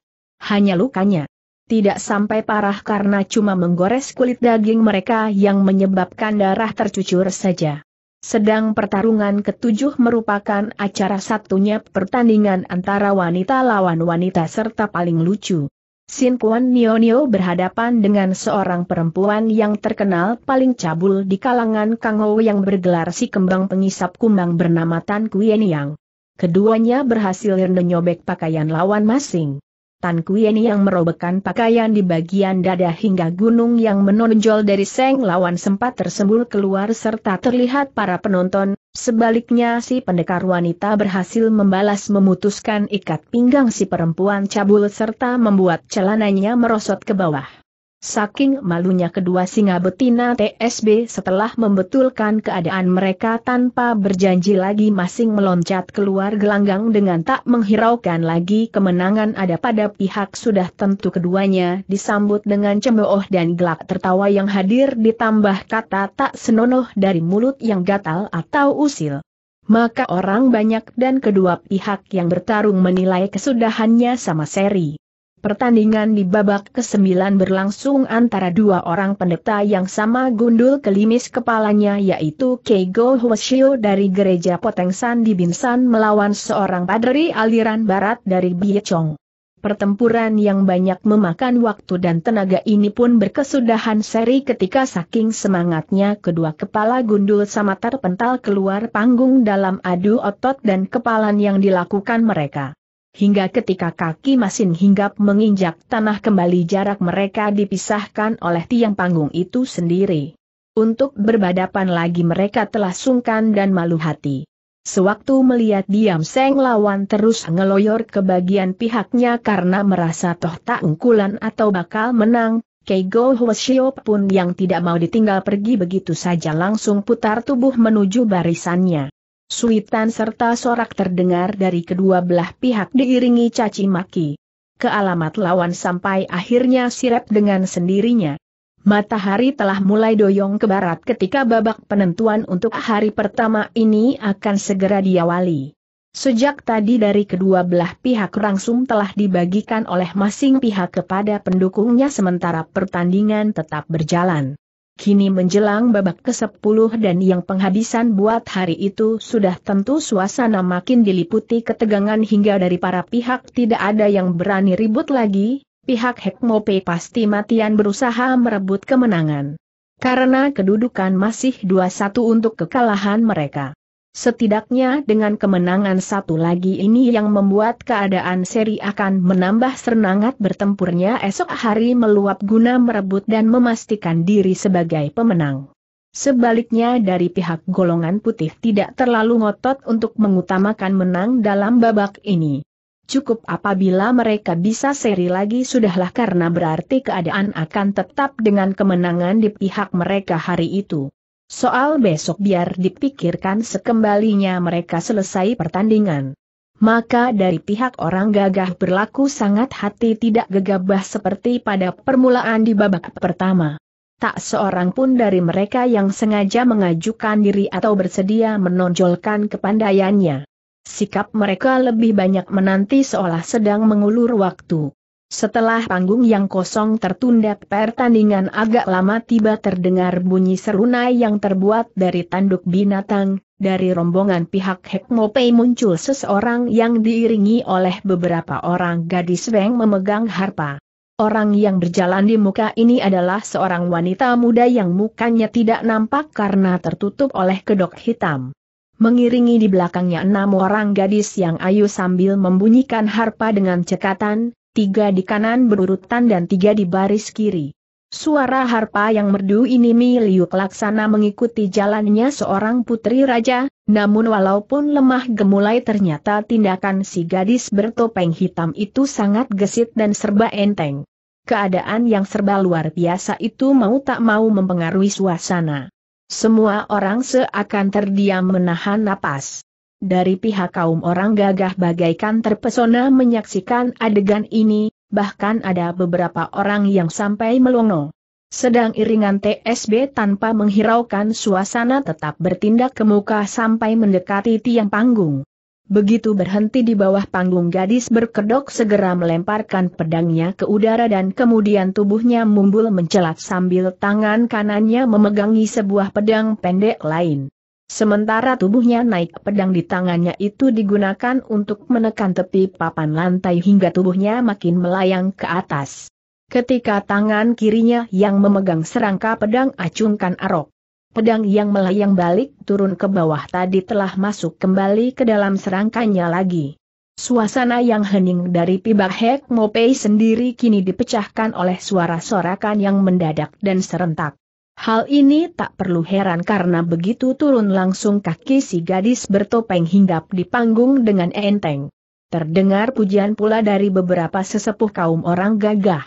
Hanya lukanya, tidak sampai parah karena cuma menggores kulit daging mereka yang menyebabkan darah tercucur saja. Sedang pertarungan ketujuh merupakan acara satunya pertandingan antara wanita lawan wanita serta paling lucu. Sin Kuan Nio berhadapan dengan seorang perempuan yang terkenal paling cabul di kalangan Ho yang bergelar si kembang pengisap kumbang bernama Tan Kuyen Yang. Keduanya berhasil menyobek pakaian lawan masing. Tan Kuyeni yang merobekkan pakaian di bagian dada hingga gunung yang menonjol dari seng lawan sempat tersembul keluar serta terlihat para penonton, sebaliknya si pendekar wanita berhasil membalas memutuskan ikat pinggang si perempuan cabul serta membuat celananya merosot ke bawah. Saking malunya kedua singa betina TSB setelah membetulkan keadaan mereka tanpa berjanji lagi masing meloncat keluar gelanggang dengan tak menghiraukan lagi kemenangan ada pada pihak sudah tentu keduanya disambut dengan cemooh dan gelak tertawa yang hadir ditambah kata tak senonoh dari mulut yang gatal atau usil. Maka orang banyak dan kedua pihak yang bertarung menilai kesudahannya sama seri. Pertandingan di babak ke-9 berlangsung antara dua orang pendeta yang sama gundul kelimis kepalanya yaitu Keigo Huashio dari gereja Potengsan di Binsan melawan seorang padri aliran barat dari Biechong. Pertempuran yang banyak memakan waktu dan tenaga ini pun berkesudahan seri ketika saking semangatnya kedua kepala gundul sama terpental keluar panggung dalam adu otot dan kepalan yang dilakukan mereka hingga ketika kaki masin hinggap menginjak tanah kembali jarak mereka dipisahkan oleh tiang panggung itu sendiri. Untuk berbadapan lagi mereka telah sungkan dan malu hati. Sewaktu melihat diam Seng lawan terus ngeloyor ke bagian pihaknya karena merasa toh tak ungkulan atau bakal menang, Keigo Hwasyo pun yang tidak mau ditinggal pergi begitu saja langsung putar tubuh menuju barisannya. Suitan serta sorak terdengar dari kedua belah pihak diiringi caci maki. Ke alamat lawan sampai akhirnya sirep dengan sendirinya. Matahari telah mulai doyong ke barat ketika babak penentuan untuk hari pertama ini akan segera diawali. Sejak tadi dari kedua belah pihak langsung telah dibagikan oleh masing pihak kepada pendukungnya sementara pertandingan tetap berjalan. Kini menjelang babak ke-10 dan yang penghabisan buat hari itu sudah tentu suasana makin diliputi ketegangan hingga dari para pihak tidak ada yang berani ribut lagi, pihak Hekmope pasti matian berusaha merebut kemenangan. Karena kedudukan masih 2-1 untuk kekalahan mereka. Setidaknya dengan kemenangan satu lagi ini yang membuat keadaan seri akan menambah serenangat bertempurnya esok hari meluap guna merebut dan memastikan diri sebagai pemenang. Sebaliknya dari pihak golongan putih tidak terlalu ngotot untuk mengutamakan menang dalam babak ini. Cukup apabila mereka bisa seri lagi sudahlah karena berarti keadaan akan tetap dengan kemenangan di pihak mereka hari itu. Soal besok biar dipikirkan sekembalinya mereka selesai pertandingan. Maka dari pihak orang gagah berlaku sangat hati tidak gegabah seperti pada permulaan di babak pertama. Tak seorang pun dari mereka yang sengaja mengajukan diri atau bersedia menonjolkan kepandaiannya. Sikap mereka lebih banyak menanti seolah sedang mengulur waktu. Setelah panggung yang kosong tertunda pertandingan agak lama tiba terdengar bunyi serunai yang terbuat dari tanduk binatang, dari rombongan pihak Hekmopei muncul seseorang yang diiringi oleh beberapa orang gadis Weng memegang harpa. Orang yang berjalan di muka ini adalah seorang wanita muda yang mukanya tidak nampak karena tertutup oleh kedok hitam. Mengiringi di belakangnya enam orang gadis yang ayu sambil membunyikan harpa dengan cekatan, tiga di kanan berurutan dan tiga di baris kiri. Suara harpa yang merdu ini Miliuk Laksana mengikuti jalannya seorang putri raja, namun walaupun lemah gemulai ternyata tindakan si gadis bertopeng hitam itu sangat gesit dan serba enteng. Keadaan yang serba luar biasa itu mau tak mau mempengaruhi suasana. Semua orang seakan terdiam menahan napas. Dari pihak kaum orang gagah bagaikan terpesona menyaksikan adegan ini, bahkan ada beberapa orang yang sampai melongo. Sedang iringan TSB tanpa menghiraukan suasana tetap bertindak ke muka sampai mendekati tiang panggung. Begitu berhenti di bawah panggung gadis berkedok segera melemparkan pedangnya ke udara dan kemudian tubuhnya mumbul mencelat sambil tangan kanannya memegangi sebuah pedang pendek lain. Sementara tubuhnya naik pedang di tangannya itu digunakan untuk menekan tepi papan lantai hingga tubuhnya makin melayang ke atas. Ketika tangan kirinya yang memegang serangka pedang acungkan arok. Pedang yang melayang balik turun ke bawah tadi telah masuk kembali ke dalam serangkanya lagi. Suasana yang hening dari pibak Hek Mopei sendiri kini dipecahkan oleh suara sorakan yang mendadak dan serentak. Hal ini tak perlu heran karena begitu turun langsung kaki si gadis bertopeng hinggap di panggung dengan enteng. Terdengar pujian pula dari beberapa sesepuh kaum orang gagah.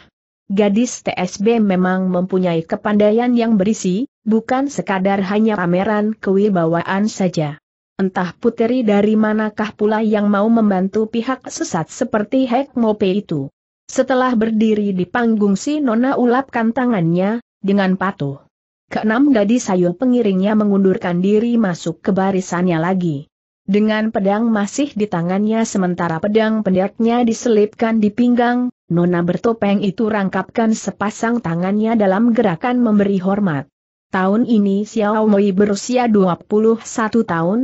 Gadis TSB memang mempunyai kepandaian yang berisi, bukan sekadar hanya pameran kewibawaan saja. Entah puteri dari manakah pula yang mau membantu pihak sesat seperti Hek Mope itu. Setelah berdiri di panggung si Nona ulapkan tangannya, dengan patuh. Keenam gadis sayur pengiringnya mengundurkan diri masuk ke barisannya lagi. Dengan pedang masih di tangannya sementara pedang pendeknya diselipkan di pinggang, Nona bertopeng itu rangkapkan sepasang tangannya dalam gerakan memberi hormat. Tahun ini Xiao Moi berusia 21 tahun.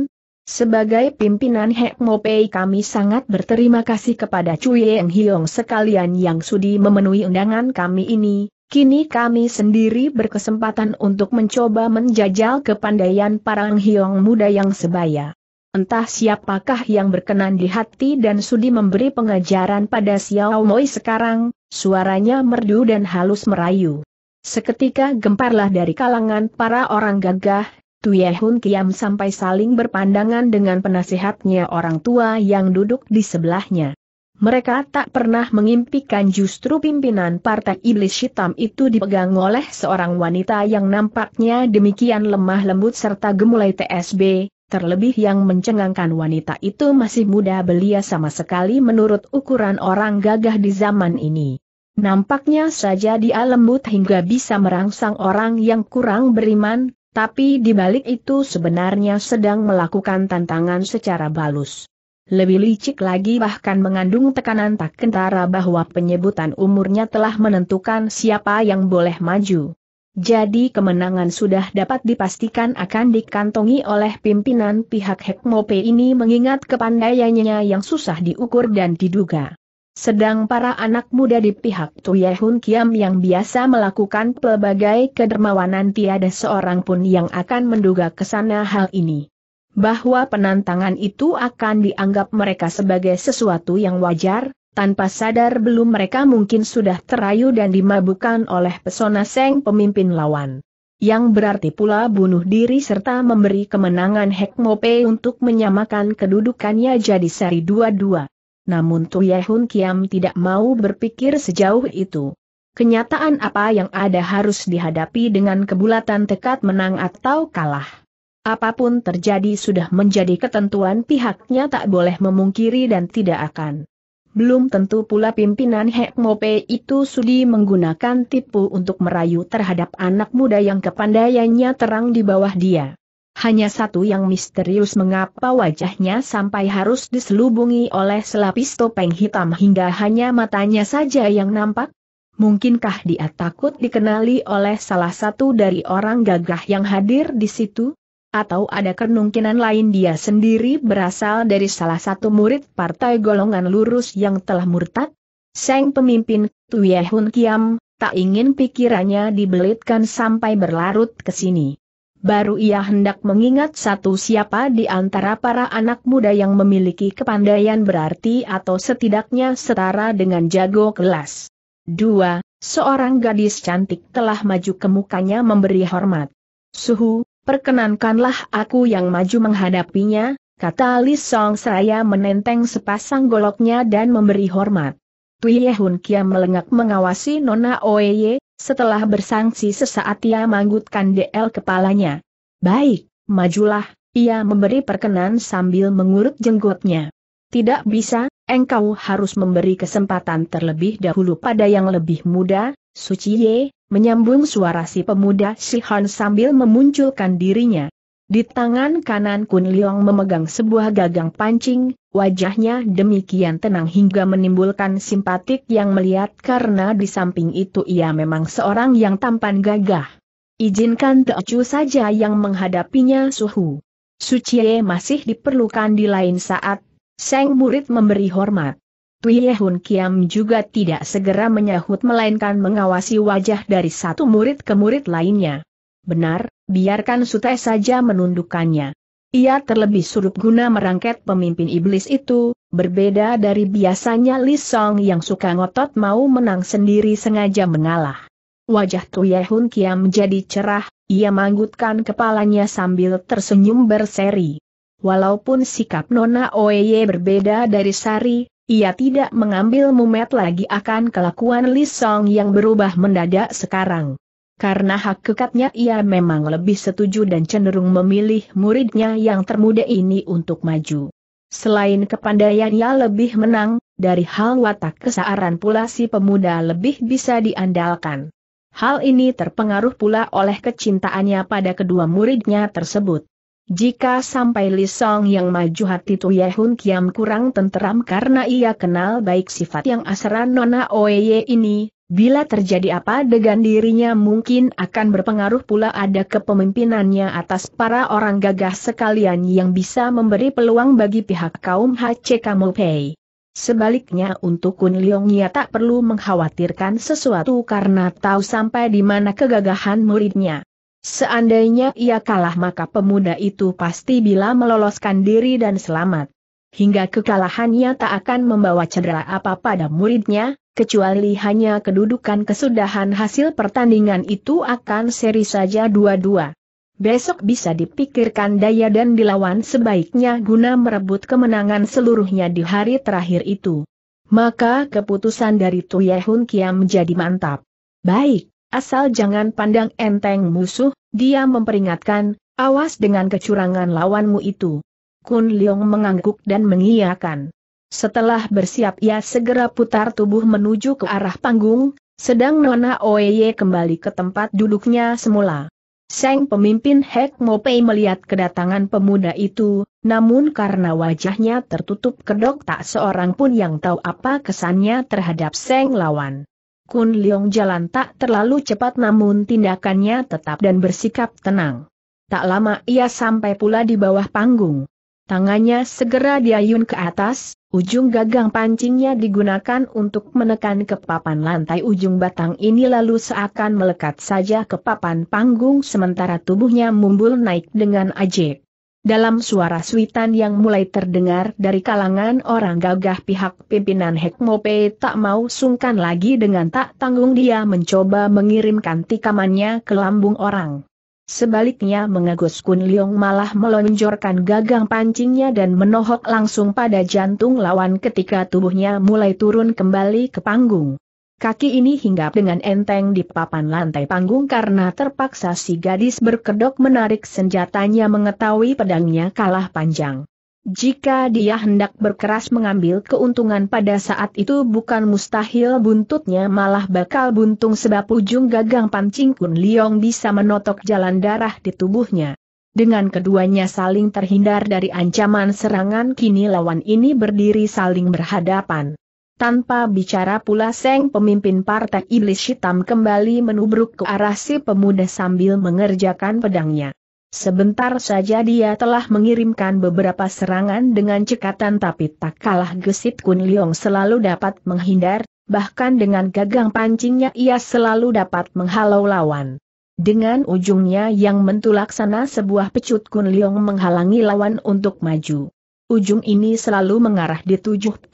Sebagai pimpinan Hek Pei kami sangat berterima kasih kepada Cui Eng Hiong sekalian yang sudi memenuhi undangan kami ini, Kini kami sendiri berkesempatan untuk mencoba menjajal kepandaian para hiong muda yang sebaya. Entah siapakah yang berkenan di hati dan sudi memberi pengajaran pada Xiao Moi sekarang, suaranya merdu dan halus merayu. Seketika gemparlah dari kalangan para orang gagah, Tuyehun Kiam sampai saling berpandangan dengan penasihatnya orang tua yang duduk di sebelahnya. Mereka tak pernah mengimpikan justru pimpinan partai iblis hitam itu dipegang oleh seorang wanita yang nampaknya demikian lemah lembut serta gemulai TSB, terlebih yang mencengangkan wanita itu masih muda belia sama sekali menurut ukuran orang gagah di zaman ini. Nampaknya saja dia lembut hingga bisa merangsang orang yang kurang beriman, tapi di balik itu sebenarnya sedang melakukan tantangan secara balus lebih licik lagi bahkan mengandung tekanan tak kentara bahwa penyebutan umurnya telah menentukan siapa yang boleh maju. Jadi kemenangan sudah dapat dipastikan akan dikantongi oleh pimpinan pihak Hekmope ini mengingat kepandaiannya yang susah diukur dan diduga. Sedang para anak muda di pihak Tuyehun Kiam yang biasa melakukan pelbagai kedermawanan tiada seorang pun yang akan menduga kesana hal ini bahwa penantangan itu akan dianggap mereka sebagai sesuatu yang wajar, tanpa sadar belum mereka mungkin sudah terayu dan dimabukan oleh pesona Seng pemimpin lawan. Yang berarti pula bunuh diri serta memberi kemenangan Hekmope untuk menyamakan kedudukannya jadi seri dua-dua. Namun Tuyehun Kiam tidak mau berpikir sejauh itu. Kenyataan apa yang ada harus dihadapi dengan kebulatan tekad menang atau kalah. Apapun terjadi sudah menjadi ketentuan pihaknya tak boleh memungkiri dan tidak akan. Belum tentu pula pimpinan Hekmope itu sudi menggunakan tipu untuk merayu terhadap anak muda yang kepandaiannya terang di bawah dia. Hanya satu yang misterius mengapa wajahnya sampai harus diselubungi oleh selapis topeng hitam hingga hanya matanya saja yang nampak? Mungkinkah dia takut dikenali oleh salah satu dari orang gagah yang hadir di situ? atau ada kemungkinan lain dia sendiri berasal dari salah satu murid partai golongan lurus yang telah murtad? Seng pemimpin, Tuye Hun Kiam, tak ingin pikirannya dibelitkan sampai berlarut ke sini. Baru ia hendak mengingat satu siapa di antara para anak muda yang memiliki kepandaian berarti atau setidaknya setara dengan jago kelas. Dua, seorang gadis cantik telah maju ke mukanya memberi hormat. Suhu, Perkenankanlah aku yang maju menghadapinya, kata Li Song seraya menenteng sepasang goloknya dan memberi hormat. Tui Hun Kia melengak mengawasi Nona Oeye, setelah bersangsi sesaat ia manggutkan DL kepalanya. Baik, majulah, ia memberi perkenan sambil mengurut jenggotnya. Tidak bisa, engkau harus memberi kesempatan terlebih dahulu pada yang lebih muda, Suci Ye, Menyambung suara si pemuda Shihan sambil memunculkan dirinya. Di tangan kanan Kun Liong memegang sebuah gagang pancing, wajahnya demikian tenang hingga menimbulkan simpatik yang melihat karena di samping itu ia memang seorang yang tampan gagah. Izinkan Teocu saja yang menghadapinya suhu. Suciye masih diperlukan di lain saat, Seng murid memberi hormat. Tui Yehun Kiam juga tidak segera menyahut melainkan mengawasi wajah dari satu murid ke murid lainnya. Benar, biarkan Sutai saja menundukkannya. Ia terlebih surup guna merangket pemimpin iblis itu, berbeda dari biasanya Li Song yang suka ngotot mau menang sendiri sengaja mengalah. Wajah Tuyehun Kiam menjadi cerah, ia manggutkan kepalanya sambil tersenyum berseri. Walaupun sikap Nona Oye berbeda dari Sari, ia tidak mengambil mumet lagi akan kelakuan Li Song yang berubah mendadak sekarang. Karena hak kekatnya ia memang lebih setuju dan cenderung memilih muridnya yang termuda ini untuk maju. Selain kepandaian ia lebih menang, dari hal watak kesaaran pula si pemuda lebih bisa diandalkan. Hal ini terpengaruh pula oleh kecintaannya pada kedua muridnya tersebut. Jika sampai Li Song yang maju hati Tu Ye Hun Kiam kurang tenteram karena ia kenal baik sifat yang asaran Nona Oye ini, bila terjadi apa dengan dirinya mungkin akan berpengaruh pula ada kepemimpinannya atas para orang gagah sekalian yang bisa memberi peluang bagi pihak kaum HC Kamupei. Sebaliknya untuk Kun ia tak perlu mengkhawatirkan sesuatu karena tahu sampai di mana kegagahan muridnya. Seandainya ia kalah maka pemuda itu pasti bila meloloskan diri dan selamat. Hingga kekalahannya tak akan membawa cedera apa pada muridnya, kecuali hanya kedudukan kesudahan hasil pertandingan itu akan seri saja dua-dua. Besok bisa dipikirkan daya dan dilawan sebaiknya guna merebut kemenangan seluruhnya di hari terakhir itu. Maka keputusan dari Tuyehun Kiam menjadi mantap. Baik, asal jangan pandang enteng musuh, dia memperingatkan, awas dengan kecurangan lawanmu itu. Kun Leong mengangguk dan mengiyakan. Setelah bersiap ia segera putar tubuh menuju ke arah panggung, sedang Nona Oye kembali ke tempat duduknya semula. Seng pemimpin Hek Mopei melihat kedatangan pemuda itu, namun karena wajahnya tertutup kedok tak seorang pun yang tahu apa kesannya terhadap Seng lawan. Kun Leong jalan tak terlalu cepat namun tindakannya tetap dan bersikap tenang. Tak lama ia sampai pula di bawah panggung. Tangannya segera diayun ke atas, ujung gagang pancingnya digunakan untuk menekan ke papan lantai ujung batang ini lalu seakan melekat saja ke papan panggung sementara tubuhnya mumbul naik dengan ajek. Dalam suara suitan yang mulai terdengar dari kalangan orang gagah pihak pimpinan Hekmope tak mau sungkan lagi dengan tak tanggung dia mencoba mengirimkan tikamannya ke lambung orang. Sebaliknya mengagus Kun Leong malah melonjorkan gagang pancingnya dan menohok langsung pada jantung lawan ketika tubuhnya mulai turun kembali ke panggung. Kaki ini hinggap dengan enteng di papan lantai panggung karena terpaksa si gadis berkedok menarik senjatanya mengetahui pedangnya kalah panjang. Jika dia hendak berkeras mengambil keuntungan pada saat itu bukan mustahil buntutnya malah bakal buntung sebab ujung gagang pancing Kun Liong bisa menotok jalan darah di tubuhnya. Dengan keduanya saling terhindar dari ancaman serangan kini lawan ini berdiri saling berhadapan. Tanpa bicara pula Seng pemimpin partai iblis hitam kembali menubruk ke arah si pemuda sambil mengerjakan pedangnya. Sebentar saja dia telah mengirimkan beberapa serangan dengan cekatan tapi tak kalah gesit Kun Leong selalu dapat menghindar, bahkan dengan gagang pancingnya ia selalu dapat menghalau lawan. Dengan ujungnya yang mentulak sana sebuah pecut Kun Leong menghalangi lawan untuk maju. Ujung ini selalu mengarah di 72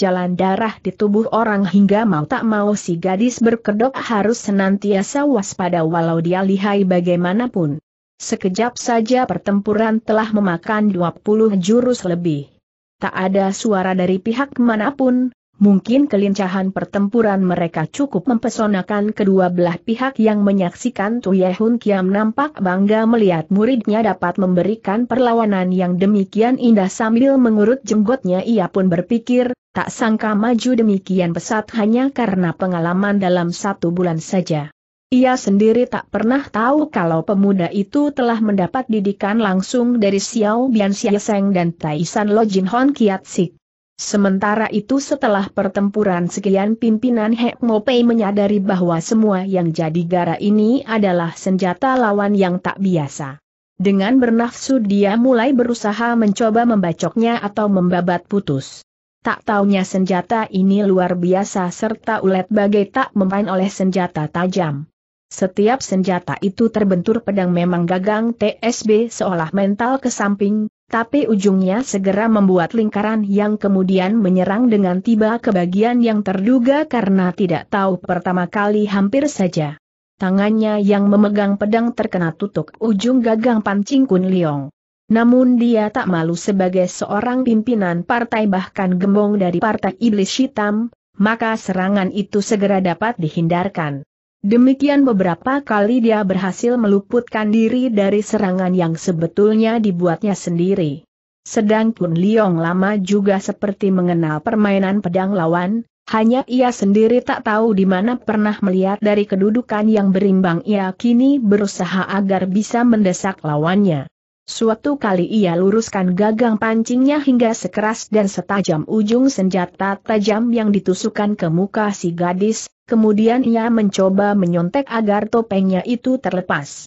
jalan darah di tubuh orang hingga mau tak mau si gadis berkedok harus senantiasa waspada walau dia lihai bagaimanapun. Sekejap saja pertempuran telah memakan 20 jurus lebih. Tak ada suara dari pihak manapun, mungkin kelincahan pertempuran mereka cukup mempesonakan kedua belah pihak yang menyaksikan Tuye Hun Kiam nampak bangga melihat muridnya dapat memberikan perlawanan yang demikian indah sambil mengurut jenggotnya ia pun berpikir, tak sangka maju demikian pesat hanya karena pengalaman dalam satu bulan saja. Ia sendiri tak pernah tahu kalau pemuda itu telah mendapat didikan langsung dari Xiao Bian Xieseng dan Taishan Lo Jin Hon Kiat Sik. Sementara itu setelah pertempuran sekian pimpinan Hek Mopei menyadari bahwa semua yang jadi gara ini adalah senjata lawan yang tak biasa. Dengan bernafsu dia mulai berusaha mencoba membacoknya atau membabat putus. Tak taunya senjata ini luar biasa serta ulet bagai tak memain oleh senjata tajam. Setiap senjata itu terbentur pedang memang gagang TSB seolah mental ke samping, tapi ujungnya segera membuat lingkaran yang kemudian menyerang dengan tiba ke bagian yang terduga karena tidak tahu pertama kali hampir saja. Tangannya yang memegang pedang terkena tutup ujung gagang pancing Kun Liong. Namun dia tak malu sebagai seorang pimpinan partai bahkan gembong dari partai iblis hitam, maka serangan itu segera dapat dihindarkan. Demikian beberapa kali dia berhasil meluputkan diri dari serangan yang sebetulnya dibuatnya sendiri. Sedangpun Liong lama juga seperti mengenal permainan pedang lawan, hanya ia sendiri tak tahu di mana pernah melihat dari kedudukan yang berimbang ia kini berusaha agar bisa mendesak lawannya. Suatu kali ia luruskan gagang pancingnya hingga sekeras dan setajam ujung senjata tajam yang ditusukkan ke muka si gadis, kemudian ia mencoba menyontek agar topengnya itu terlepas.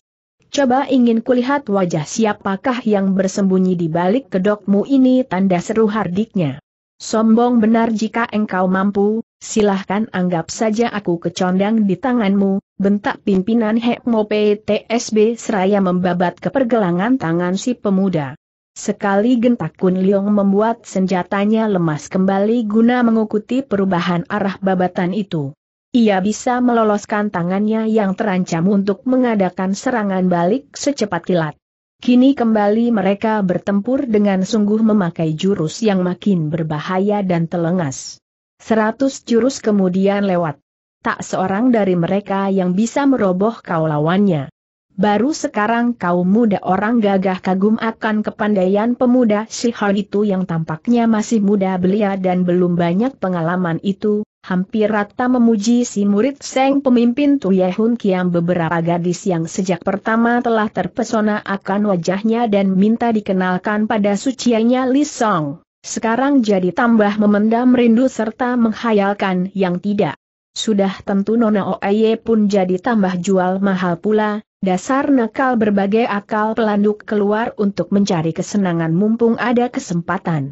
Coba ingin kulihat wajah siapakah yang bersembunyi di balik kedokmu ini tanda seru hardiknya. Sombong benar jika engkau mampu, silahkan anggap saja aku kecondang di tanganmu, bentak pimpinan Hekmo PTSB seraya membabat kepergelangan tangan si pemuda. Sekali gentak Kun Liong membuat senjatanya lemas kembali guna mengikuti perubahan arah babatan itu. Ia bisa meloloskan tangannya yang terancam untuk mengadakan serangan balik secepat kilat. Kini kembali mereka bertempur dengan sungguh memakai jurus yang makin berbahaya dan telengas. Seratus jurus kemudian lewat. Tak seorang dari mereka yang bisa meroboh kau lawannya. Baru sekarang kau muda orang gagah kagum akan kepandaian pemuda si Shihar itu yang tampaknya masih muda belia dan belum banyak pengalaman itu, hampir rata memuji si murid Seng pemimpin Tuyehun Kiam beberapa gadis yang sejak pertama telah terpesona akan wajahnya dan minta dikenalkan pada suciannya Li Song. Sekarang jadi tambah memendam rindu serta menghayalkan yang tidak sudah tentu Nona Oye pun jadi tambah jual mahal pula, dasar nakal berbagai akal pelanduk keluar untuk mencari kesenangan mumpung ada kesempatan.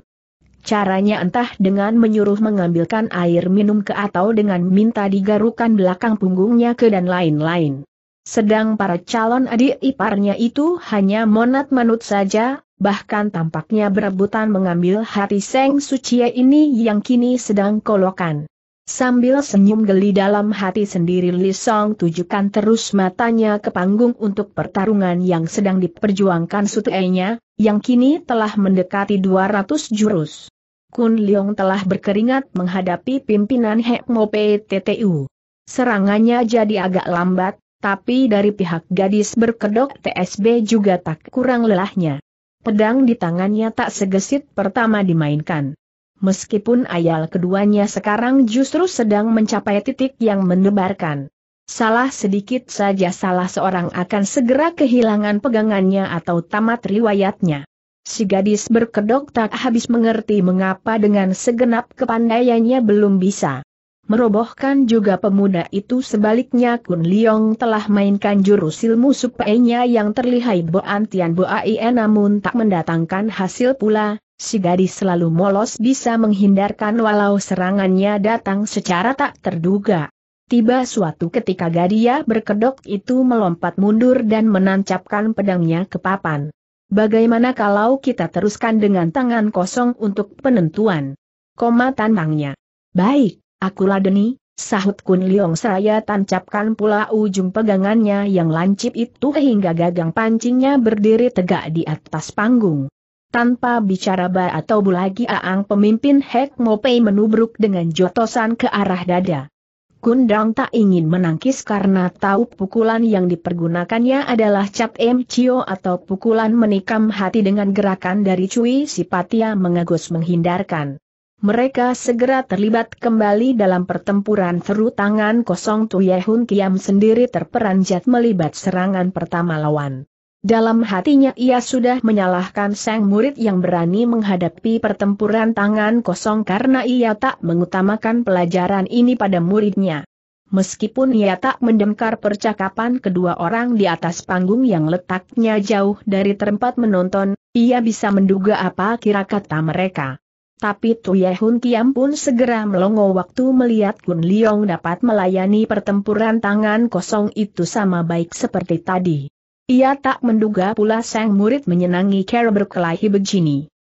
Caranya entah dengan menyuruh mengambilkan air minum ke atau dengan minta digarukan belakang punggungnya ke dan lain-lain. Sedang para calon adik iparnya itu hanya monat manut saja, bahkan tampaknya berebutan mengambil hati Seng Sucia ini yang kini sedang kolokan. Sambil senyum geli dalam hati sendiri Li Song tujukan terus matanya ke panggung untuk pertarungan yang sedang diperjuangkan sutuenya, yang kini telah mendekati 200 jurus. Kun Leong telah berkeringat menghadapi pimpinan Hekmo PTTU. Serangannya jadi agak lambat, tapi dari pihak gadis berkedok TSB juga tak kurang lelahnya. Pedang di tangannya tak segesit pertama dimainkan meskipun ayal keduanya sekarang justru sedang mencapai titik yang menebarkan. Salah sedikit saja salah seorang akan segera kehilangan pegangannya atau tamat riwayatnya. Si gadis berkedok tak habis mengerti mengapa dengan segenap kepandaiannya belum bisa. Merobohkan juga pemuda itu sebaliknya Kun Leong telah mainkan jurus ilmu supainya yang terlihai Boan Tian Ie namun tak mendatangkan hasil pula, si gadis selalu molos bisa menghindarkan walau serangannya datang secara tak terduga. Tiba suatu ketika Gadia berkedok itu melompat mundur dan menancapkan pedangnya ke papan. Bagaimana kalau kita teruskan dengan tangan kosong untuk penentuan? Koma tantangnya. Baik, akulah ladeni, sahut Kun Liong Seraya tancapkan pula ujung pegangannya yang lancip itu hingga gagang pancingnya berdiri tegak di atas panggung. Tanpa bicara ba atau bu lagi Aang pemimpin Hek Mopei menubruk dengan jotosan ke arah dada. Kundang tak ingin menangkis karena tahu pukulan yang dipergunakannya adalah cap m cio atau pukulan menikam hati dengan gerakan dari Cui Sipatia mengagus menghindarkan. Mereka segera terlibat kembali dalam pertempuran seru tangan kosong Tuyehun Kiam sendiri terperanjat melibat serangan pertama lawan. Dalam hatinya ia sudah menyalahkan sang murid yang berani menghadapi pertempuran tangan kosong karena ia tak mengutamakan pelajaran ini pada muridnya. Meskipun ia tak mendengar percakapan kedua orang di atas panggung yang letaknya jauh dari tempat menonton, ia bisa menduga apa kira kata mereka. Tapi Tuyehun Kiam pun segera melongo waktu melihat Kun Liong dapat melayani pertempuran tangan kosong itu sama baik seperti tadi. Ia tak menduga pula sang murid menyenangi cara berkelahi begini.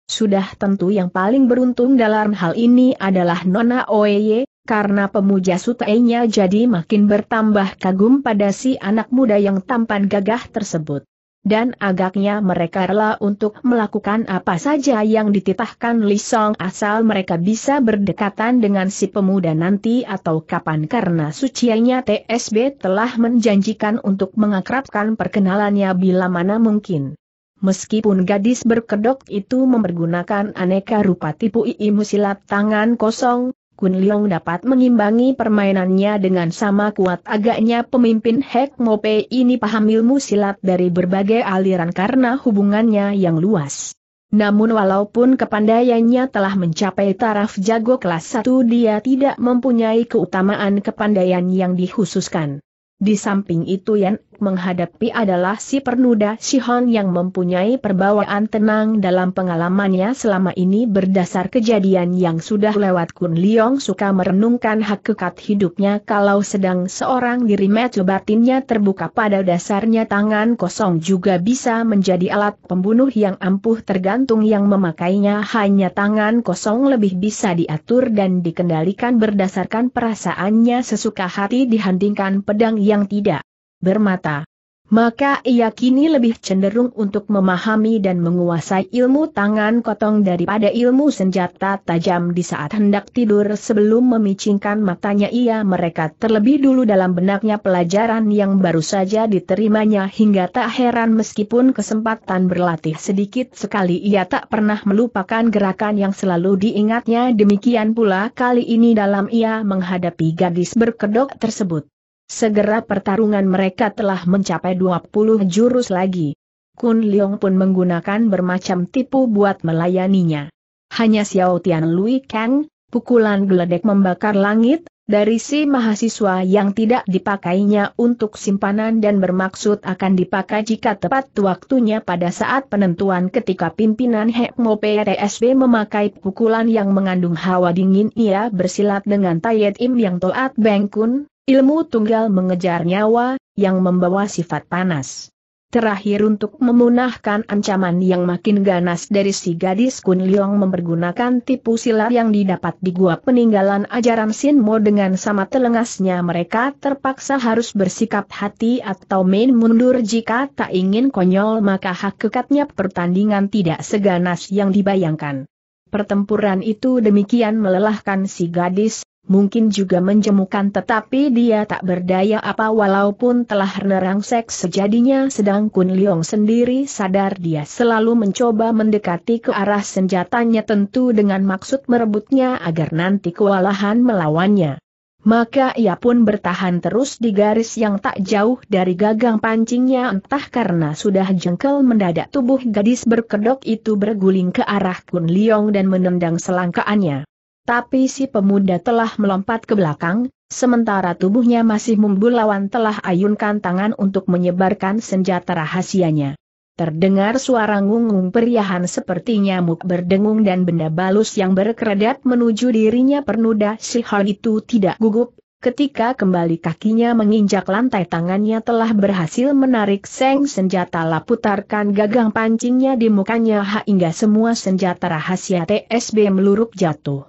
Sudah tentu yang paling beruntung dalam hal ini adalah Nona Oye, karena pemuja sutainya jadi makin bertambah kagum pada si anak muda yang tampan gagah tersebut dan agaknya mereka rela untuk melakukan apa saja yang dititahkan Song asal mereka bisa berdekatan dengan si pemuda nanti atau kapan karena suciannya TSB telah menjanjikan untuk mengakrabkan perkenalannya bila mana mungkin. Meskipun gadis berkedok itu mempergunakan aneka rupa tipu iimu silat tangan kosong, Kun Leong dapat mengimbangi permainannya dengan sama kuat agaknya pemimpin Hek Mope ini paham ilmu silat dari berbagai aliran karena hubungannya yang luas. Namun walaupun kepandaiannya telah mencapai taraf jago kelas 1 dia tidak mempunyai keutamaan kepandaian yang dikhususkan. Di samping itu Yan menghadapi adalah si pernuda Sihon yang mempunyai perbawaan tenang dalam pengalamannya selama ini berdasar kejadian yang sudah lewat Kun Leong suka merenungkan hakikat hidupnya kalau sedang seorang diri metu batinnya terbuka pada dasarnya tangan kosong juga bisa menjadi alat pembunuh yang ampuh tergantung yang memakainya hanya tangan kosong lebih bisa diatur dan dikendalikan berdasarkan perasaannya sesuka hati dihandingkan pedang yang tidak bermata. Maka ia kini lebih cenderung untuk memahami dan menguasai ilmu tangan kotong daripada ilmu senjata tajam di saat hendak tidur sebelum memicingkan matanya ia mereka terlebih dulu dalam benaknya pelajaran yang baru saja diterimanya hingga tak heran meskipun kesempatan berlatih sedikit sekali ia tak pernah melupakan gerakan yang selalu diingatnya demikian pula kali ini dalam ia menghadapi gadis berkedok tersebut. Segera pertarungan mereka telah mencapai 20 jurus lagi. Kun Leong pun menggunakan bermacam tipu buat melayaninya. Hanya Xiao Tian Lui Kang, pukulan geledek membakar langit, dari si mahasiswa yang tidak dipakainya untuk simpanan dan bermaksud akan dipakai jika tepat waktunya pada saat penentuan ketika pimpinan Hekmo PRSB memakai pukulan yang mengandung hawa dingin ia bersilat dengan Tayet Im yang Toat Kun. Ilmu tunggal mengejar nyawa, yang membawa sifat panas. Terakhir untuk memunahkan ancaman yang makin ganas dari si gadis Kun Liong mempergunakan tipu silat yang didapat di gua peninggalan ajaran Mo dengan sama telengasnya mereka terpaksa harus bersikap hati atau main mundur jika tak ingin konyol maka hak kekatnya pertandingan tidak seganas yang dibayangkan. Pertempuran itu demikian melelahkan si gadis, mungkin juga menjemukan tetapi dia tak berdaya apa walaupun telah nerang seks. sejadinya sedang Kun Leong sendiri sadar dia selalu mencoba mendekati ke arah senjatanya tentu dengan maksud merebutnya agar nanti kewalahan melawannya. Maka ia pun bertahan terus di garis yang tak jauh dari gagang pancingnya entah karena sudah jengkel mendadak tubuh gadis berkedok itu berguling ke arah Kun Leong dan menendang selangkaannya. Tapi si pemuda telah melompat ke belakang, sementara tubuhnya masih membulawan telah ayunkan tangan untuk menyebarkan senjata rahasianya. Terdengar suara ngungung periahan seperti nyamuk berdengung dan benda balus yang berkeredat menuju dirinya pernuda si hal itu tidak gugup, ketika kembali kakinya menginjak lantai tangannya telah berhasil menarik seng senjata laputarkan gagang pancingnya di mukanya hingga semua senjata rahasia TSB meluruk jatuh.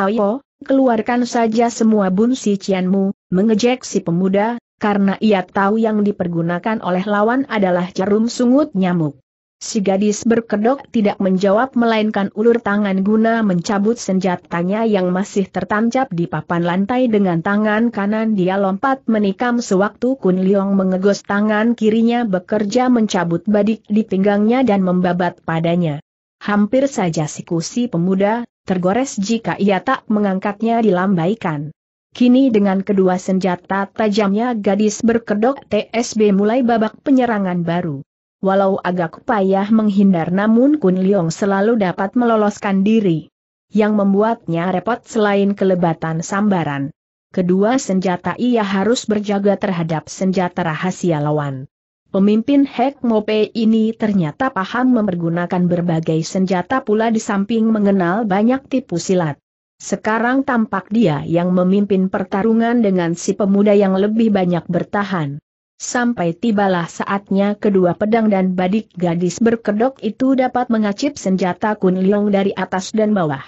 Ayo, keluarkan saja semua bunsi cianmu, mengejek si pemuda, karena ia tahu yang dipergunakan oleh lawan adalah jarum sungut nyamuk. Si gadis berkedok tidak menjawab melainkan ulur tangan guna mencabut senjatanya yang masih tertancap di papan lantai dengan tangan kanan dia lompat menikam sewaktu Kun Liong mengegos tangan kirinya bekerja mencabut badik di pinggangnya dan membabat padanya. Hampir saja si kusi pemuda, tergores jika ia tak mengangkatnya dilambaikan. Kini dengan kedua senjata tajamnya gadis berkedok TSB mulai babak penyerangan baru. Walau agak payah menghindar namun Kun Leong selalu dapat meloloskan diri. Yang membuatnya repot selain kelebatan sambaran. Kedua senjata ia harus berjaga terhadap senjata rahasia lawan. Pemimpin Hek Mope ini ternyata paham mempergunakan berbagai senjata pula di samping mengenal banyak tipu silat. Sekarang tampak dia yang memimpin pertarungan dengan si pemuda yang lebih banyak bertahan. Sampai tibalah saatnya kedua pedang dan badik gadis berkedok itu dapat mengacip senjata kunliong dari atas dan bawah.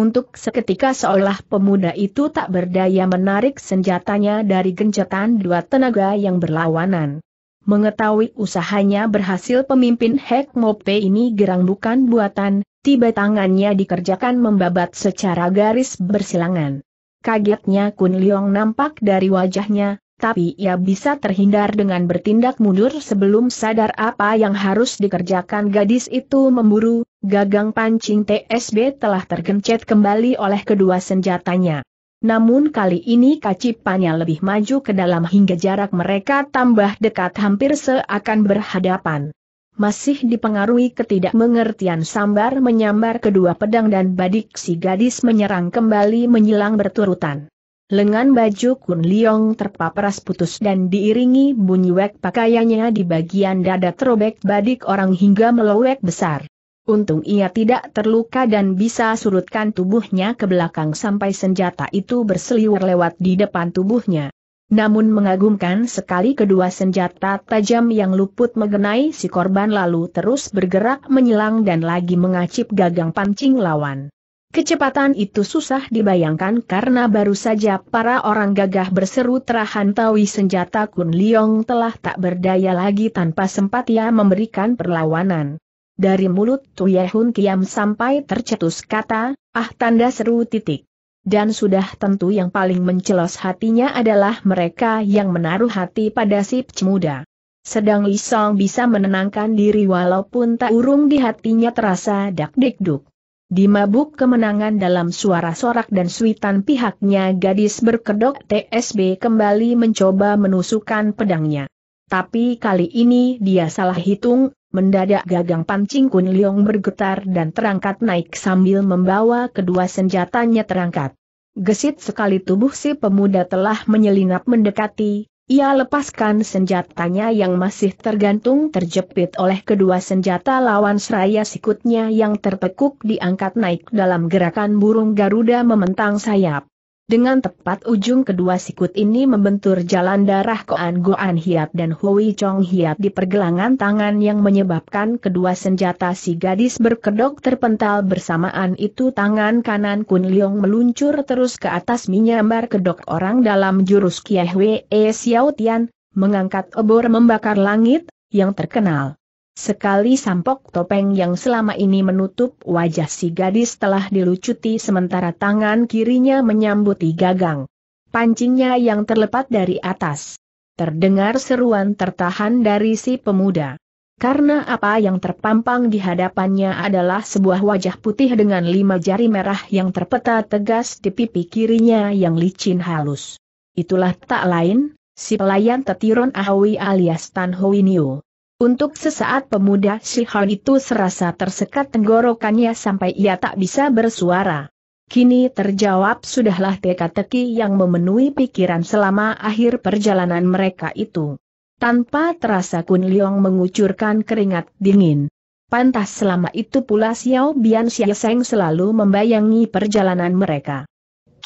Untuk seketika seolah pemuda itu tak berdaya menarik senjatanya dari gencetan dua tenaga yang berlawanan. Mengetahui usahanya berhasil pemimpin Hek Mope ini gerang bukan buatan, tiba tangannya dikerjakan membabat secara garis bersilangan. Kagetnya Kun Leong nampak dari wajahnya, tapi ia bisa terhindar dengan bertindak mundur sebelum sadar apa yang harus dikerjakan gadis itu memburu, gagang pancing TSB telah tergencet kembali oleh kedua senjatanya. Namun kali ini kacipannya lebih maju ke dalam hingga jarak mereka tambah dekat hampir seakan berhadapan. Masih dipengaruhi ketidakmengertian sambar menyambar kedua pedang dan badik si gadis menyerang kembali menyilang berturutan. Lengan baju Kun Liong terpapras putus dan diiringi bunyi wek pakaiannya di bagian dada terobek badik orang hingga melowek besar. Untung ia tidak terluka dan bisa surutkan tubuhnya ke belakang sampai senjata itu berseliwer lewat di depan tubuhnya. Namun mengagumkan sekali kedua senjata tajam yang luput mengenai si korban lalu terus bergerak menyilang dan lagi mengacip gagang pancing lawan. Kecepatan itu susah dibayangkan karena baru saja para orang gagah berseru terhantawi senjata Kun Liong telah tak berdaya lagi tanpa sempat ia memberikan perlawanan. Dari mulut Tuyehun Kiam sampai tercetus kata, ah tanda seru titik. Dan sudah tentu yang paling mencelos hatinya adalah mereka yang menaruh hati pada si pemuda. Sedang Lisong bisa menenangkan diri walaupun tak urung di hatinya terasa dak-dikduk. Di mabuk kemenangan dalam suara sorak dan suitan pihaknya gadis berkedok TSB kembali mencoba menusukkan pedangnya. Tapi kali ini dia salah hitung, mendadak gagang pancing Kun Leong bergetar dan terangkat naik sambil membawa kedua senjatanya terangkat. Gesit sekali tubuh si pemuda telah menyelinap mendekati, ia lepaskan senjatanya yang masih tergantung terjepit oleh kedua senjata lawan seraya sikutnya yang tertekuk diangkat naik dalam gerakan burung Garuda mementang sayap. Dengan tepat ujung kedua sikut ini membentur jalan darah Koan Goan Hiap dan Hui Chong Hiap di pergelangan tangan yang menyebabkan kedua senjata si gadis berkedok terpental bersamaan itu tangan kanan Kun Leong meluncur terus ke atas menyambar kedok orang dalam jurus Kieh Wei Xiao Tian, mengangkat obor membakar langit, yang terkenal. Sekali sampok topeng yang selama ini menutup wajah si gadis telah dilucuti sementara tangan kirinya menyambuti gagang. Pancingnya yang terlepas dari atas. Terdengar seruan tertahan dari si pemuda. Karena apa yang terpampang di hadapannya adalah sebuah wajah putih dengan lima jari merah yang terpeta tegas di pipi kirinya yang licin halus. Itulah tak lain, si pelayan tetiron Ahui alias Tan Niu. Untuk sesaat pemuda Shihon itu serasa tersekat tenggorokannya sampai ia tak bisa bersuara. Kini terjawab sudahlah teka-teki yang memenuhi pikiran selama akhir perjalanan mereka itu. Tanpa terasa Kun Leong mengucurkan keringat dingin. Pantas selama itu pula Xiao Bian Sheng selalu membayangi perjalanan mereka.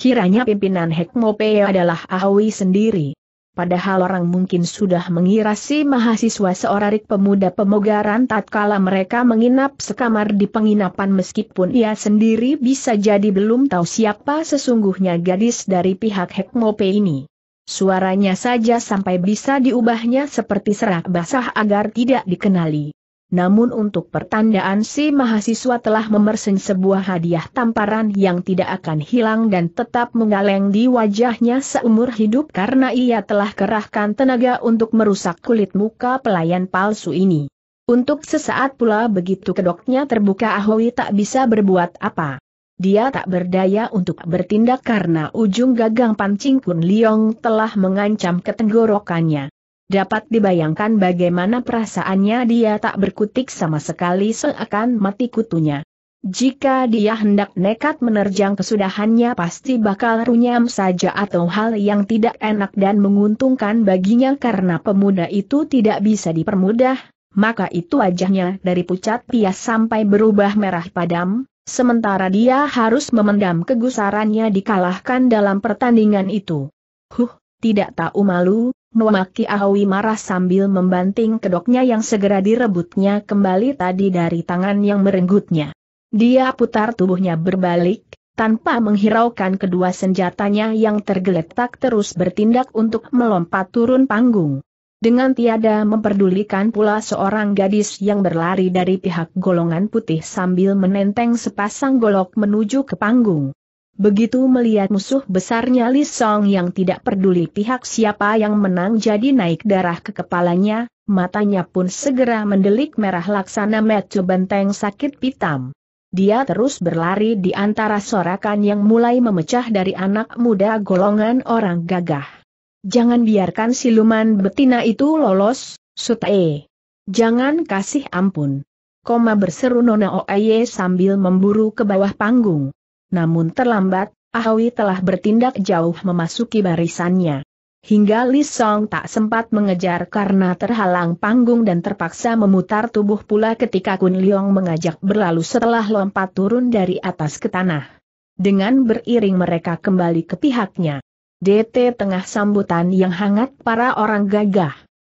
Kiranya pimpinan Hekmo Pei adalah Ahui sendiri padahal orang mungkin sudah mengira si mahasiswa seorang pemuda pemogaran tatkala mereka menginap sekamar di penginapan meskipun ia sendiri bisa jadi belum tahu siapa sesungguhnya gadis dari pihak Hekmope ini. Suaranya saja sampai bisa diubahnya seperti serak basah agar tidak dikenali. Namun untuk pertandaan si mahasiswa telah memersen sebuah hadiah tamparan yang tidak akan hilang dan tetap menggaleng di wajahnya seumur hidup karena ia telah kerahkan tenaga untuk merusak kulit muka pelayan palsu ini. Untuk sesaat pula begitu kedoknya terbuka Ahoy tak bisa berbuat apa. Dia tak berdaya untuk bertindak karena ujung gagang pancing Kun Liong telah mengancam ketenggorokannya. Dapat dibayangkan bagaimana perasaannya dia tak berkutik sama sekali seakan mati kutunya. Jika dia hendak nekat menerjang kesudahannya pasti bakal runyam saja atau hal yang tidak enak dan menguntungkan baginya karena pemuda itu tidak bisa dipermudah, maka itu wajahnya dari pucat pias sampai berubah merah padam, sementara dia harus memendam kegusarannya dikalahkan dalam pertandingan itu. Huh, tidak tahu malu, Nuamaki Ahwi marah sambil membanting kedoknya yang segera direbutnya kembali tadi dari tangan yang merenggutnya. Dia putar tubuhnya berbalik, tanpa menghiraukan kedua senjatanya yang tergeletak terus bertindak untuk melompat turun panggung. Dengan tiada memperdulikan pula seorang gadis yang berlari dari pihak golongan putih sambil menenteng sepasang golok menuju ke panggung. Begitu melihat musuh besarnya Li Song yang tidak peduli pihak siapa yang menang jadi naik darah ke kepalanya, matanya pun segera mendelik merah laksana metu benteng sakit pitam. Dia terus berlari di antara sorakan yang mulai memecah dari anak muda golongan orang gagah. Jangan biarkan siluman betina itu lolos, Sutae. Jangan kasih ampun. Koma berseru Nona Oaye sambil memburu ke bawah panggung. Namun terlambat, Ahwi telah bertindak jauh memasuki barisannya. Hingga Li Song tak sempat mengejar karena terhalang panggung dan terpaksa memutar tubuh pula ketika Kun Leong mengajak berlalu setelah lompat turun dari atas ke tanah. Dengan beriring mereka kembali ke pihaknya. DT tengah sambutan yang hangat para orang gagah.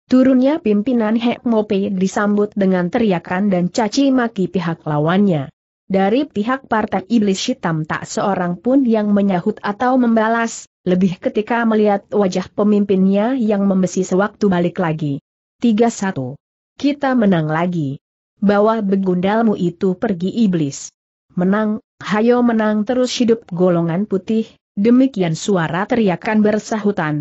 Turunnya pimpinan Hek Mope disambut dengan teriakan dan caci maki pihak lawannya. Dari pihak partai iblis hitam tak seorang pun yang menyahut atau membalas, lebih ketika melihat wajah pemimpinnya yang membesi sewaktu balik lagi. 31. Kita menang lagi. Bawa begundalmu itu pergi iblis. Menang, hayo menang terus hidup golongan putih, demikian suara teriakan bersahutan.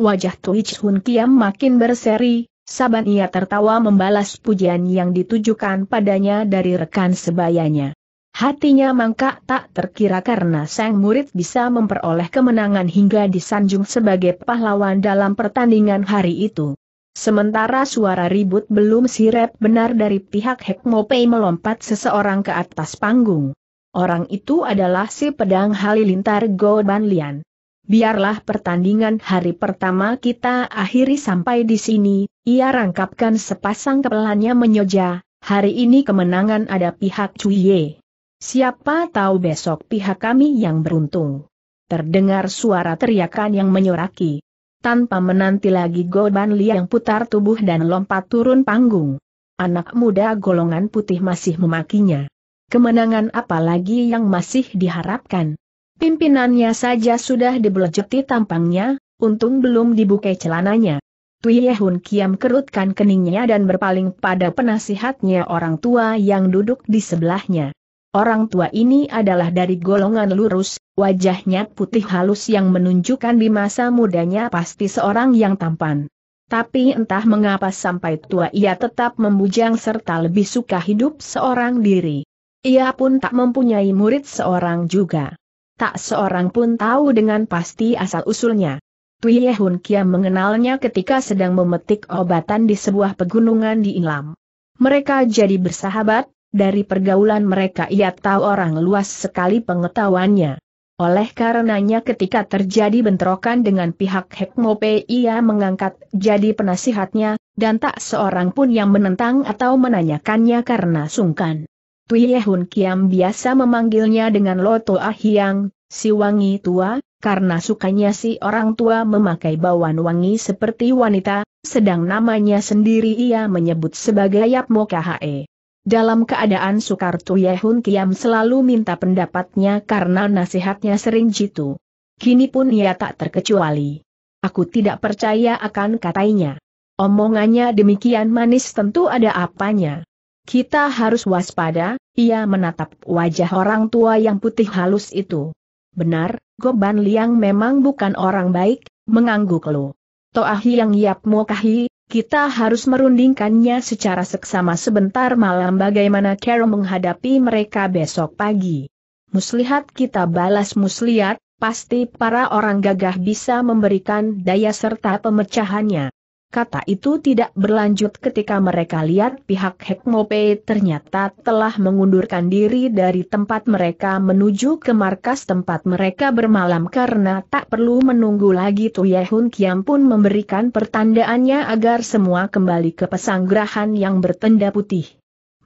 Wajah Twitch Hun Kiam makin berseri, Saban ia tertawa membalas pujian yang ditujukan padanya dari rekan sebayanya. Hatinya mangkak tak terkira karena sang murid bisa memperoleh kemenangan hingga disanjung sebagai pahlawan dalam pertandingan hari itu. Sementara suara ribut belum sirep benar dari pihak Hekmopei melompat seseorang ke atas panggung. Orang itu adalah si pedang halilintar Go Banlian. Biarlah pertandingan hari pertama kita akhiri sampai di sini, ia rangkapkan sepasang kepelannya menyoja, hari ini kemenangan ada pihak Ye. Siapa tahu besok pihak kami yang beruntung. Terdengar suara teriakan yang menyoraki. Tanpa menanti lagi Goban Liang putar tubuh dan lompat turun panggung. Anak muda golongan putih masih memakinya. Kemenangan apalagi yang masih diharapkan. Pimpinannya saja sudah dibelejeti tampangnya, untung belum dibuka celananya. Tui Yehun Kiam kerutkan keningnya dan berpaling pada penasihatnya orang tua yang duduk di sebelahnya. Orang tua ini adalah dari golongan lurus, wajahnya putih halus yang menunjukkan di masa mudanya pasti seorang yang tampan. Tapi entah mengapa sampai tua ia tetap membujang serta lebih suka hidup seorang diri. Ia pun tak mempunyai murid seorang juga. Tak seorang pun tahu dengan pasti asal-usulnya. Tui Yehun Kia mengenalnya ketika sedang memetik obatan di sebuah pegunungan di Inlam. Mereka jadi bersahabat, dari pergaulan mereka ia tahu orang luas sekali pengetahuannya. Oleh karenanya ketika terjadi bentrokan dengan pihak Hekmope ia mengangkat jadi penasihatnya, dan tak seorang pun yang menentang atau menanyakannya karena sungkan. Tui Yehun Kiam biasa memanggilnya dengan Loto Ahyang, si wangi tua, karena sukanya si orang tua memakai bawan wangi seperti wanita, sedang namanya sendiri ia menyebut sebagai Yap Mokahae. Dalam keadaan sukar Tuyehun Kiam selalu minta pendapatnya karena nasihatnya sering jitu. Kini pun ia tak terkecuali. Aku tidak percaya akan katanya. Omongannya demikian manis tentu ada apanya. Kita harus waspada, ia menatap wajah orang tua yang putih halus itu. Benar, Goban Liang memang bukan orang baik, mengangguk lu. Toahi yang Yap Mokahi, kita harus merundingkannya secara seksama sebentar malam bagaimana Carol menghadapi mereka besok pagi. Muslihat kita balas muslihat, pasti para orang gagah bisa memberikan daya serta pemecahannya. Kata itu tidak berlanjut ketika mereka lihat pihak Hekmope ternyata telah mengundurkan diri dari tempat mereka menuju ke markas tempat mereka bermalam karena tak perlu menunggu lagi Tuyahun Kiam pun memberikan pertandaannya agar semua kembali ke pesanggrahan yang bertenda putih.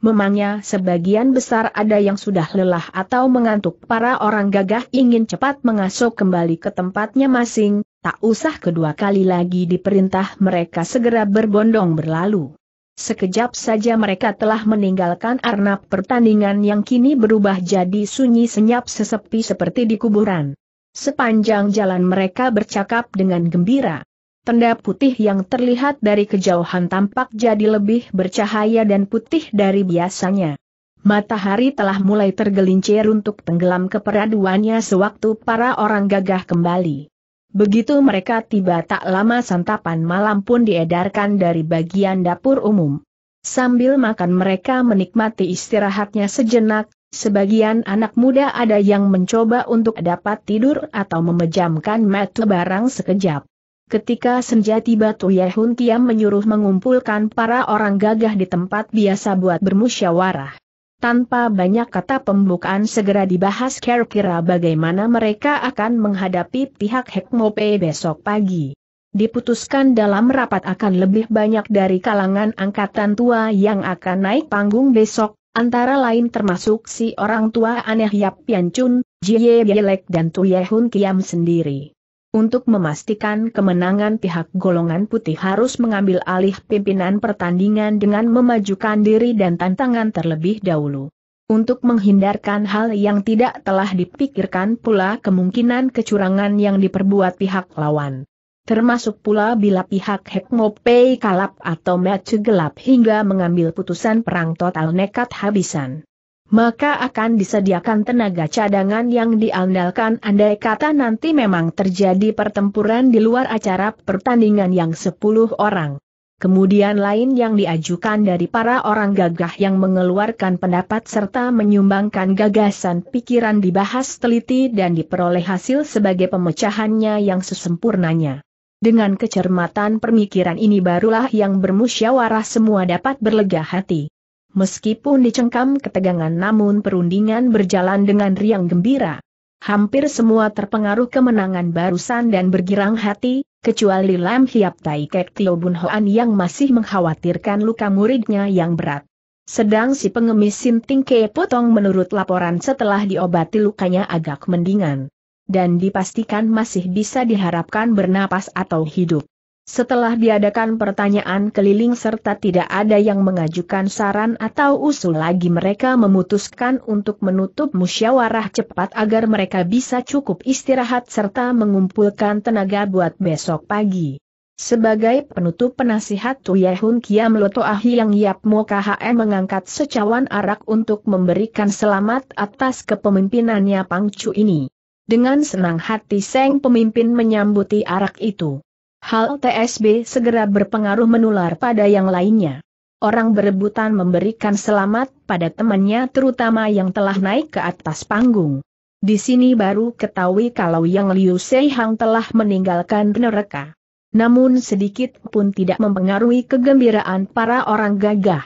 Memangnya sebagian besar ada yang sudah lelah atau mengantuk para orang gagah ingin cepat mengasuh kembali ke tempatnya masing Tak usah kedua kali lagi diperintah mereka segera berbondong berlalu. Sekejap saja mereka telah meninggalkan arnab pertandingan yang kini berubah jadi sunyi senyap sesepi seperti di kuburan. Sepanjang jalan mereka bercakap dengan gembira. Tenda putih yang terlihat dari kejauhan tampak jadi lebih bercahaya dan putih dari biasanya. Matahari telah mulai tergelincir untuk tenggelam keperaduannya sewaktu para orang gagah kembali. Begitu mereka tiba tak lama santapan malam pun diedarkan dari bagian dapur umum. Sambil makan mereka menikmati istirahatnya sejenak, sebagian anak muda ada yang mencoba untuk dapat tidur atau memejamkan mata barang sekejap. Ketika senja tiba tu Yehun Tiam menyuruh mengumpulkan para orang gagah di tempat biasa buat bermusyawarah. Tanpa banyak kata pembukaan segera dibahas kira-kira bagaimana mereka akan menghadapi pihak Hekmope besok pagi. Diputuskan dalam rapat akan lebih banyak dari kalangan angkatan tua yang akan naik panggung besok, antara lain termasuk si orang tua aneh Yap Pian Chun, Jie Bielek dan Tuyehun Kiam sendiri. Untuk memastikan kemenangan pihak golongan putih harus mengambil alih pimpinan pertandingan dengan memajukan diri dan tantangan terlebih dahulu. Untuk menghindarkan hal yang tidak telah dipikirkan pula kemungkinan kecurangan yang diperbuat pihak lawan. Termasuk pula bila pihak Hekmopei kalap atau Matsu gelap hingga mengambil putusan perang total nekat habisan maka akan disediakan tenaga cadangan yang diandalkan andai kata nanti memang terjadi pertempuran di luar acara pertandingan yang 10 orang. Kemudian lain yang diajukan dari para orang gagah yang mengeluarkan pendapat serta menyumbangkan gagasan pikiran dibahas teliti dan diperoleh hasil sebagai pemecahannya yang sesempurnanya. Dengan kecermatan pemikiran ini barulah yang bermusyawarah semua dapat berlega hati. Meskipun dicengkam ketegangan namun perundingan berjalan dengan riang gembira. Hampir semua terpengaruh kemenangan barusan dan bergirang hati, kecuali Lam Hiap Tai Kek Tio Bun Hoan yang masih mengkhawatirkan luka muridnya yang berat. Sedang si pengemis Sinting Ke Potong menurut laporan setelah diobati lukanya agak mendingan. Dan dipastikan masih bisa diharapkan bernapas atau hidup. Setelah diadakan pertanyaan keliling serta tidak ada yang mengajukan saran atau usul lagi mereka memutuskan untuk menutup musyawarah cepat agar mereka bisa cukup istirahat serta mengumpulkan tenaga buat besok pagi. Sebagai penutup penasihat Tuyehun Kiam Loto Ahi yang Yap Mo KHM mengangkat secawan arak untuk memberikan selamat atas kepemimpinannya Pangcu ini. Dengan senang hati Seng pemimpin menyambuti arak itu. Hal TSB segera berpengaruh menular pada yang lainnya. Orang berebutan memberikan selamat pada temannya terutama yang telah naik ke atas panggung. Di sini baru ketahui kalau Yang Liu Sei Hang telah meninggalkan neraka. Namun sedikit pun tidak mempengaruhi kegembiraan para orang gagah.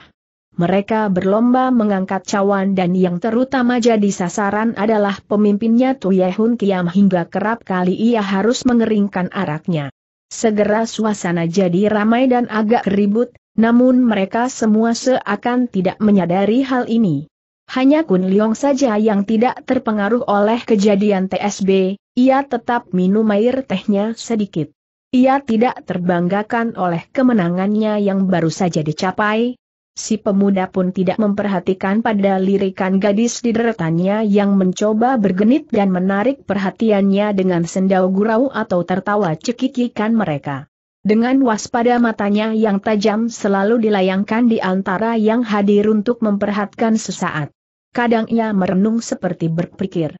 Mereka berlomba mengangkat cawan dan yang terutama jadi sasaran adalah pemimpinnya Tuyehun Kiam hingga kerap kali ia harus mengeringkan araknya. Segera suasana jadi ramai dan agak ribut, namun mereka semua seakan tidak menyadari hal ini. Hanya Kun Leong saja yang tidak terpengaruh oleh kejadian TSB, ia tetap minum air tehnya sedikit. Ia tidak terbanggakan oleh kemenangannya yang baru saja dicapai, si pemuda pun tidak memperhatikan pada lirikan gadis di deretannya yang mencoba bergenit dan menarik perhatiannya dengan sendau gurau atau tertawa cekikikan mereka. Dengan waspada matanya yang tajam selalu dilayangkan di antara yang hadir untuk memperhatikan sesaat. Kadang ia merenung seperti berpikir.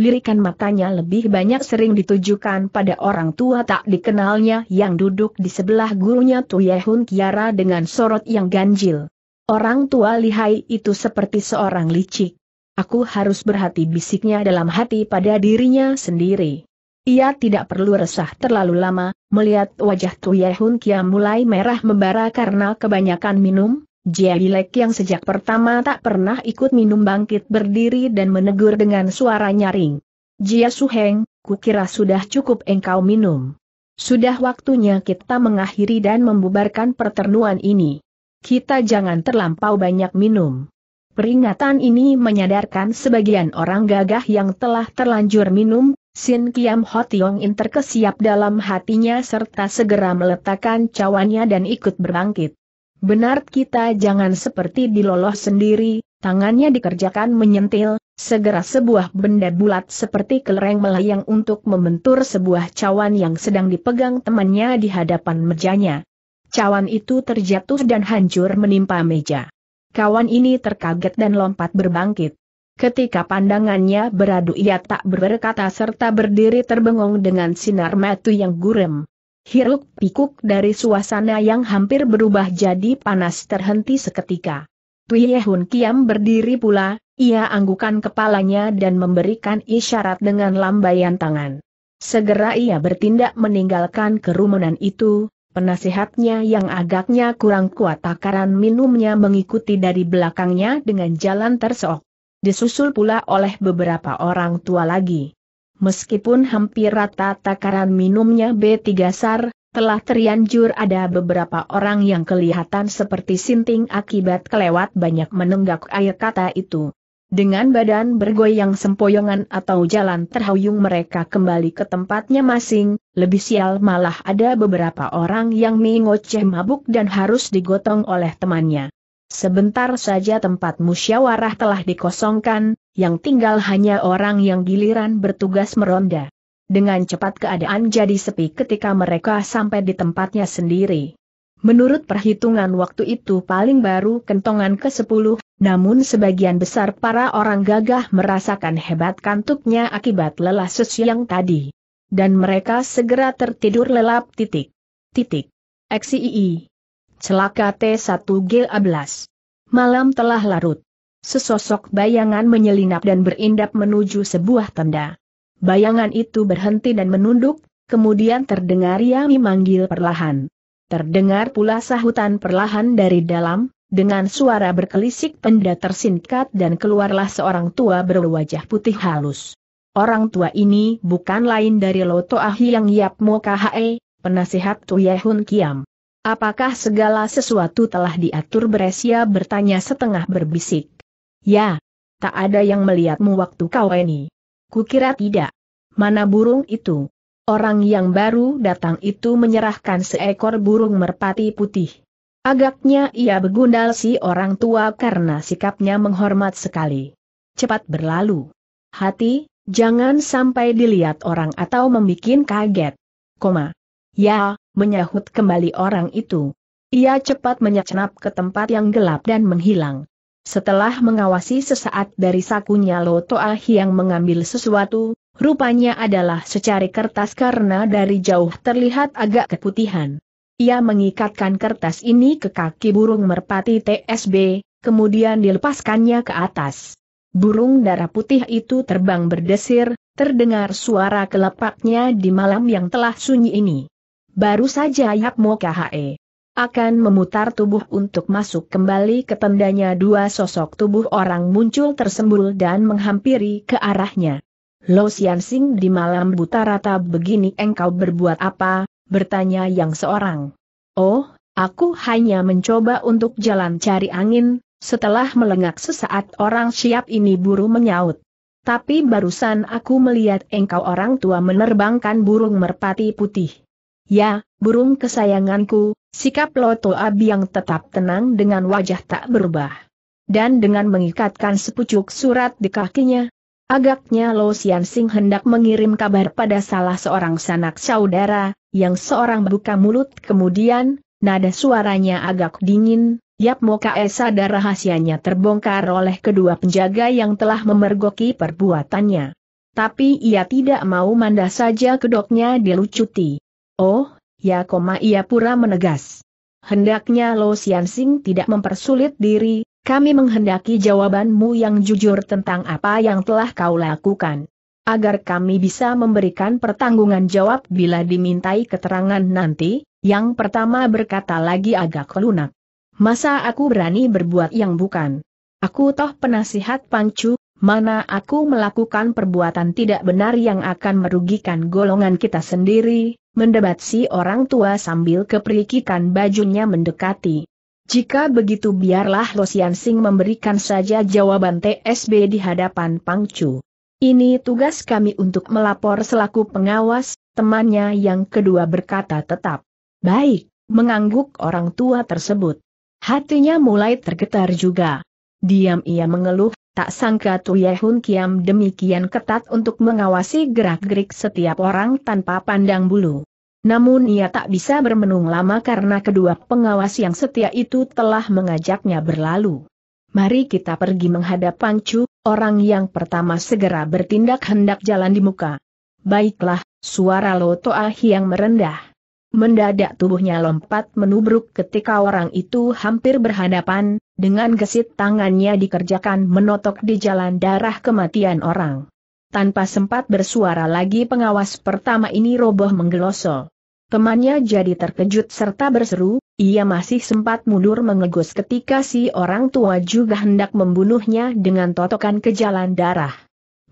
Lirikan matanya lebih banyak sering ditujukan pada orang tua tak dikenalnya yang duduk di sebelah gurunya Tuyehun Kiara dengan sorot yang ganjil. Orang tua lihai itu seperti seorang licik. Aku harus berhati bisiknya dalam hati pada dirinya sendiri. Ia tidak perlu resah terlalu lama, melihat wajah Tuyehun Kia mulai merah membara karena kebanyakan minum, Jia Jialilek yang sejak pertama tak pernah ikut minum bangkit berdiri dan menegur dengan suara nyaring. Jia Su Suheng, kukira sudah cukup engkau minum. Sudah waktunya kita mengakhiri dan membubarkan perternuan ini kita jangan terlampau banyak minum. Peringatan ini menyadarkan sebagian orang gagah yang telah terlanjur minum, Sin Kiam Hotiong In terkesiap dalam hatinya serta segera meletakkan cawannya dan ikut berbangkit. Benar kita jangan seperti diloloh sendiri, tangannya dikerjakan menyentil, segera sebuah benda bulat seperti kelereng melayang untuk membentur sebuah cawan yang sedang dipegang temannya di hadapan mejanya. Cawan itu terjatuh dan hancur menimpa meja. Kawan ini terkaget dan lompat berbangkit. Ketika pandangannya beradu ia tak berkata serta berdiri terbengong dengan sinar matu yang gurem. Hiruk pikuk dari suasana yang hampir berubah jadi panas terhenti seketika. Tui Yehun Kiam berdiri pula, ia anggukan kepalanya dan memberikan isyarat dengan lambaian tangan. Segera ia bertindak meninggalkan kerumunan itu, Penasihatnya yang agaknya kurang kuat takaran minumnya mengikuti dari belakangnya dengan jalan tersok. Disusul pula oleh beberapa orang tua lagi. Meskipun hampir rata takaran minumnya B3 sar, telah teryanjur ada beberapa orang yang kelihatan seperti sinting akibat kelewat banyak menenggak air kata itu. Dengan badan bergoyang sempoyongan atau jalan terhuyung mereka kembali ke tempatnya masing, lebih sial malah ada beberapa orang yang mengoceh mabuk dan harus digotong oleh temannya. Sebentar saja tempat musyawarah telah dikosongkan, yang tinggal hanya orang yang giliran bertugas meronda. Dengan cepat keadaan jadi sepi ketika mereka sampai di tempatnya sendiri. Menurut perhitungan waktu itu paling baru kentongan ke-10, namun sebagian besar para orang gagah merasakan hebat kantuknya akibat lelah sesiang tadi. Dan mereka segera tertidur lelap titik. Titik. XII. Celaka T1G11. Malam telah larut. Sesosok bayangan menyelinap dan berindap menuju sebuah tenda. Bayangan itu berhenti dan menunduk, kemudian terdengar Yami manggil perlahan. Terdengar pula sahutan perlahan dari dalam, dengan suara berkelisik tenda tersingkat dan keluarlah seorang tua berwajah putih halus. Orang tua ini bukan lain dari Loto Ahi yang Yap Mo Kahae, penasihat Tuyehun Kiam. Apakah segala sesuatu telah diatur Beresia bertanya setengah berbisik. Ya, tak ada yang melihatmu waktu kau ini. Kukira tidak. Mana burung itu? Orang yang baru datang itu menyerahkan seekor burung merpati putih. Agaknya ia begundal si orang tua karena sikapnya menghormat sekali. Cepat berlalu. Hati, Jangan sampai dilihat orang atau membuat kaget. Koma. Ya, menyahut kembali orang itu. Ia cepat menyecenap ke tempat yang gelap dan menghilang. Setelah mengawasi sesaat dari sakunya Loto Ah yang mengambil sesuatu, rupanya adalah secari kertas karena dari jauh terlihat agak keputihan. Ia mengikatkan kertas ini ke kaki burung merpati TSB, kemudian dilepaskannya ke atas. Burung darah putih itu terbang berdesir, terdengar suara kelepaknya di malam yang telah sunyi ini. Baru saja Yap Mo KHE akan memutar tubuh untuk masuk kembali ke tendanya dua sosok tubuh orang muncul tersembul dan menghampiri ke arahnya. Lo Sian Sing di malam buta rata begini engkau berbuat apa, bertanya yang seorang. Oh, aku hanya mencoba untuk jalan cari angin, setelah melengak sesaat orang siap ini buru menyaut. Tapi barusan aku melihat engkau orang tua menerbangkan burung merpati putih. Ya, burung kesayanganku, sikap Loto Abi yang tetap tenang dengan wajah tak berubah. Dan dengan mengikatkan sepucuk surat di kakinya, agaknya Lo Sian Sing hendak mengirim kabar pada salah seorang sanak saudara, yang seorang buka mulut kemudian, nada suaranya agak dingin, Yap Esa dan rahasianya terbongkar oleh kedua penjaga yang telah memergoki perbuatannya. Tapi ia tidak mau manda saja kedoknya dilucuti. Oh, ya koma ia pura menegas. Hendaknya Lo Sian Sing tidak mempersulit diri, kami menghendaki jawabanmu yang jujur tentang apa yang telah kau lakukan. Agar kami bisa memberikan pertanggungan jawab bila dimintai keterangan nanti, yang pertama berkata lagi agak lunak. Masa aku berani berbuat yang bukan? Aku toh penasihat Pangcu, mana aku melakukan perbuatan tidak benar yang akan merugikan golongan kita sendiri, mendebat si orang tua sambil keperikikan bajunya mendekati. Jika begitu biarlah Losyansing Sing memberikan saja jawaban TSB di hadapan Pangcu. Ini tugas kami untuk melapor selaku pengawas, temannya yang kedua berkata tetap. Baik, mengangguk orang tua tersebut. Hatinya mulai tergetar juga. Diam ia mengeluh, tak sangka Tuye Hun Kiam demikian ketat untuk mengawasi gerak-gerik setiap orang tanpa pandang bulu. Namun ia tak bisa bermenung lama karena kedua pengawas yang setia itu telah mengajaknya berlalu. Mari kita pergi menghadap Pangcu, orang yang pertama segera bertindak hendak jalan di muka. Baiklah, suara Lotoah yang merendah. Mendadak tubuhnya lompat menubruk ketika orang itu hampir berhadapan, dengan gesit tangannya dikerjakan menotok di jalan darah kematian orang. Tanpa sempat bersuara lagi pengawas pertama ini roboh menggelosol. Temannya jadi terkejut serta berseru, ia masih sempat mundur mengegus ketika si orang tua juga hendak membunuhnya dengan totokan ke jalan darah.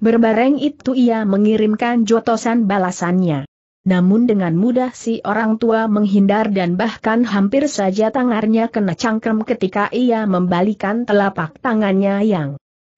Berbareng itu ia mengirimkan jotosan balasannya namun dengan mudah si orang tua menghindar dan bahkan hampir saja tangannya kena cangkrem ketika ia membalikan telapak tangannya yang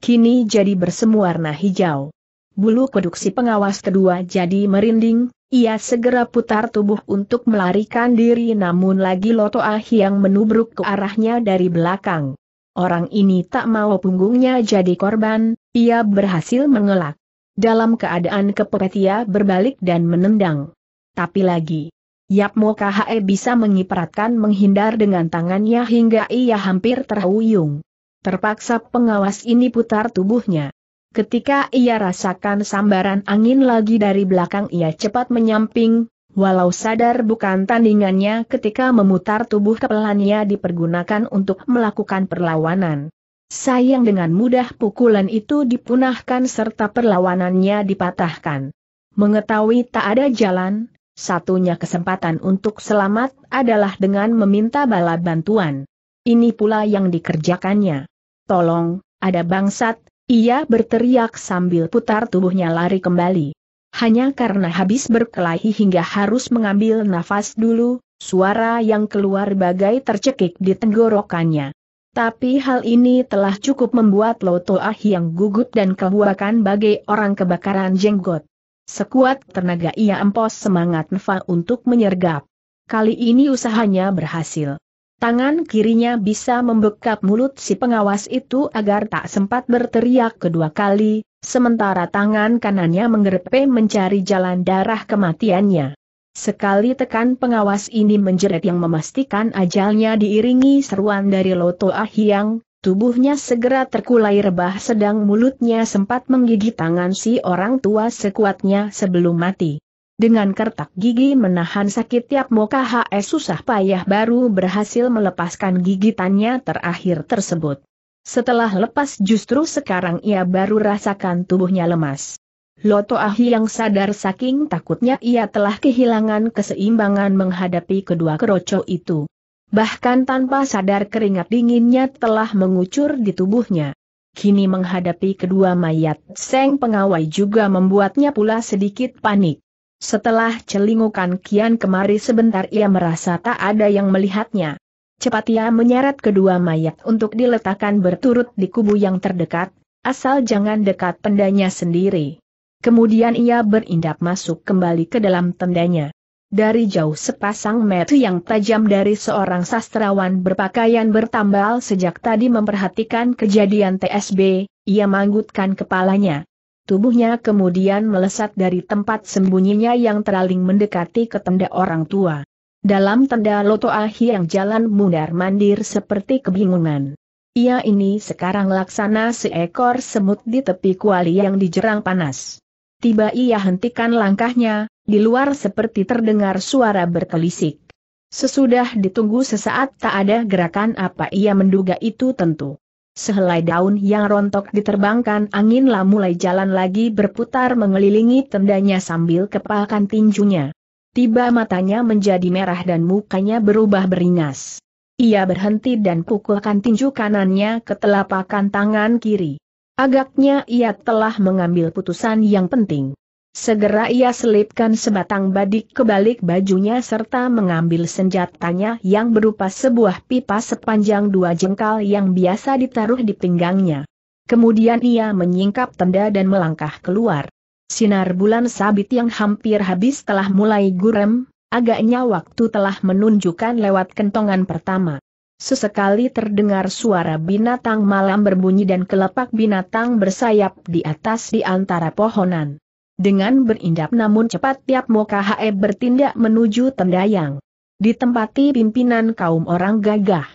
kini jadi bersemu warna hijau. Bulu kuduk si pengawas kedua jadi merinding, ia segera putar tubuh untuk melarikan diri namun lagi Loto Ah yang menubruk ke arahnya dari belakang. Orang ini tak mau punggungnya jadi korban, ia berhasil mengelak. Dalam keadaan kepepet ia berbalik dan menendang. Tapi lagi, Yap Mo KHE bisa mengipratkan menghindar dengan tangannya hingga ia hampir terhuyung. Terpaksa pengawas ini putar tubuhnya. Ketika ia rasakan sambaran angin lagi dari belakang ia cepat menyamping, walau sadar bukan tandingannya ketika memutar tubuh kepelannya dipergunakan untuk melakukan perlawanan. Sayang dengan mudah pukulan itu dipunahkan serta perlawanannya dipatahkan. Mengetahui tak ada jalan, satunya kesempatan untuk selamat adalah dengan meminta bala bantuan. Ini pula yang dikerjakannya. Tolong, ada bangsat, ia berteriak sambil putar tubuhnya lari kembali. Hanya karena habis berkelahi hingga harus mengambil nafas dulu, suara yang keluar bagai tercekik di tenggorokannya. Tapi hal ini telah cukup membuat Lotoah yang gugup dan kebuakan bagai orang kebakaran jenggot. Sekuat tenaga ia empos semangat Nfa untuk menyergap. Kali ini usahanya berhasil. Tangan kirinya bisa membekap mulut si pengawas itu agar tak sempat berteriak kedua kali, sementara tangan kanannya menggerpe mencari jalan darah kematiannya. Sekali tekan pengawas ini menjerit yang memastikan ajalnya diiringi seruan dari Loto Ahiang, ah Tubuhnya segera terkulai rebah sedang mulutnya sempat menggigit tangan si orang tua sekuatnya sebelum mati. Dengan kertak gigi menahan sakit tiap muka, HS susah payah baru berhasil melepaskan gigitannya terakhir tersebut. Setelah lepas justru sekarang ia baru rasakan tubuhnya lemas. Loto Ahi yang sadar saking takutnya ia telah kehilangan keseimbangan menghadapi kedua keroco itu. Bahkan tanpa sadar keringat dinginnya telah mengucur di tubuhnya. Kini menghadapi kedua mayat, Seng Pengawai juga membuatnya pula sedikit panik. Setelah celingukan kian kemari sebentar ia merasa tak ada yang melihatnya. Cepat ia menyeret kedua mayat untuk diletakkan berturut di kubu yang terdekat, asal jangan dekat tendanya sendiri. Kemudian ia berindak masuk kembali ke dalam tendanya. Dari jauh sepasang mata yang tajam dari seorang sastrawan berpakaian bertambal sejak tadi memperhatikan kejadian TSB, ia manggutkan kepalanya. Tubuhnya kemudian melesat dari tempat sembunyinya yang teraling mendekati ke tenda orang tua. Dalam tenda Loto Ahi yang jalan mundar-mandir seperti kebingungan. Ia ini sekarang laksana seekor semut di tepi kuali yang dijerang panas. Tiba ia hentikan langkahnya, di luar seperti terdengar suara berkelisik. Sesudah ditunggu sesaat tak ada gerakan apa ia menduga itu tentu. Sehelai daun yang rontok diterbangkan anginlah mulai jalan lagi berputar mengelilingi tendanya sambil kepalkan tinjunya. Tiba matanya menjadi merah dan mukanya berubah beringas. Ia berhenti dan pukulkan tinju kanannya ke telapakan tangan kiri. Agaknya ia telah mengambil putusan yang penting. Segera ia selipkan sebatang badik ke balik bajunya serta mengambil senjatanya yang berupa sebuah pipa sepanjang dua jengkal yang biasa ditaruh di pinggangnya. Kemudian ia menyingkap tenda dan melangkah keluar. Sinar bulan sabit yang hampir habis telah mulai gurem, agaknya waktu telah menunjukkan lewat kentongan pertama. Sesekali terdengar suara binatang malam berbunyi dan kelepak binatang bersayap di atas di antara pohonan. Dengan berindap namun cepat tiap muka he bertindak menuju tendayang. Ditempati pimpinan kaum orang gagah.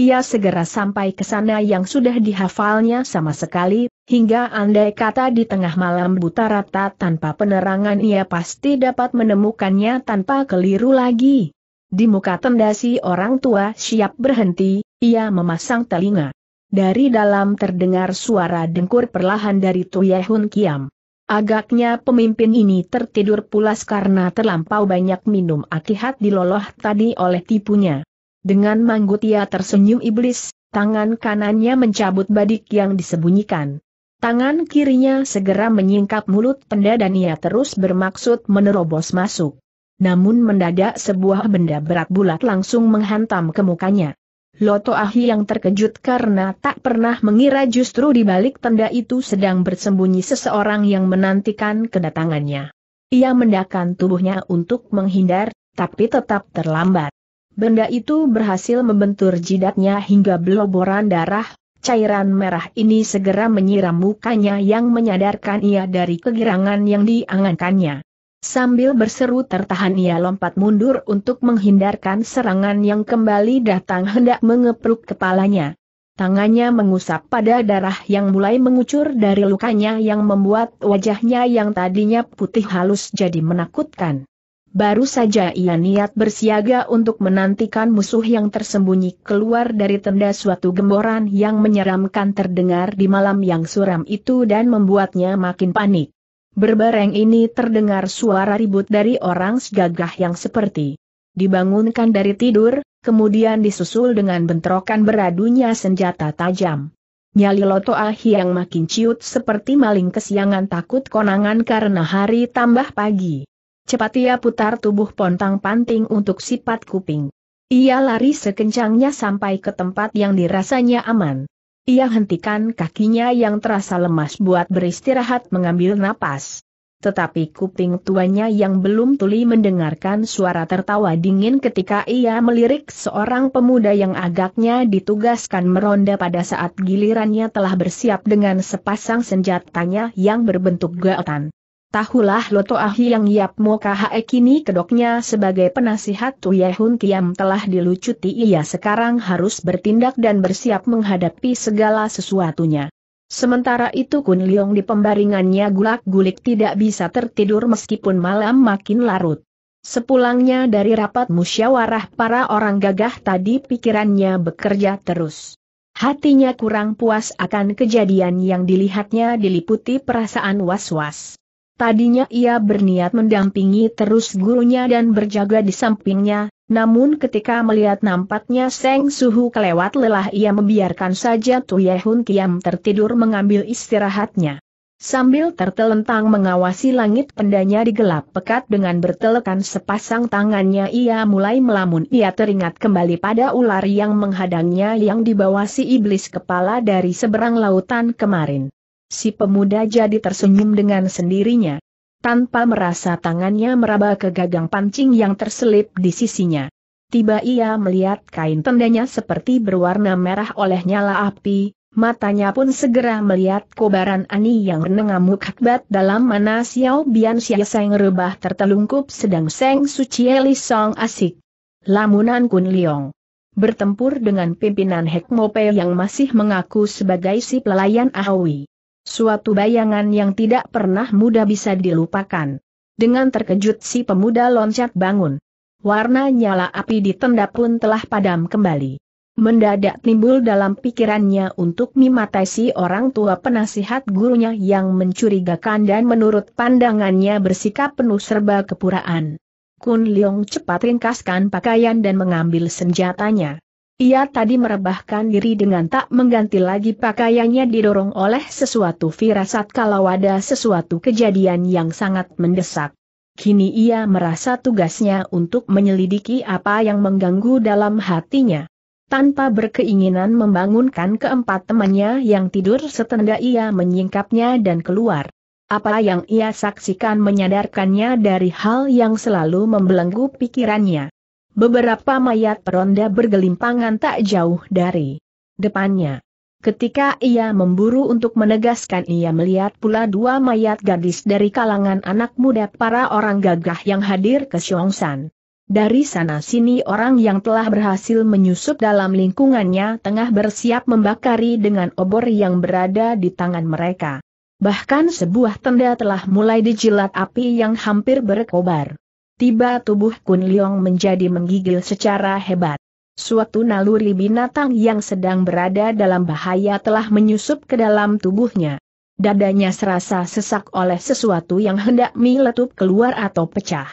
Ia segera sampai ke sana yang sudah dihafalnya sama sekali, hingga andai kata di tengah malam buta rata tanpa penerangan ia pasti dapat menemukannya tanpa keliru lagi. Di muka tenda si orang tua siap berhenti, ia memasang telinga. Dari dalam terdengar suara dengkur perlahan dari Tuyehun Kiam. Agaknya pemimpin ini tertidur pulas karena terlampau banyak minum akihat diloloh tadi oleh tipunya. Dengan manggut ia tersenyum iblis, tangan kanannya mencabut badik yang disembunyikan. Tangan kirinya segera menyingkap mulut penda dan ia terus bermaksud menerobos masuk. Namun mendadak sebuah benda berat bulat langsung menghantam ke mukanya. Loto Ahi yang terkejut karena tak pernah mengira justru di balik tenda itu sedang bersembunyi seseorang yang menantikan kedatangannya. Ia mendakan tubuhnya untuk menghindar, tapi tetap terlambat. Benda itu berhasil membentur jidatnya hingga beloboran darah, cairan merah ini segera menyiram mukanya yang menyadarkan ia dari kegirangan yang diangankannya. Sambil berseru tertahan ia lompat mundur untuk menghindarkan serangan yang kembali datang hendak mengepruk kepalanya. Tangannya mengusap pada darah yang mulai mengucur dari lukanya yang membuat wajahnya yang tadinya putih halus jadi menakutkan. Baru saja ia niat bersiaga untuk menantikan musuh yang tersembunyi keluar dari tenda suatu gemboran yang menyeramkan terdengar di malam yang suram itu dan membuatnya makin panik. Berbareng ini terdengar suara ribut dari orang segagah yang seperti dibangunkan dari tidur, kemudian disusul dengan bentrokan beradunya senjata tajam. Nyali Loto Ahi yang makin ciut seperti maling kesiangan takut konangan karena hari tambah pagi. Cepat ia putar tubuh pontang-panting untuk sifat kuping. Ia lari sekencangnya sampai ke tempat yang dirasanya aman. Ia hentikan kakinya yang terasa lemas buat beristirahat mengambil napas. Tetapi kuping tuanya yang belum tuli mendengarkan suara tertawa dingin ketika ia melirik seorang pemuda yang agaknya ditugaskan meronda pada saat gilirannya telah bersiap dengan sepasang senjatanya yang berbentuk gaotan. Tahulah Loto Ahi yang Yap Mo Kahae kini kedoknya sebagai penasihat Tuyehun Kiam telah dilucuti ia sekarang harus bertindak dan bersiap menghadapi segala sesuatunya. Sementara itu Kun Leong di pembaringannya gulak-gulik tidak bisa tertidur meskipun malam makin larut. Sepulangnya dari rapat musyawarah para orang gagah tadi pikirannya bekerja terus. Hatinya kurang puas akan kejadian yang dilihatnya diliputi perasaan was-was. Tadinya ia berniat mendampingi terus gurunya dan berjaga di sampingnya, namun ketika melihat nampaknya Seng Suhu kelewat lelah ia membiarkan saja Tuyehun Kiam tertidur mengambil istirahatnya. Sambil tertelentang mengawasi langit pendanya di gelap pekat dengan bertelekan sepasang tangannya ia mulai melamun ia teringat kembali pada ular yang menghadangnya yang dibawa si iblis kepala dari seberang lautan kemarin. Si pemuda jadi tersenyum dengan sendirinya. Tanpa merasa tangannya meraba ke gagang pancing yang terselip di sisinya. Tiba ia melihat kain tendanya seperti berwarna merah oleh nyala api, matanya pun segera melihat kobaran ani yang renengamuk hakbat dalam mana Xiao Bian Xia Seng rebah tertelungkup sedang Seng Suci Song asik. Lamunan Kun Liong bertempur dengan pimpinan Hekmope yang masih mengaku sebagai si pelayan Ahui. Suatu bayangan yang tidak pernah mudah bisa dilupakan. Dengan terkejut si pemuda loncat bangun. Warna nyala api di tenda pun telah padam kembali. Mendadak timbul dalam pikirannya untuk mimatai si orang tua penasihat gurunya yang mencurigakan dan menurut pandangannya bersikap penuh serba kepuraan. Kun Leong cepat ringkaskan pakaian dan mengambil senjatanya. Ia tadi merebahkan diri dengan tak mengganti lagi pakaiannya didorong oleh sesuatu firasat kalau ada sesuatu kejadian yang sangat mendesak. Kini ia merasa tugasnya untuk menyelidiki apa yang mengganggu dalam hatinya. Tanpa berkeinginan membangunkan keempat temannya yang tidur setenda ia menyingkapnya dan keluar. Apa yang ia saksikan menyadarkannya dari hal yang selalu membelenggu pikirannya. Beberapa mayat peronda bergelimpangan tak jauh dari depannya. Ketika ia memburu untuk menegaskan ia melihat pula dua mayat gadis dari kalangan anak muda para orang gagah yang hadir ke Xiongsan. Dari sana-sini orang yang telah berhasil menyusup dalam lingkungannya tengah bersiap membakari dengan obor yang berada di tangan mereka. Bahkan sebuah tenda telah mulai dijilat api yang hampir berkobar tiba tubuh Kun Leong menjadi menggigil secara hebat. Suatu naluri binatang yang sedang berada dalam bahaya telah menyusup ke dalam tubuhnya. Dadanya serasa sesak oleh sesuatu yang hendak meletup keluar atau pecah.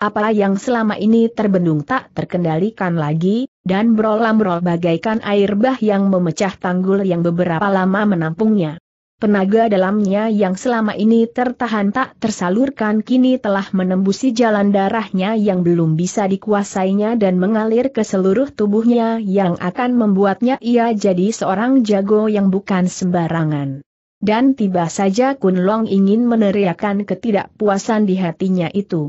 Apa yang selama ini terbendung tak terkendalikan lagi, dan berolam-rol bagaikan air bah yang memecah tanggul yang beberapa lama menampungnya. Tenaga dalamnya yang selama ini tertahan tak tersalurkan kini telah menembusi jalan darahnya yang belum bisa dikuasainya dan mengalir ke seluruh tubuhnya yang akan membuatnya ia jadi seorang jago yang bukan sembarangan. Dan tiba saja Kun Long ingin meneriakan ketidakpuasan di hatinya itu.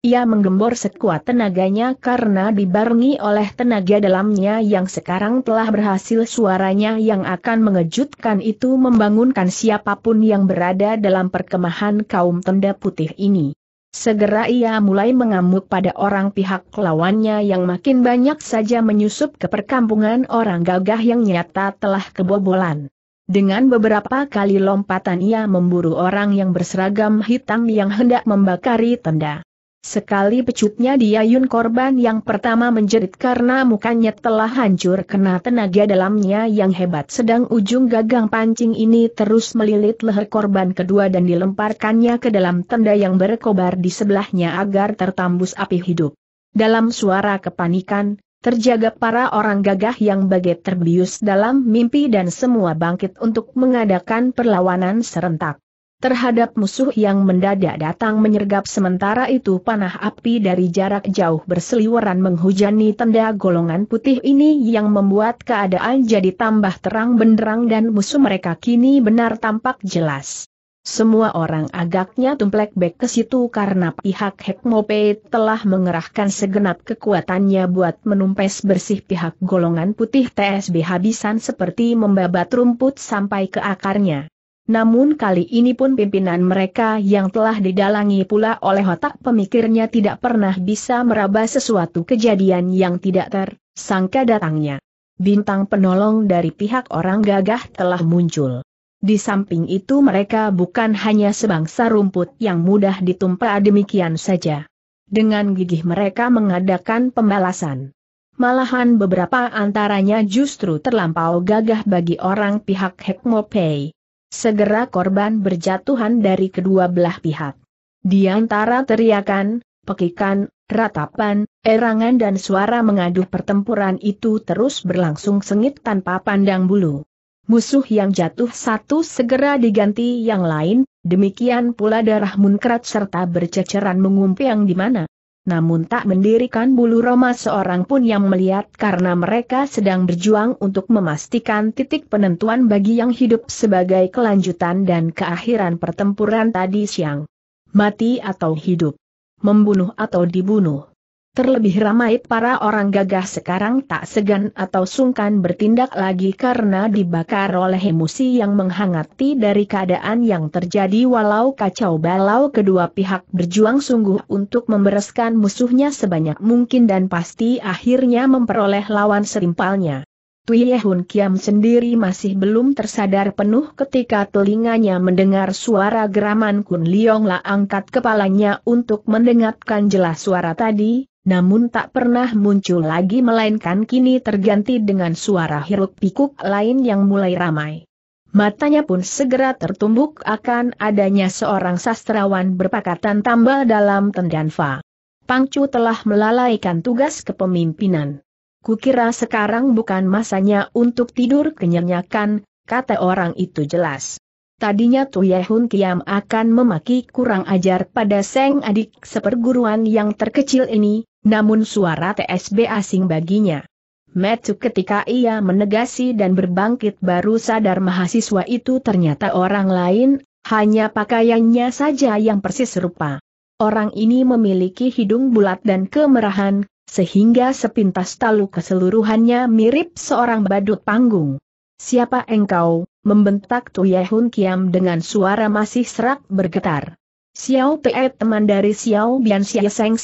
Ia menggembor sekuat tenaganya karena dibarengi oleh tenaga dalamnya yang sekarang telah berhasil suaranya yang akan mengejutkan itu membangunkan siapapun yang berada dalam perkemahan kaum tenda putih ini. Segera ia mulai mengamuk pada orang pihak lawannya yang makin banyak saja menyusup ke perkampungan orang gagah yang nyata telah kebobolan. Dengan beberapa kali lompatan ia memburu orang yang berseragam hitam yang hendak membakari tenda. Sekali pecutnya diayun korban yang pertama menjerit karena mukanya telah hancur kena tenaga dalamnya yang hebat sedang ujung gagang pancing ini terus melilit leher korban kedua dan dilemparkannya ke dalam tenda yang berkobar di sebelahnya agar tertambus api hidup. Dalam suara kepanikan, terjaga para orang gagah yang bagai terbius dalam mimpi dan semua bangkit untuk mengadakan perlawanan serentak terhadap musuh yang mendadak datang menyergap sementara itu panah api dari jarak jauh berseliweran menghujani tenda golongan putih ini yang membuat keadaan jadi tambah terang benderang dan musuh mereka kini benar tampak jelas. Semua orang agaknya tumplek back ke situ karena pihak Hekmope telah mengerahkan segenap kekuatannya buat menumpes bersih pihak golongan putih TSB habisan seperti membabat rumput sampai ke akarnya. Namun kali ini pun pimpinan mereka yang telah didalangi pula oleh otak pemikirnya tidak pernah bisa meraba sesuatu kejadian yang tidak tersangka datangnya. Bintang penolong dari pihak orang gagah telah muncul. Di samping itu mereka bukan hanya sebangsa rumput yang mudah ditumpa demikian saja. Dengan gigih mereka mengadakan pembalasan. Malahan beberapa antaranya justru terlampau gagah bagi orang pihak Hekmopei. Segera korban berjatuhan dari kedua belah pihak. Di antara teriakan, pekikan, ratapan, erangan dan suara mengaduh pertempuran itu terus berlangsung sengit tanpa pandang bulu. Musuh yang jatuh satu segera diganti yang lain, demikian pula darah munkrat serta berceceran mengumpiang di mana, namun tak mendirikan bulu roma seorang pun yang melihat karena mereka sedang berjuang untuk memastikan titik penentuan bagi yang hidup sebagai kelanjutan dan keakhiran pertempuran tadi siang. Mati atau hidup. Membunuh atau dibunuh. Terlebih ramai para orang gagah sekarang tak segan atau sungkan bertindak lagi karena dibakar oleh emosi yang menghangati dari keadaan yang terjadi walau kacau balau kedua pihak berjuang sungguh untuk membereskan musuhnya sebanyak mungkin dan pasti akhirnya memperoleh lawan setimpalnya. Tui Yehun Kiam sendiri masih belum tersadar penuh ketika telinganya mendengar suara geraman Kun Liong La angkat kepalanya untuk mendengarkan jelas suara tadi, namun tak pernah muncul lagi melainkan kini terganti dengan suara hiruk pikuk lain yang mulai ramai. Matanya pun segera tertumbuk akan adanya seorang sastrawan berpakatan tambal dalam tendanfa. Pangcu telah melalaikan tugas kepemimpinan. Kukira sekarang bukan masanya untuk tidur kenyanyakan, kata orang itu jelas. Tadinya Yehun Kiam akan memaki kurang ajar pada Seng adik seperguruan yang terkecil ini, namun suara TSB asing baginya. Metu ketika ia menegasi dan berbangkit baru sadar mahasiswa itu ternyata orang lain, hanya pakaiannya saja yang persis serupa. Orang ini memiliki hidung bulat dan kemerahan, sehingga sepintas talu keseluruhannya mirip seorang badut panggung. Siapa engkau? membentak Tuyehun Kiam dengan suara masih serak bergetar. Xiao Pei teman dari Xiao Bian Xie Seng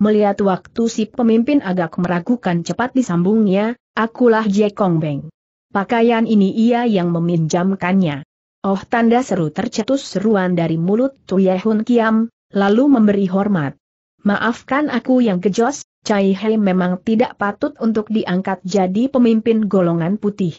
melihat waktu si pemimpin agak meragukan cepat disambungnya, akulah Jie Kong Beng. Pakaian ini ia yang meminjamkannya. Oh tanda seru tercetus seruan dari mulut Tuyehun Kiam, lalu memberi hormat. Maafkan aku yang kejos, Cai Hei memang tidak patut untuk diangkat jadi pemimpin golongan putih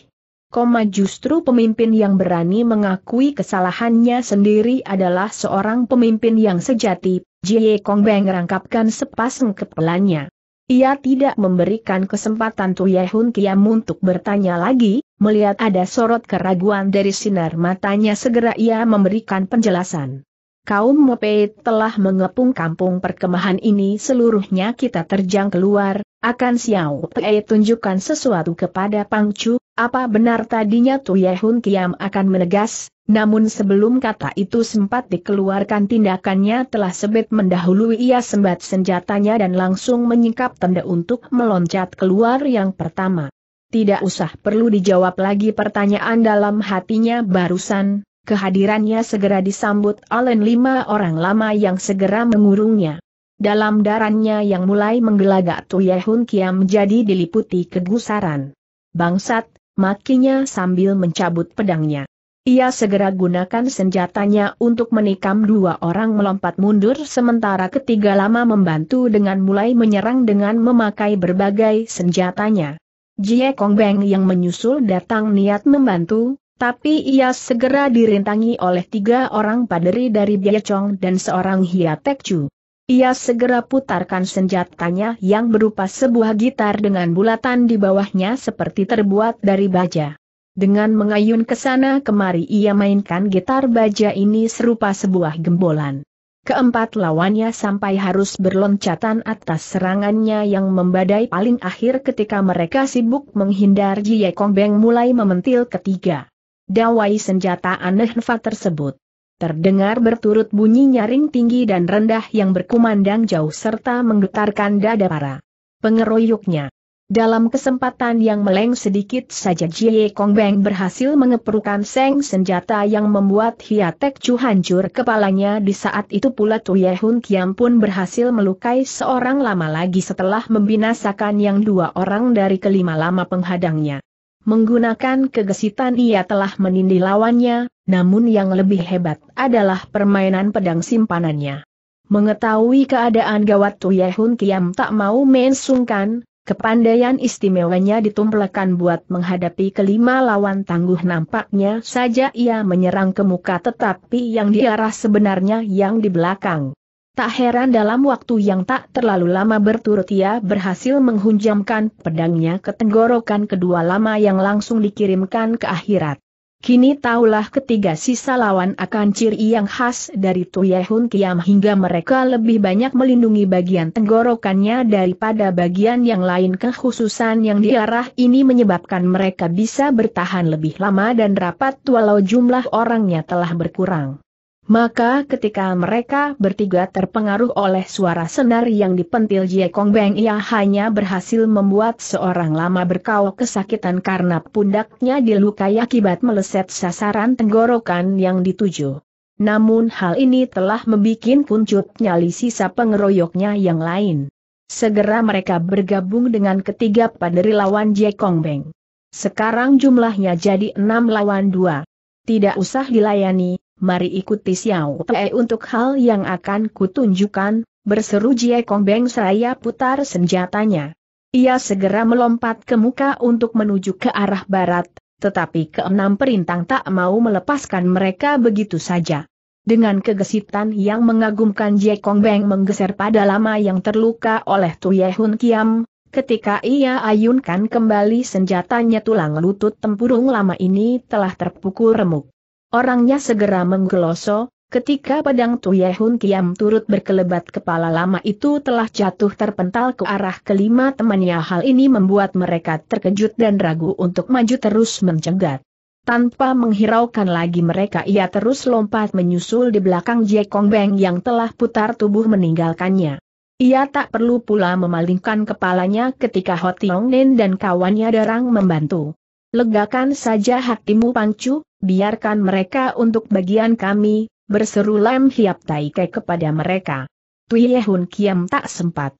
koma justru pemimpin yang berani mengakui kesalahannya sendiri adalah seorang pemimpin yang sejati, Jie Kong Beng rangkapkan sepasang kepalanya. Ia tidak memberikan kesempatan Tuye Hun Kiam untuk bertanya lagi, melihat ada sorot keraguan dari sinar matanya segera ia memberikan penjelasan. Kaum Mopei telah mengepung kampung perkemahan ini seluruhnya kita terjang keluar, akan Xiao Pei tunjukkan sesuatu kepada Pangcu, apa benar tadinya Yehun Kiam akan menegas, namun sebelum kata itu sempat dikeluarkan tindakannya telah sebet mendahului ia sembat senjatanya dan langsung menyingkap tanda untuk meloncat keluar yang pertama. Tidak usah perlu dijawab lagi pertanyaan dalam hatinya barusan, kehadirannya segera disambut oleh lima orang lama yang segera mengurungnya. Dalam darahnya yang mulai menggelagak Yehun Kiam menjadi diliputi kegusaran. Bangsat, makinya sambil mencabut pedangnya. Ia segera gunakan senjatanya untuk menikam dua orang melompat mundur sementara ketiga lama membantu dengan mulai menyerang dengan memakai berbagai senjatanya. Jie Kong Beng yang menyusul datang niat membantu, tapi ia segera dirintangi oleh tiga orang paderi dari Chong dan seorang Hia Tek Chu. Ia segera putarkan senjatanya yang berupa sebuah gitar dengan bulatan di bawahnya seperti terbuat dari baja. Dengan mengayun ke sana kemari ia mainkan gitar baja ini serupa sebuah gembolan. Keempat lawannya sampai harus berloncatan atas serangannya yang membadai paling akhir ketika mereka sibuk menghindar Jie Beng mulai mementil ketiga. Dawai senjata aneh tersebut. Terdengar berturut bunyi nyaring tinggi dan rendah yang berkumandang jauh serta menggetarkan dada para pengeroyoknya. Dalam kesempatan yang meleng sedikit saja Jie Kong Beng berhasil mengeperukan seng senjata yang membuat Hiatek Chu hancur kepalanya di saat itu pula Tuye Hun Kiam pun berhasil melukai seorang lama lagi setelah membinasakan yang dua orang dari kelima lama penghadangnya. Menggunakan kegesitan ia telah menindih lawannya, namun yang lebih hebat adalah permainan pedang simpanannya. Mengetahui keadaan gawat Hun Kiam tak mau mensungkan, kepandaian istimewanya ditumplekan buat menghadapi kelima lawan tangguh nampaknya saja ia menyerang ke muka tetapi yang diarah sebenarnya yang di belakang. Tak heran dalam waktu yang tak terlalu lama berturut ia berhasil menghunjamkan pedangnya ke tenggorokan kedua lama yang langsung dikirimkan ke akhirat. Kini taulah ketiga sisa lawan akan ciri yang khas dari Tuyehun Kiam hingga mereka lebih banyak melindungi bagian tenggorokannya daripada bagian yang lain kekhususan yang diarah ini menyebabkan mereka bisa bertahan lebih lama dan rapat walau jumlah orangnya telah berkurang. Maka ketika mereka bertiga terpengaruh oleh suara senar yang dipentil Jie Kong Beng ia hanya berhasil membuat seorang lama berkau kesakitan karena pundaknya dilukai akibat meleset sasaran tenggorokan yang dituju. Namun hal ini telah membuat kuncup nyali sisa pengeroyoknya yang lain. Segera mereka bergabung dengan ketiga paderi lawan Jie Kong Beng. Sekarang jumlahnya jadi enam lawan dua. Tidak usah dilayani, mari ikuti Xiao Pei untuk hal yang akan kutunjukkan, berseru Jie Kong Beng seraya putar senjatanya. Ia segera melompat ke muka untuk menuju ke arah barat, tetapi keenam perintang tak mau melepaskan mereka begitu saja. Dengan kegesitan yang mengagumkan Jie Kong Beng menggeser pada lama yang terluka oleh Ye Hun Kiam, Ketika ia ayunkan kembali senjatanya tulang lutut tempurung lama ini telah terpukul remuk. Orangnya segera menggeloso, ketika pedang Tuyehun Kiam turut berkelebat kepala lama itu telah jatuh terpental ke arah kelima temannya hal ini membuat mereka terkejut dan ragu untuk maju terus mencegat. Tanpa menghiraukan lagi mereka ia terus lompat menyusul di belakang Jekong Beng yang telah putar tubuh meninggalkannya. Ia tak perlu pula memalingkan kepalanya ketika Hotiong Nen dan kawannya derang membantu. Legakan saja hatimu Pangcu, biarkan mereka untuk bagian kami, berseru Lam Hiap Taike kepada mereka. Tui Kiam tak sempat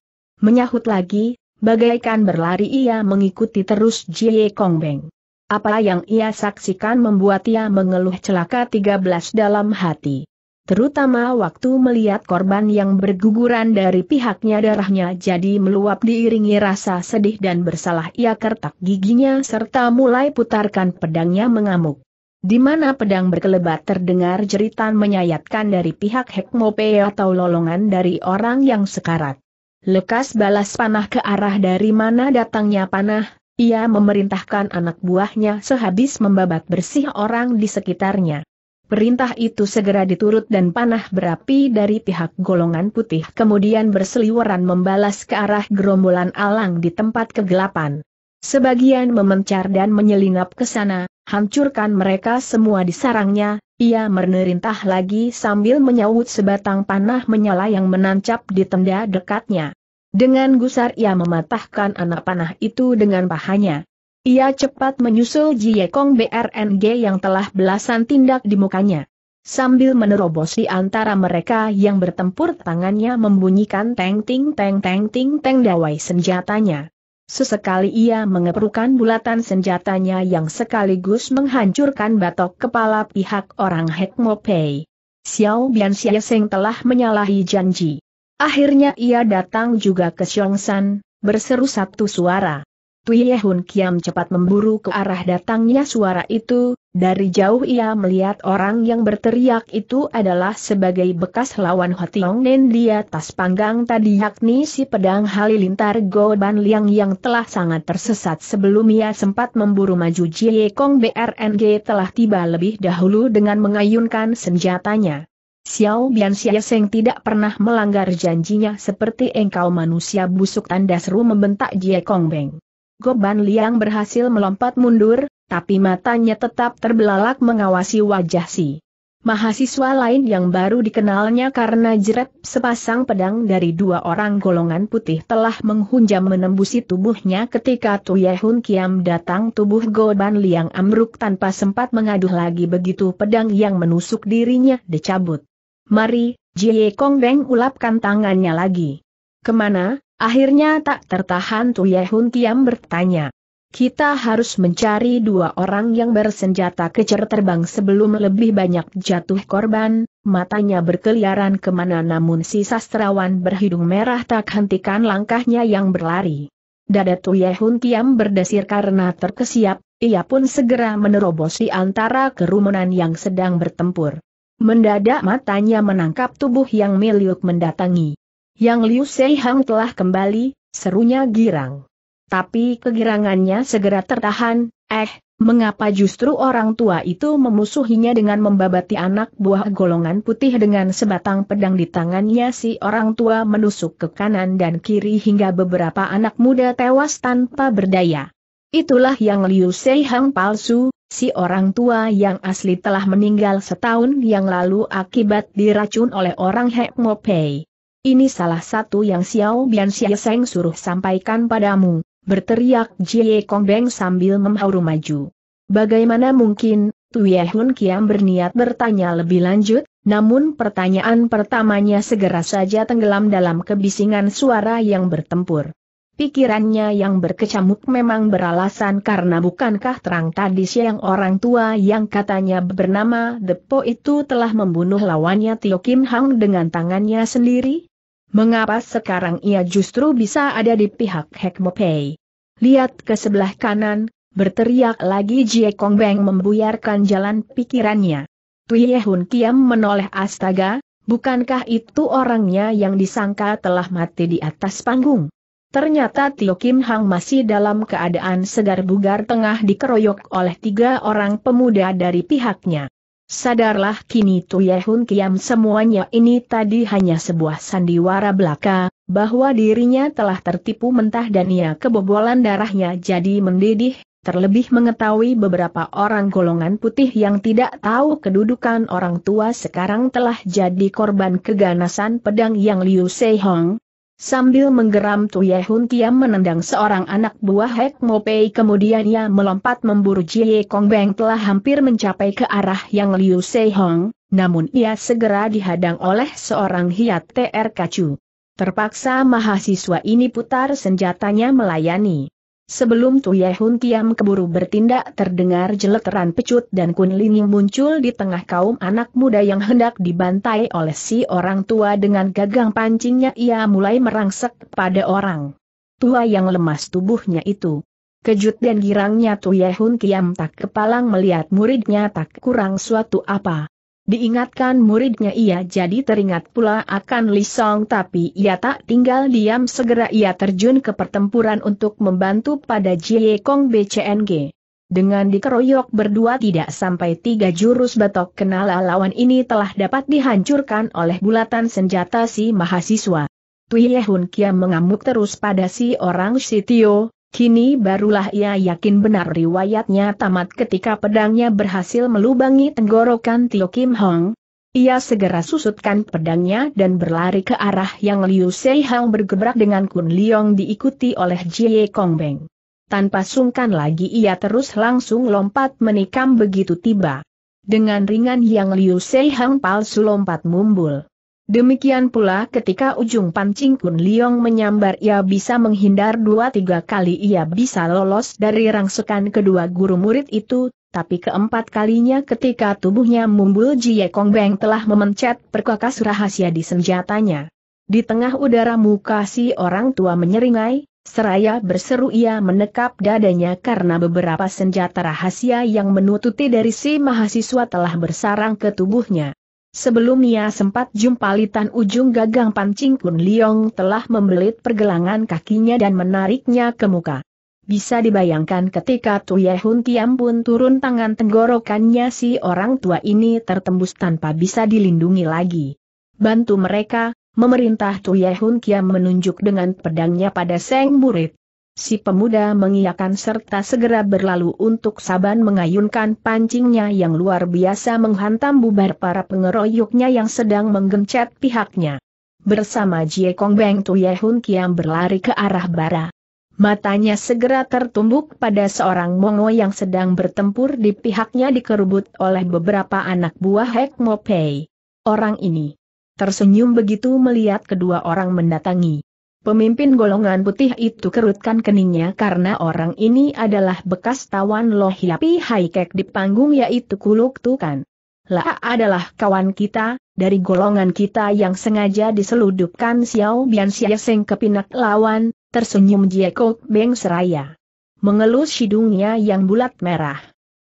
menyahut lagi, bagaikan berlari ia mengikuti terus Jie Kong Beng. Apa yang ia saksikan membuat ia mengeluh celaka 13 dalam hati. Terutama waktu melihat korban yang berguguran dari pihaknya darahnya jadi meluap diiringi rasa sedih dan bersalah ia kertak giginya serta mulai putarkan pedangnya mengamuk di mana pedang berkelebat terdengar jeritan menyayatkan dari pihak Hekmope atau lolongan dari orang yang sekarat. Lekas balas panah ke arah dari mana datangnya panah, ia memerintahkan anak buahnya sehabis membabat bersih orang di sekitarnya. Perintah itu segera diturut dan panah berapi dari pihak golongan putih kemudian berseliweran membalas ke arah gerombolan alang di tempat kegelapan. Sebagian memencar dan menyelinap ke sana, hancurkan mereka semua di sarangnya, ia menerintah lagi sambil menyawut sebatang panah menyala yang menancap di tenda dekatnya. Dengan gusar ia mematahkan anak panah itu dengan pahanya. Ia cepat menyusul Jie Kong BRNG yang telah belasan tindak di mukanya. Sambil menerobosi antara mereka yang bertempur tangannya membunyikan teng ting teng teng ting teng dawai senjatanya. Sesekali ia mengeperukan bulatan senjatanya yang sekaligus menghancurkan batok kepala pihak orang Hekmopei. Xiao Bian Xieseng telah menyalahi janji. Akhirnya ia datang juga ke San. berseru satu suara. Tui Yehun Kiam cepat memburu ke arah datangnya suara itu, dari jauh ia melihat orang yang berteriak itu adalah sebagai bekas lawan Hotiong Nen di atas panggang tadi yakni si pedang halilintar Go Ban Liang yang telah sangat tersesat sebelum ia sempat memburu maju Jie Kong BRNG telah tiba lebih dahulu dengan mengayunkan senjatanya. Xiao Bian Seng tidak pernah melanggar janjinya seperti engkau manusia busuk tanda seru membentak Jie Kong Beng. Goban Liang berhasil melompat mundur, tapi matanya tetap terbelalak mengawasi wajah si mahasiswa lain yang baru dikenalnya karena jerat sepasang pedang dari dua orang golongan putih telah menghunjam menembusi tubuhnya ketika Tuyehun Kiam datang tubuh Goban Liang Amruk tanpa sempat mengaduh lagi begitu pedang yang menusuk dirinya dicabut. Mari, Jie Kong Beng ulapkan tangannya lagi. Kemana? Akhirnya tak tertahan Tuyehun Kiam bertanya. Kita harus mencari dua orang yang bersenjata kecer terbang sebelum lebih banyak jatuh korban, matanya berkeliaran kemana namun si sastrawan berhidung merah tak hentikan langkahnya yang berlari. Dada Tuyehun kiam berdesir karena terkesiap, ia pun segera menerobosi antara kerumunan yang sedang bertempur. Mendadak matanya menangkap tubuh yang Miliuk mendatangi. Yang Liu Seihang telah kembali, serunya girang tapi kegirangannya segera tertahan, eh, mengapa justru orang tua itu memusuhinya dengan membabati anak buah golongan putih dengan sebatang pedang di tangannya si orang tua menusuk ke kanan dan kiri hingga beberapa anak muda tewas tanpa berdaya. Itulah yang Liu Seihang palsu, si orang tua yang asli telah meninggal setahun yang lalu akibat diracun oleh orang Hek Mopei. Ini salah satu yang Xiao Bian Xiaoseng suruh sampaikan padamu berteriak Jie Kong Beng sambil memhauru maju. Bagaimana mungkin, Tuye Hun Kiam berniat bertanya lebih lanjut, namun pertanyaan pertamanya segera saja tenggelam dalam kebisingan suara yang bertempur. Pikirannya yang berkecamuk memang beralasan karena bukankah terang tadi siang orang tua yang katanya bernama Depo itu telah membunuh lawannya Tio Kim Hang dengan tangannya sendiri? Mengapa sekarang ia justru bisa ada di pihak Hekmopei? Lihat ke sebelah kanan, berteriak lagi Jie Kong Beng membuyarkan jalan pikirannya. Tui Hun Kiam menoleh astaga, bukankah itu orangnya yang disangka telah mati di atas panggung? Ternyata Tio Kim Hang masih dalam keadaan segar bugar tengah dikeroyok oleh tiga orang pemuda dari pihaknya. Sadarlah kini Tuyehun Kiam semuanya ini tadi hanya sebuah sandiwara belaka, bahwa dirinya telah tertipu mentah dan ia kebobolan darahnya jadi mendidih, terlebih mengetahui beberapa orang golongan putih yang tidak tahu kedudukan orang tua sekarang telah jadi korban keganasan pedang yang Liu Seihong, Sambil menggeram Tuyehun Tiam menendang seorang anak buah Hek Mopei kemudian ia melompat memburu Jie Kong Beng telah hampir mencapai ke arah yang Liu Sehong, namun ia segera dihadang oleh seorang hiat TR Kacu. Terpaksa mahasiswa ini putar senjatanya melayani sebelum tu Hun Kiam keburu bertindak terdengar jeleteran pecut dan Kun kunlinging muncul di tengah kaum anak muda yang hendak dibantai oleh si orang tua dengan gagang pancingnya ia mulai merangsek pada orang tua yang lemas tubuhnya itu. Kejut dan girangnya tu Hun Kiam tak kepalang melihat muridnya tak kurang suatu apa. Diingatkan muridnya ia jadi teringat pula akan Li Song, tapi ia tak tinggal diam segera ia terjun ke pertempuran untuk membantu pada Jie Kong BCNG. Dengan dikeroyok berdua tidak sampai tiga jurus batok kenal lawan ini telah dapat dihancurkan oleh bulatan senjata si mahasiswa. Tui Yehun Kia mengamuk terus pada si orang Sitio, Kini barulah ia yakin benar riwayatnya tamat ketika pedangnya berhasil melubangi tenggorokan Tio Kim Hong. Ia segera susutkan pedangnya dan berlari ke arah yang Liu Sei Hang bergebrak dengan Kun Liong diikuti oleh Jie Kong Beng. Tanpa sungkan lagi ia terus langsung lompat menikam begitu tiba. Dengan ringan yang Liu Sei Hang palsu lompat mumbul. Demikian pula ketika ujung pancing Kun Liong menyambar ia bisa menghindar dua tiga kali ia bisa lolos dari rangsukan kedua guru murid itu, tapi keempat kalinya ketika tubuhnya mumbul Jie Kong Beng telah memencet perkakas rahasia di senjatanya. Di tengah udara muka si orang tua menyeringai, seraya berseru ia menekap dadanya karena beberapa senjata rahasia yang menututi dari si mahasiswa telah bersarang ke tubuhnya. Sebelum ia sempat jumpa litan ujung gagang pancing Kun Liong telah membelit pergelangan kakinya dan menariknya ke muka. Bisa dibayangkan ketika Tuye Hun Tiam pun turun tangan tenggorokannya si orang tua ini tertembus tanpa bisa dilindungi lagi. Bantu mereka, memerintah Tuye Hun Kiam menunjuk dengan pedangnya pada Seng murid. Si pemuda mengiyakan serta segera berlalu untuk Saban mengayunkan pancingnya yang luar biasa menghantam bubar para pengeroyoknya yang sedang menggencet pihaknya. Bersama Jie Kong Beng Tuyehun Hun Kiam berlari ke arah barat. Matanya segera tertumbuk pada seorang Mongo yang sedang bertempur di pihaknya dikerubut oleh beberapa anak buah Hek Mo Pei. Orang ini tersenyum begitu melihat kedua orang mendatangi. Pemimpin golongan putih itu kerutkan keningnya karena orang ini adalah bekas tawan Loh Yapi Haikek di panggung yaitu Kuluk Tukan. La adalah kawan kita, dari golongan kita yang sengaja diseludupkan Xiao Bian Xia Seng ke pinak lawan, tersenyum Jiekok Beng Seraya. Mengelus hidungnya yang bulat merah.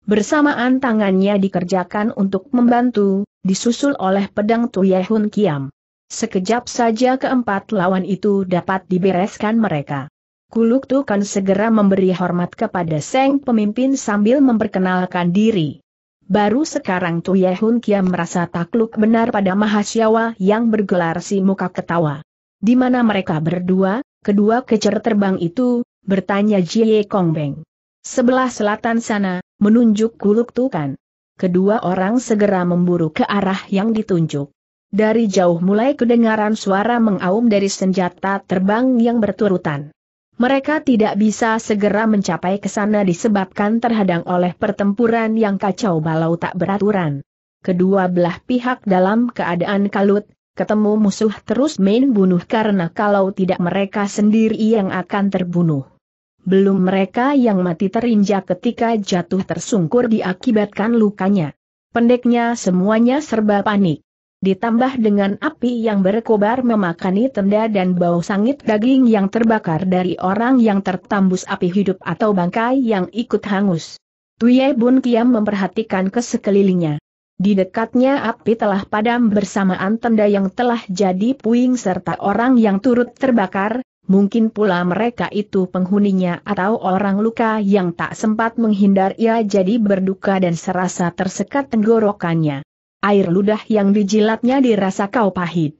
Bersamaan tangannya dikerjakan untuk membantu, disusul oleh pedang Tuyehun Kiam. Sekejap saja keempat lawan itu dapat dibereskan mereka. Kuluk Tukan segera memberi hormat kepada Seng pemimpin sambil memperkenalkan diri. Baru sekarang Tuya Hun Kiam merasa takluk benar pada Mahasyawa yang bergelar si muka ketawa. Di mana mereka berdua, kedua kecer terbang itu, bertanya Jie Kong Beng. Sebelah selatan sana, menunjuk Kuluk Tukan. Kedua orang segera memburu ke arah yang ditunjuk. Dari jauh mulai kedengaran suara mengaum dari senjata terbang yang berturutan. Mereka tidak bisa segera mencapai ke sana disebabkan terhadang oleh pertempuran yang kacau balau tak beraturan. Kedua belah pihak dalam keadaan kalut, ketemu musuh terus main bunuh karena kalau tidak mereka sendiri yang akan terbunuh. Belum mereka yang mati terinjak ketika jatuh tersungkur diakibatkan lukanya. Pendeknya semuanya serba panik ditambah dengan api yang berkobar memakani tenda dan bau sangit daging yang terbakar dari orang yang tertambus api hidup atau bangkai yang ikut hangus. Tuye Bun Kiam memperhatikan ke sekelilingnya. Di dekatnya api telah padam bersamaan tenda yang telah jadi puing serta orang yang turut terbakar, mungkin pula mereka itu penghuninya atau orang luka yang tak sempat menghindar ia jadi berduka dan serasa tersekat tenggorokannya. Air ludah yang dijilatnya dirasa kau pahit.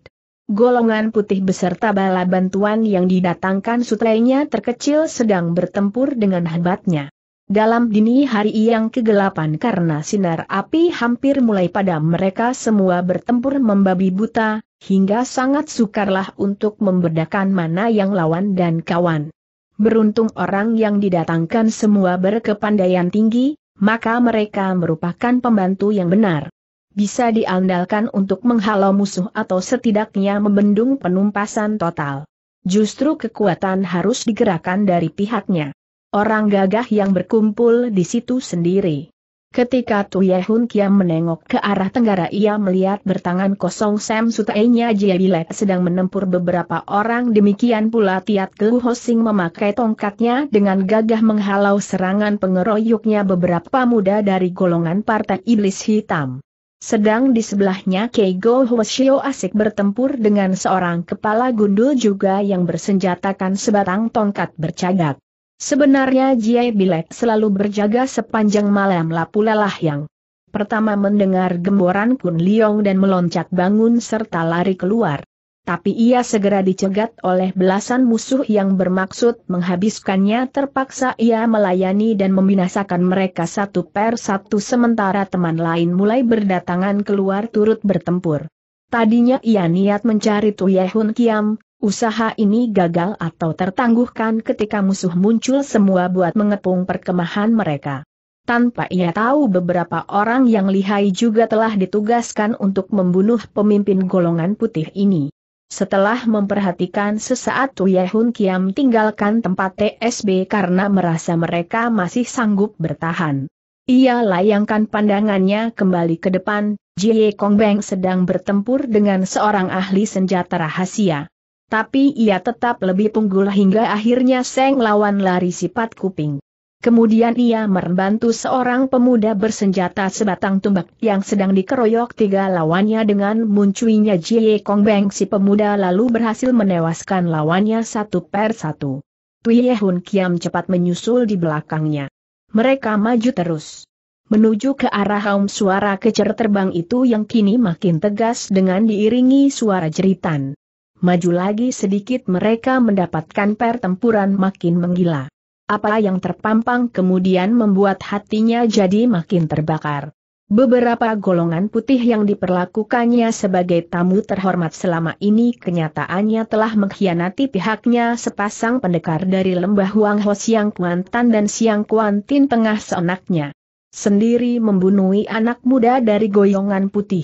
Golongan putih beserta bala bantuan yang didatangkan sutrainya terkecil sedang bertempur dengan hebatnya. Dalam dini hari yang kegelapan karena sinar api hampir mulai padam mereka semua bertempur membabi buta, hingga sangat sukarlah untuk membedakan mana yang lawan dan kawan. Beruntung orang yang didatangkan semua berkepandaian tinggi, maka mereka merupakan pembantu yang benar bisa diandalkan untuk menghalau musuh atau setidaknya membendung penumpasan total. Justru kekuatan harus digerakkan dari pihaknya. Orang gagah yang berkumpul di situ sendiri. Ketika Tuyehun Kiam menengok ke arah tenggara ia melihat bertangan kosong Sam Sutaenya Bilek sedang menempur beberapa orang demikian pula Tiat Gu Hosing memakai tongkatnya dengan gagah menghalau serangan pengeroyoknya beberapa muda dari golongan partai iblis hitam. Sedang di sebelahnya Keigo Hwasyo asik bertempur dengan seorang kepala gundul juga yang bersenjatakan sebatang tongkat bercagak. Sebenarnya Jie Bilek selalu berjaga sepanjang malam lapu yang pertama mendengar gemboran Kun Liong dan meloncat bangun serta lari keluar tapi ia segera dicegat oleh belasan musuh yang bermaksud menghabiskannya terpaksa ia melayani dan membinasakan mereka satu per satu sementara teman lain mulai berdatangan keluar turut bertempur. Tadinya ia niat mencari Tuyehun Kiam, usaha ini gagal atau tertangguhkan ketika musuh muncul semua buat mengepung perkemahan mereka. Tanpa ia tahu beberapa orang yang lihai juga telah ditugaskan untuk membunuh pemimpin golongan putih ini. Setelah memperhatikan sesaat Yehun Kiam tinggalkan tempat TSB karena merasa mereka masih sanggup bertahan. Ia layangkan pandangannya kembali ke depan, Jie Beng sedang bertempur dengan seorang ahli senjata rahasia. Tapi ia tetap lebih tunggul hingga akhirnya Seng lawan lari sifat kuping. Kemudian ia membantu seorang pemuda bersenjata sebatang tombak yang sedang dikeroyok tiga lawannya dengan munculnya Jie Kong Beng si pemuda lalu berhasil menewaskan lawannya satu per satu. Tui Ye Hun Kiam cepat menyusul di belakangnya. Mereka maju terus. Menuju ke arah haum suara kecer terbang itu yang kini makin tegas dengan diiringi suara jeritan. Maju lagi sedikit mereka mendapatkan pertempuran makin menggila apa yang terpampang kemudian membuat hatinya jadi makin terbakar. Beberapa golongan putih yang diperlakukannya sebagai tamu terhormat selama ini kenyataannya telah mengkhianati pihaknya sepasang pendekar dari lembah Huang Ho Siang Kuantan dan Siang Kuantin Tengah seenaknya. Sendiri membunuhi anak muda dari goyongan putih.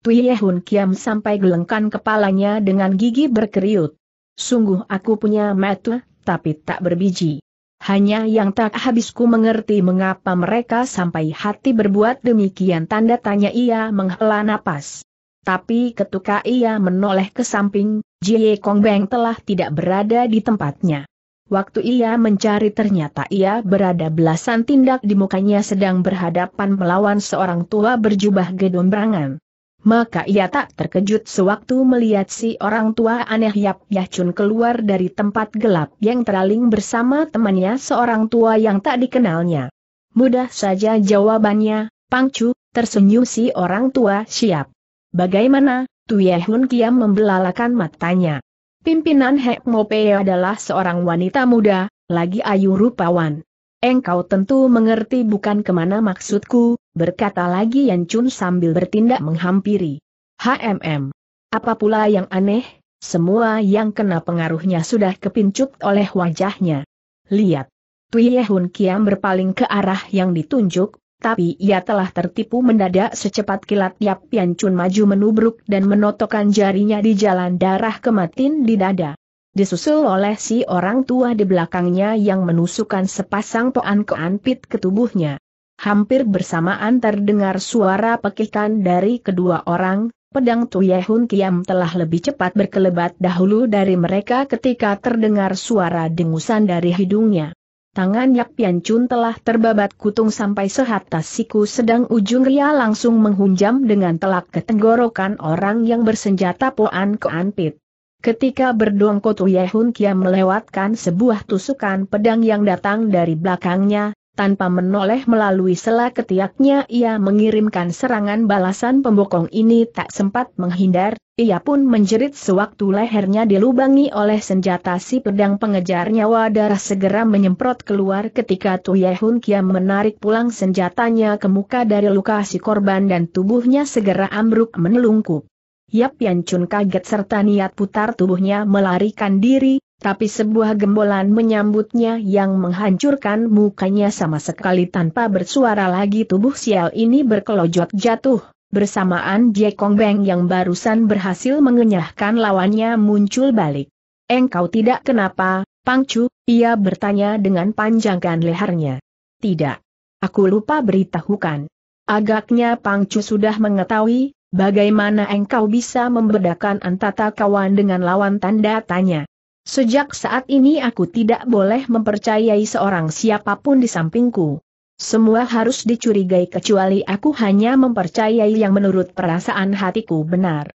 Tui Yehun Kiam sampai gelengkan kepalanya dengan gigi berkeriut. Sungguh aku punya metu, tapi tak berbiji. Hanya yang tak habisku mengerti mengapa mereka sampai hati berbuat demikian tanda tanya ia menghela napas. Tapi ketika ia menoleh ke samping, Jie Beng telah tidak berada di tempatnya. Waktu ia mencari ternyata ia berada belasan tindak di mukanya sedang berhadapan melawan seorang tua berjubah gedombrangan maka ia tak terkejut sewaktu melihat si orang tua aneh Yap Yahcun keluar dari tempat gelap yang teraling bersama temannya seorang tua yang tak dikenalnya. Mudah saja jawabannya, Pangcu, tersenyum si orang tua siap. Bagaimana, Tuyehun Kiam membelalakan matanya. Pimpinan Hek Mopei adalah seorang wanita muda, lagi ayu rupawan. Engkau tentu mengerti bukan kemana maksudku, berkata lagi Yan Chun sambil bertindak menghampiri. HMM. Apa pula yang aneh, semua yang kena pengaruhnya sudah kepincut oleh wajahnya. Lihat. Tui Yehun Kiam berpaling ke arah yang ditunjuk, tapi ia telah tertipu mendadak secepat kilat Yap Yan Chun maju menubruk dan menotokkan jarinya di jalan darah kematin di dada disusul oleh si orang tua di belakangnya yang menusukkan sepasang poan keanpit ke tubuhnya. Hampir bersamaan terdengar suara pekikan dari kedua orang, pedang Tuyehun Kiam telah lebih cepat berkelebat dahulu dari mereka ketika terdengar suara dengusan dari hidungnya. Tangan Yak Pian Chun telah terbabat kutung sampai sehat siku sedang ujung ria langsung menghunjam dengan telak ke tenggorokan orang yang bersenjata Poan Keanpit. Ketika berdongkot Yehun Kia melewatkan sebuah tusukan pedang yang datang dari belakangnya, tanpa menoleh melalui sela ketiaknya ia mengirimkan serangan balasan pembokong ini tak sempat menghindar, ia pun menjerit sewaktu lehernya dilubangi oleh senjata si pedang pengejar nyawa darah segera menyemprot keluar ketika Tu Yehun Kia menarik pulang senjatanya ke muka dari luka si korban dan tubuhnya segera ambruk menelungkup. Yap Yan Chun kaget serta niat putar tubuhnya melarikan diri, tapi sebuah gembolan menyambutnya yang menghancurkan mukanya sama sekali tanpa bersuara lagi tubuh sial ini berkelojot jatuh. Bersamaan Jekong Beng yang barusan berhasil mengenyahkan lawannya muncul balik. Engkau tidak kenapa, Pangcu, ia bertanya dengan panjangkan lehernya. Tidak. Aku lupa beritahukan. Agaknya Pangcu sudah mengetahui, Bagaimana engkau bisa membedakan antara kawan dengan lawan tanda tanya? Sejak saat ini aku tidak boleh mempercayai seorang siapapun di sampingku. Semua harus dicurigai kecuali aku hanya mempercayai yang menurut perasaan hatiku benar.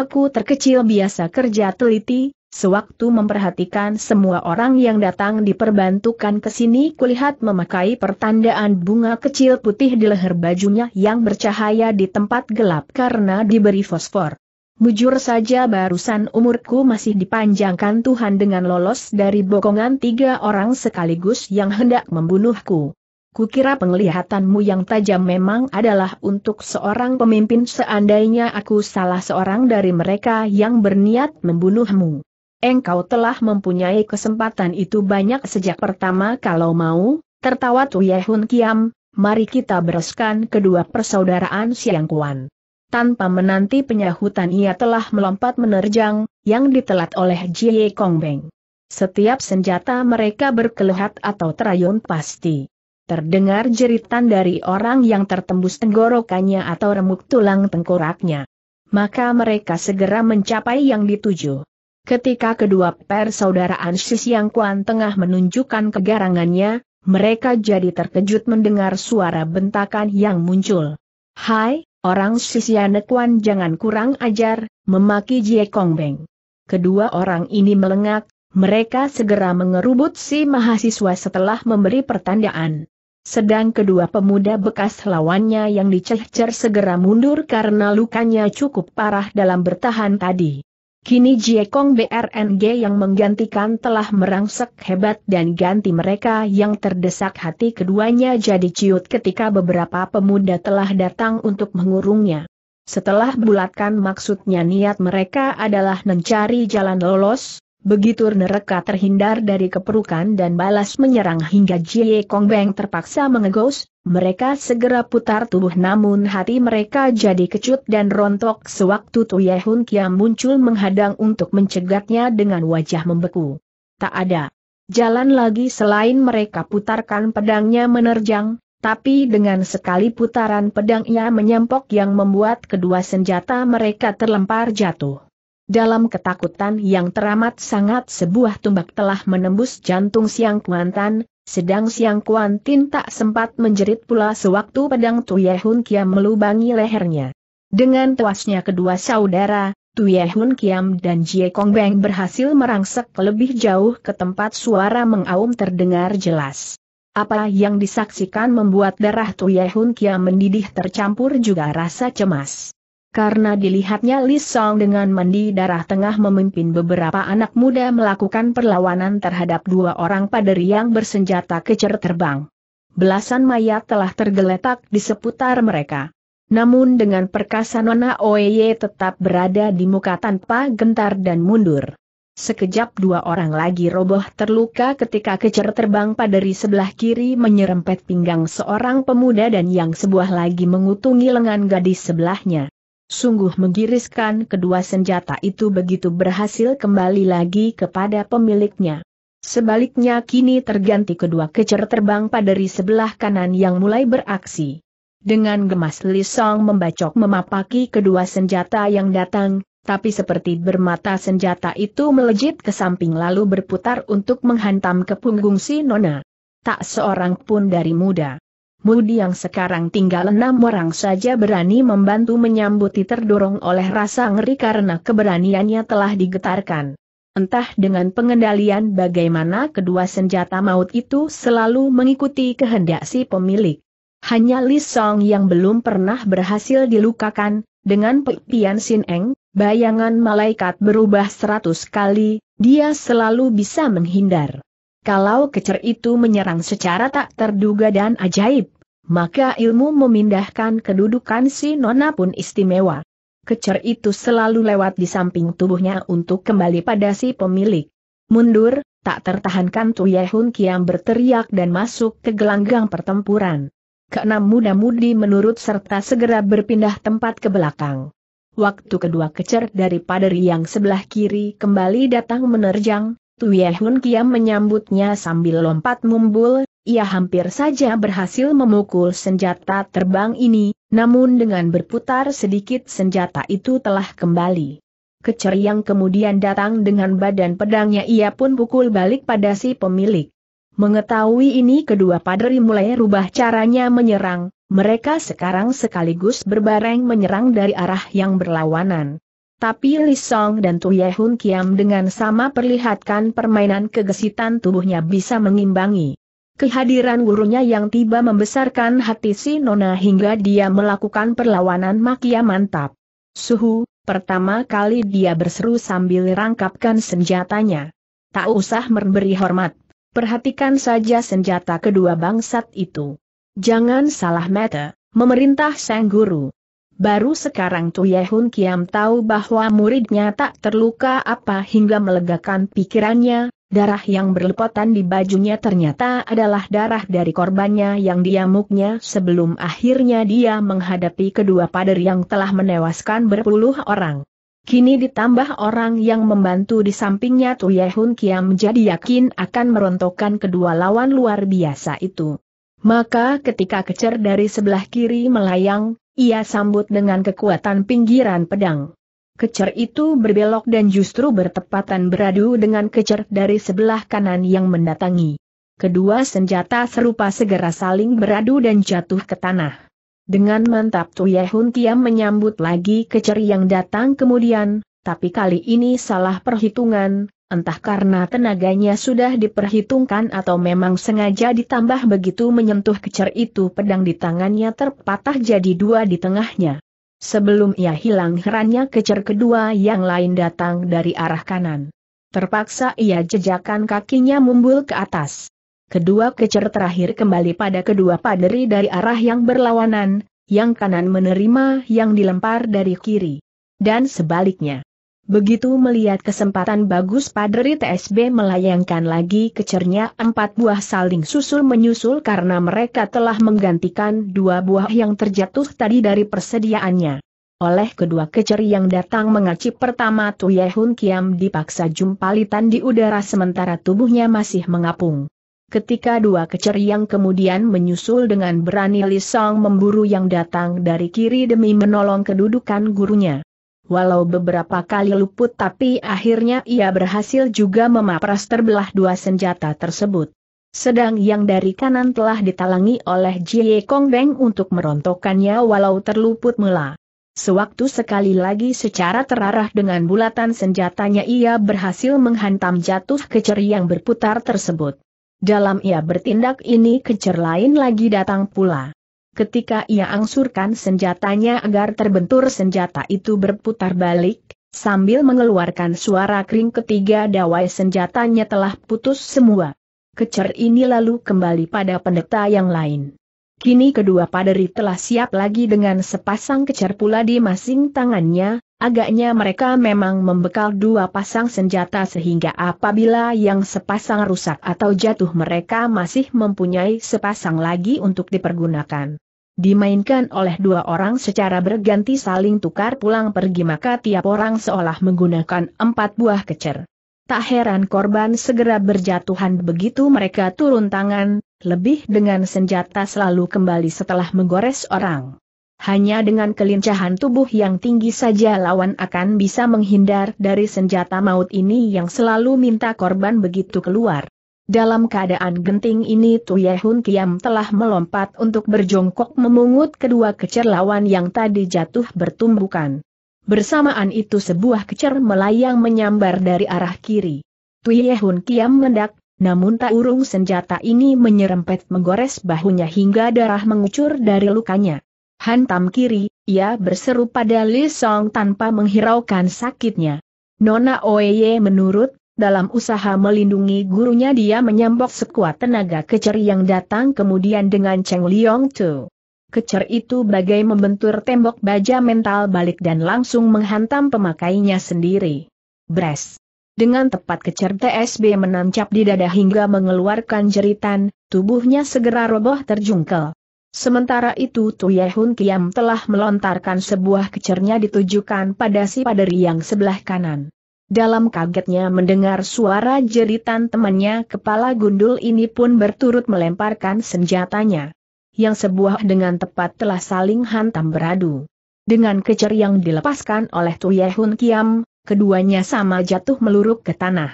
aku terkecil biasa kerja teliti, Sewaktu memperhatikan semua orang yang datang diperbantukan ke sini kulihat memakai pertandaan bunga kecil putih di leher bajunya yang bercahaya di tempat gelap karena diberi fosfor. Mujur saja barusan umurku masih dipanjangkan Tuhan dengan lolos dari bokongan tiga orang sekaligus yang hendak membunuhku. Kukira penglihatanmu yang tajam memang adalah untuk seorang pemimpin seandainya aku salah seorang dari mereka yang berniat membunuhmu engkau telah mempunyai kesempatan itu banyak sejak pertama kalau mau, tertawa Tu Hun Kiam, mari kita bereskan kedua persaudaraan Siang Kuan. Tanpa menanti penyahutan ia telah melompat menerjang, yang ditelat oleh Jie Kong Beng. Setiap senjata mereka berkelehat atau terayun pasti. Terdengar jeritan dari orang yang tertembus tenggorokannya atau remuk tulang tengkoraknya. Maka mereka segera mencapai yang dituju. Ketika kedua persaudaraan Siang Kuan tengah menunjukkan kegarangannya, mereka jadi terkejut mendengar suara bentakan yang muncul. Hai, orang Siang Kuan jangan kurang ajar, memaki Jie Kong Beng. Kedua orang ini melengak, mereka segera mengerubut si mahasiswa setelah memberi pertandaan. Sedang kedua pemuda bekas lawannya yang dicecer segera mundur karena lukanya cukup parah dalam bertahan tadi. Kini Jiekong BRNG yang menggantikan telah merangsek hebat dan ganti mereka yang terdesak hati keduanya jadi ciut ketika beberapa pemuda telah datang untuk mengurungnya. Setelah bulatkan maksudnya niat mereka adalah mencari jalan lolos, Begitu neraka terhindar dari keperukan dan balas menyerang hingga Jie Kong Beng terpaksa mengegos, mereka segera putar tubuh namun hati mereka jadi kecut dan rontok sewaktu Tuye Hun Kiam muncul menghadang untuk mencegatnya dengan wajah membeku. Tak ada jalan lagi selain mereka putarkan pedangnya menerjang, tapi dengan sekali putaran pedangnya menyempok yang membuat kedua senjata mereka terlempar jatuh. Dalam ketakutan yang teramat sangat sebuah tumbak telah menembus jantung Siang Kuantan, sedang Siang Kuantin tak sempat menjerit pula sewaktu pedang Tuyehun Kiam melubangi lehernya. Dengan tewasnya kedua saudara, Tuyehun Kiam dan Jie Kong Beng berhasil merangsek lebih jauh ke tempat suara mengaum terdengar jelas. Apa yang disaksikan membuat darah Tuyehun Kiam mendidih tercampur juga rasa cemas karena dilihatnya Li Song dengan mandi darah tengah memimpin beberapa anak muda melakukan perlawanan terhadap dua orang paderi yang bersenjata kecer terbang. Belasan mayat telah tergeletak di seputar mereka. Namun dengan perkasa Nona Oye tetap berada di muka tanpa gentar dan mundur. Sekejap dua orang lagi roboh terluka ketika kecer terbang paderi sebelah kiri menyerempet pinggang seorang pemuda dan yang sebuah lagi mengutungi lengan gadis sebelahnya. Sungguh menggiriskan kedua senjata itu begitu berhasil kembali lagi kepada pemiliknya. Sebaliknya kini terganti kedua kecer terbang pada dari sebelah kanan yang mulai beraksi. Dengan gemas Lisong membacok memapaki kedua senjata yang datang, tapi seperti bermata senjata itu melejit ke samping lalu berputar untuk menghantam ke punggung si Nona. Tak seorang pun dari muda Mudi yang sekarang tinggal enam orang saja berani membantu menyambuti terdorong oleh rasa ngeri karena keberaniannya telah digetarkan. Entah dengan pengendalian bagaimana kedua senjata maut itu selalu mengikuti kehendak si pemilik. Hanya Li Song yang belum pernah berhasil dilukakan, dengan Pian Sin Eng, bayangan malaikat berubah seratus kali, dia selalu bisa menghindar. Kalau kecer itu menyerang secara tak terduga dan ajaib, maka ilmu memindahkan kedudukan si nona pun istimewa. Kecer itu selalu lewat di samping tubuhnya untuk kembali pada si pemilik. Mundur, tak tertahankan Tuyehun Kiam berteriak dan masuk ke gelanggang pertempuran. Keenam muda-mudi menurut serta segera berpindah tempat ke belakang. Waktu kedua kecer daripada riang sebelah kiri kembali datang menerjang, Hun Kiam menyambutnya sambil lompat mumbul, ia hampir saja berhasil memukul senjata terbang ini, namun dengan berputar sedikit senjata itu telah kembali. Kecer yang kemudian datang dengan badan pedangnya ia pun pukul balik pada si pemilik. Mengetahui ini kedua padri mulai rubah caranya menyerang, mereka sekarang sekaligus berbareng menyerang dari arah yang berlawanan. Tapi Li Song dan Tu Ye Hun Kiam dengan sama perlihatkan permainan kegesitan tubuhnya bisa mengimbangi. Kehadiran gurunya yang tiba membesarkan hati si Nona hingga dia melakukan perlawanan makia mantap. Suhu, pertama kali dia berseru sambil rangkapkan senjatanya. Tak usah memberi hormat, perhatikan saja senjata kedua bangsat itu. Jangan salah mata, memerintah sang guru. Baru sekarang tu Yehun Kiam tahu bahwa muridnya tak terluka apa hingga melegakan pikirannya, darah yang berlepotan di bajunya ternyata adalah darah dari korbannya yang diamuknya sebelum akhirnya dia menghadapi kedua pader yang telah menewaskan berpuluh orang. Kini ditambah orang yang membantu di sampingnya tu Yehun Kiam menjadi yakin akan merontokkan kedua lawan luar biasa itu. Maka ketika kecer dari sebelah kiri melayang, ia sambut dengan kekuatan pinggiran pedang. Kecer itu berbelok dan justru bertepatan beradu dengan kecer dari sebelah kanan yang mendatangi. Kedua senjata serupa segera saling beradu dan jatuh ke tanah. Dengan mantap Hun Kiam menyambut lagi kecer yang datang kemudian, tapi kali ini salah perhitungan, entah karena tenaganya sudah diperhitungkan atau memang sengaja ditambah begitu menyentuh kecer itu pedang di tangannya terpatah jadi dua di tengahnya. Sebelum ia hilang herannya kecer kedua yang lain datang dari arah kanan. Terpaksa ia jejakan kakinya mumbul ke atas. Kedua kecer terakhir kembali pada kedua paderi dari arah yang berlawanan, yang kanan menerima yang dilempar dari kiri. Dan sebaliknya. Begitu melihat kesempatan bagus Padri TSB melayangkan lagi kecernya empat buah saling susul-menyusul karena mereka telah menggantikan dua buah yang terjatuh tadi dari persediaannya. Oleh kedua kecer yang datang mengaci pertama Tuyehun Kiam dipaksa jumpalitan di udara sementara tubuhnya masih mengapung. Ketika dua kecer yang kemudian menyusul dengan berani Lisong memburu yang datang dari kiri demi menolong kedudukan gurunya. Walau beberapa kali luput tapi akhirnya ia berhasil juga memapras terbelah dua senjata tersebut. Sedang yang dari kanan telah ditalangi oleh Jie Kong Beng untuk merontokkannya walau terluput mula. Sewaktu sekali lagi secara terarah dengan bulatan senjatanya ia berhasil menghantam jatuh kecer yang berputar tersebut. Dalam ia bertindak ini kecer lain lagi datang pula ketika ia angsurkan senjatanya agar terbentur senjata itu berputar balik, sambil mengeluarkan suara kering ketiga dawai senjatanya telah putus semua. Kecer ini lalu kembali pada pendeta yang lain. Kini kedua paderi telah siap lagi dengan sepasang kecer pula di masing tangannya, agaknya mereka memang membekal dua pasang senjata sehingga apabila yang sepasang rusak atau jatuh mereka masih mempunyai sepasang lagi untuk dipergunakan dimainkan oleh dua orang secara berganti saling tukar pulang pergi maka tiap orang seolah menggunakan empat buah kecer. Tak heran korban segera berjatuhan begitu mereka turun tangan, lebih dengan senjata selalu kembali setelah menggores orang. Hanya dengan kelincahan tubuh yang tinggi saja lawan akan bisa menghindar dari senjata maut ini yang selalu minta korban begitu keluar. Dalam keadaan genting ini Tuyehun Kiam telah melompat untuk berjongkok memungut kedua kecer lawan yang tadi jatuh bertumbukan. Bersamaan itu sebuah kecer melayang menyambar dari arah kiri. Tuyehun Kiam mendak, namun tak urung senjata ini menyerempet menggores bahunya hingga darah mengucur dari lukanya. Hantam kiri, ia berseru pada Li Song tanpa menghiraukan sakitnya. Nona Oye menurut dalam usaha melindungi gurunya dia menyambok sekuat tenaga kecer yang datang kemudian dengan Cheng Liong Tu. Kecer itu bagai membentur tembok baja mental balik dan langsung menghantam pemakainya sendiri. Bres. Dengan tepat kecer TSB menancap di dada hingga mengeluarkan jeritan, tubuhnya segera roboh terjungkel. Sementara itu Tuyehun Kiam telah melontarkan sebuah kecernya ditujukan pada si paderi yang sebelah kanan. Dalam kagetnya mendengar suara jeritan temannya kepala gundul ini pun berturut melemparkan senjatanya. Yang sebuah dengan tepat telah saling hantam beradu. Dengan kecer yang dilepaskan oleh Tuyehun Kiam, keduanya sama jatuh meluruk ke tanah.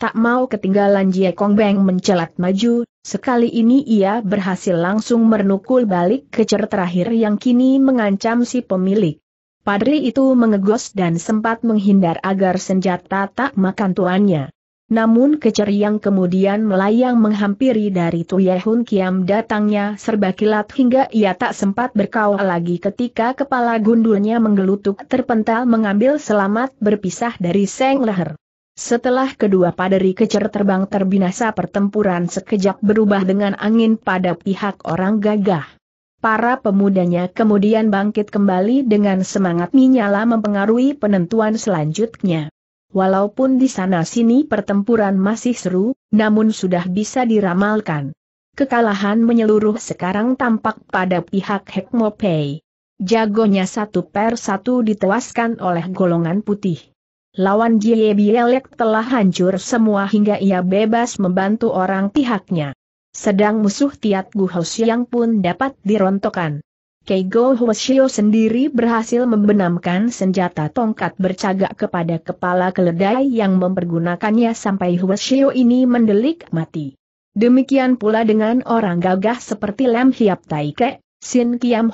Tak mau ketinggalan Jie Kong Beng mencelat maju, sekali ini ia berhasil langsung menukul balik kecer terakhir yang kini mengancam si pemilik. Padri itu mengegos dan sempat menghindar agar senjata tak makan tuannya. Namun keceriang kemudian melayang menghampiri dari Tuyehun Kiam datangnya serba kilat hingga ia tak sempat berkawal lagi ketika kepala gundulnya menggelutuk terpental mengambil selamat berpisah dari Seng Leher. Setelah kedua padri kecer terbang terbinasa pertempuran sekejap berubah dengan angin pada pihak orang gagah. Para pemudanya kemudian bangkit kembali dengan semangat menyala mempengaruhi penentuan selanjutnya. Walaupun di sana-sini pertempuran masih seru, namun sudah bisa diramalkan. Kekalahan menyeluruh sekarang tampak pada pihak Hekmopei. Pei. Jagonya satu per satu ditewaskan oleh golongan putih. Lawan Jie Bielek telah hancur semua hingga ia bebas membantu orang pihaknya. Sedang musuh Tiat Gu pun dapat dirontokkan. Keigo Hoshio sendiri berhasil membenamkan senjata tongkat bercagak kepada kepala keledai yang mempergunakannya sampai Hoshio ini mendelik mati. Demikian pula dengan orang gagah seperti Lam Hiap Taike, Sin Kiam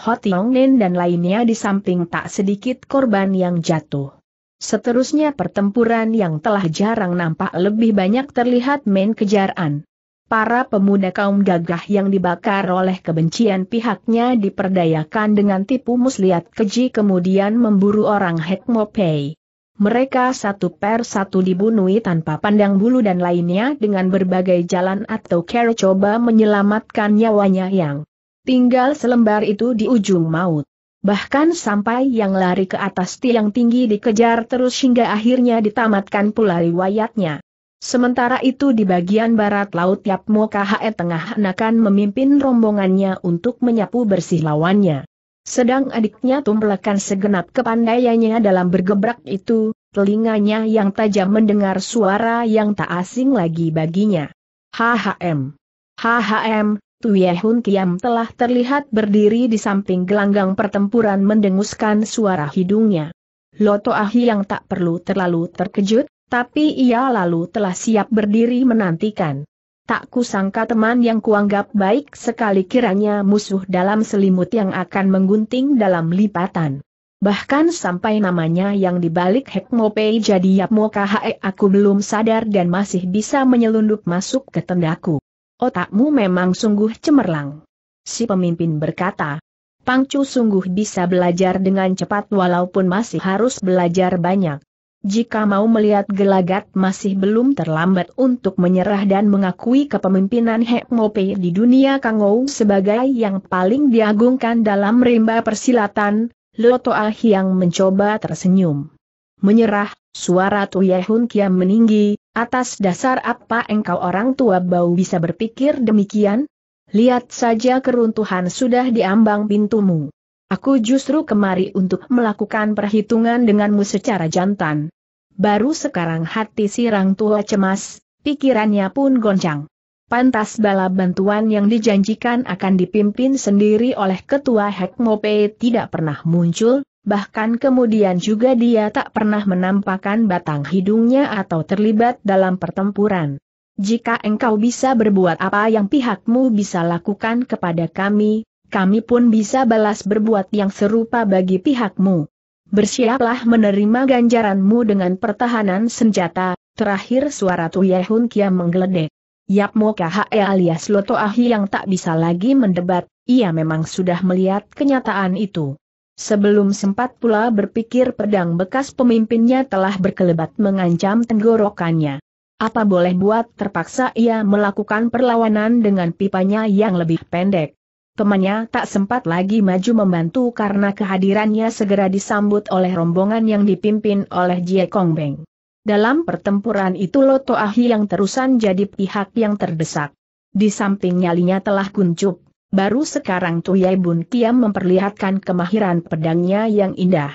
dan lainnya di samping tak sedikit korban yang jatuh. Seterusnya pertempuran yang telah jarang nampak lebih banyak terlihat main kejaran. Para pemuda kaum gagah yang dibakar oleh kebencian pihaknya diperdayakan dengan tipu muslihat keji kemudian memburu orang Hekmopei. Mereka satu per satu dibunuhi tanpa pandang bulu dan lainnya dengan berbagai jalan atau cara coba menyelamatkan nyawanya yang tinggal selembar itu di ujung maut. Bahkan sampai yang lari ke atas tiang tinggi dikejar terus hingga akhirnya ditamatkan pula riwayatnya. Sementara itu di bagian barat laut Yap Mokahae tengah akan memimpin rombongannya untuk menyapu bersih lawannya. Sedang adiknya tumplekan segenap kepandaiannya dalam bergebrak itu, telinganya yang tajam mendengar suara yang tak asing lagi baginya. HHM. HHM, Tuyehun Kiam telah terlihat berdiri di samping gelanggang pertempuran mendenguskan suara hidungnya. Loto Ahi yang tak perlu terlalu terkejut, tapi ia lalu telah siap berdiri menantikan. Tak kusangka teman yang kuanggap baik sekali kiranya musuh dalam selimut yang akan menggunting dalam lipatan. Bahkan sampai namanya yang dibalik Hekmopei jadi Yapmo aku belum sadar dan masih bisa menyelundup masuk ke tendaku. Otakmu memang sungguh cemerlang. Si pemimpin berkata, Pangcu sungguh bisa belajar dengan cepat walaupun masih harus belajar banyak. Jika mau melihat gelagat masih belum terlambat untuk menyerah dan mengakui kepemimpinan Hek Mope di dunia Kangou sebagai yang paling diagungkan dalam rimba persilatan, Loto Ah yang mencoba tersenyum. Menyerah, suara Tuyehun kiam meninggi, atas dasar apa engkau orang tua bau bisa berpikir demikian? Lihat saja keruntuhan sudah diambang pintumu. Aku justru kemari untuk melakukan perhitungan denganmu secara jantan. Baru sekarang hati sirang tua cemas, pikirannya pun goncang. Pantas bala bantuan yang dijanjikan akan dipimpin sendiri oleh Ketua Hekmope tidak pernah muncul, bahkan kemudian juga dia tak pernah menampakkan batang hidungnya atau terlibat dalam pertempuran. Jika engkau bisa berbuat apa yang pihakmu bisa lakukan kepada kami, kami pun bisa balas berbuat yang serupa bagi pihakmu. Bersiaplah menerima ganjaranmu dengan pertahanan senjata, terakhir suara Tuyehun Kia menggeledek. Yapmo KHE alias Loto Ahi yang tak bisa lagi mendebat, ia memang sudah melihat kenyataan itu. Sebelum sempat pula berpikir pedang bekas pemimpinnya telah berkelebat mengancam tenggorokannya. Apa boleh buat terpaksa ia melakukan perlawanan dengan pipanya yang lebih pendek. Temannya tak sempat lagi maju membantu karena kehadirannya segera disambut oleh rombongan yang dipimpin oleh Jie Kong Beng. Dalam pertempuran itu Loto Ahi yang terusan jadi pihak yang terdesak. Di samping nyalinya telah kuncup, baru sekarang Tuyai Bun Kiam memperlihatkan kemahiran pedangnya yang indah.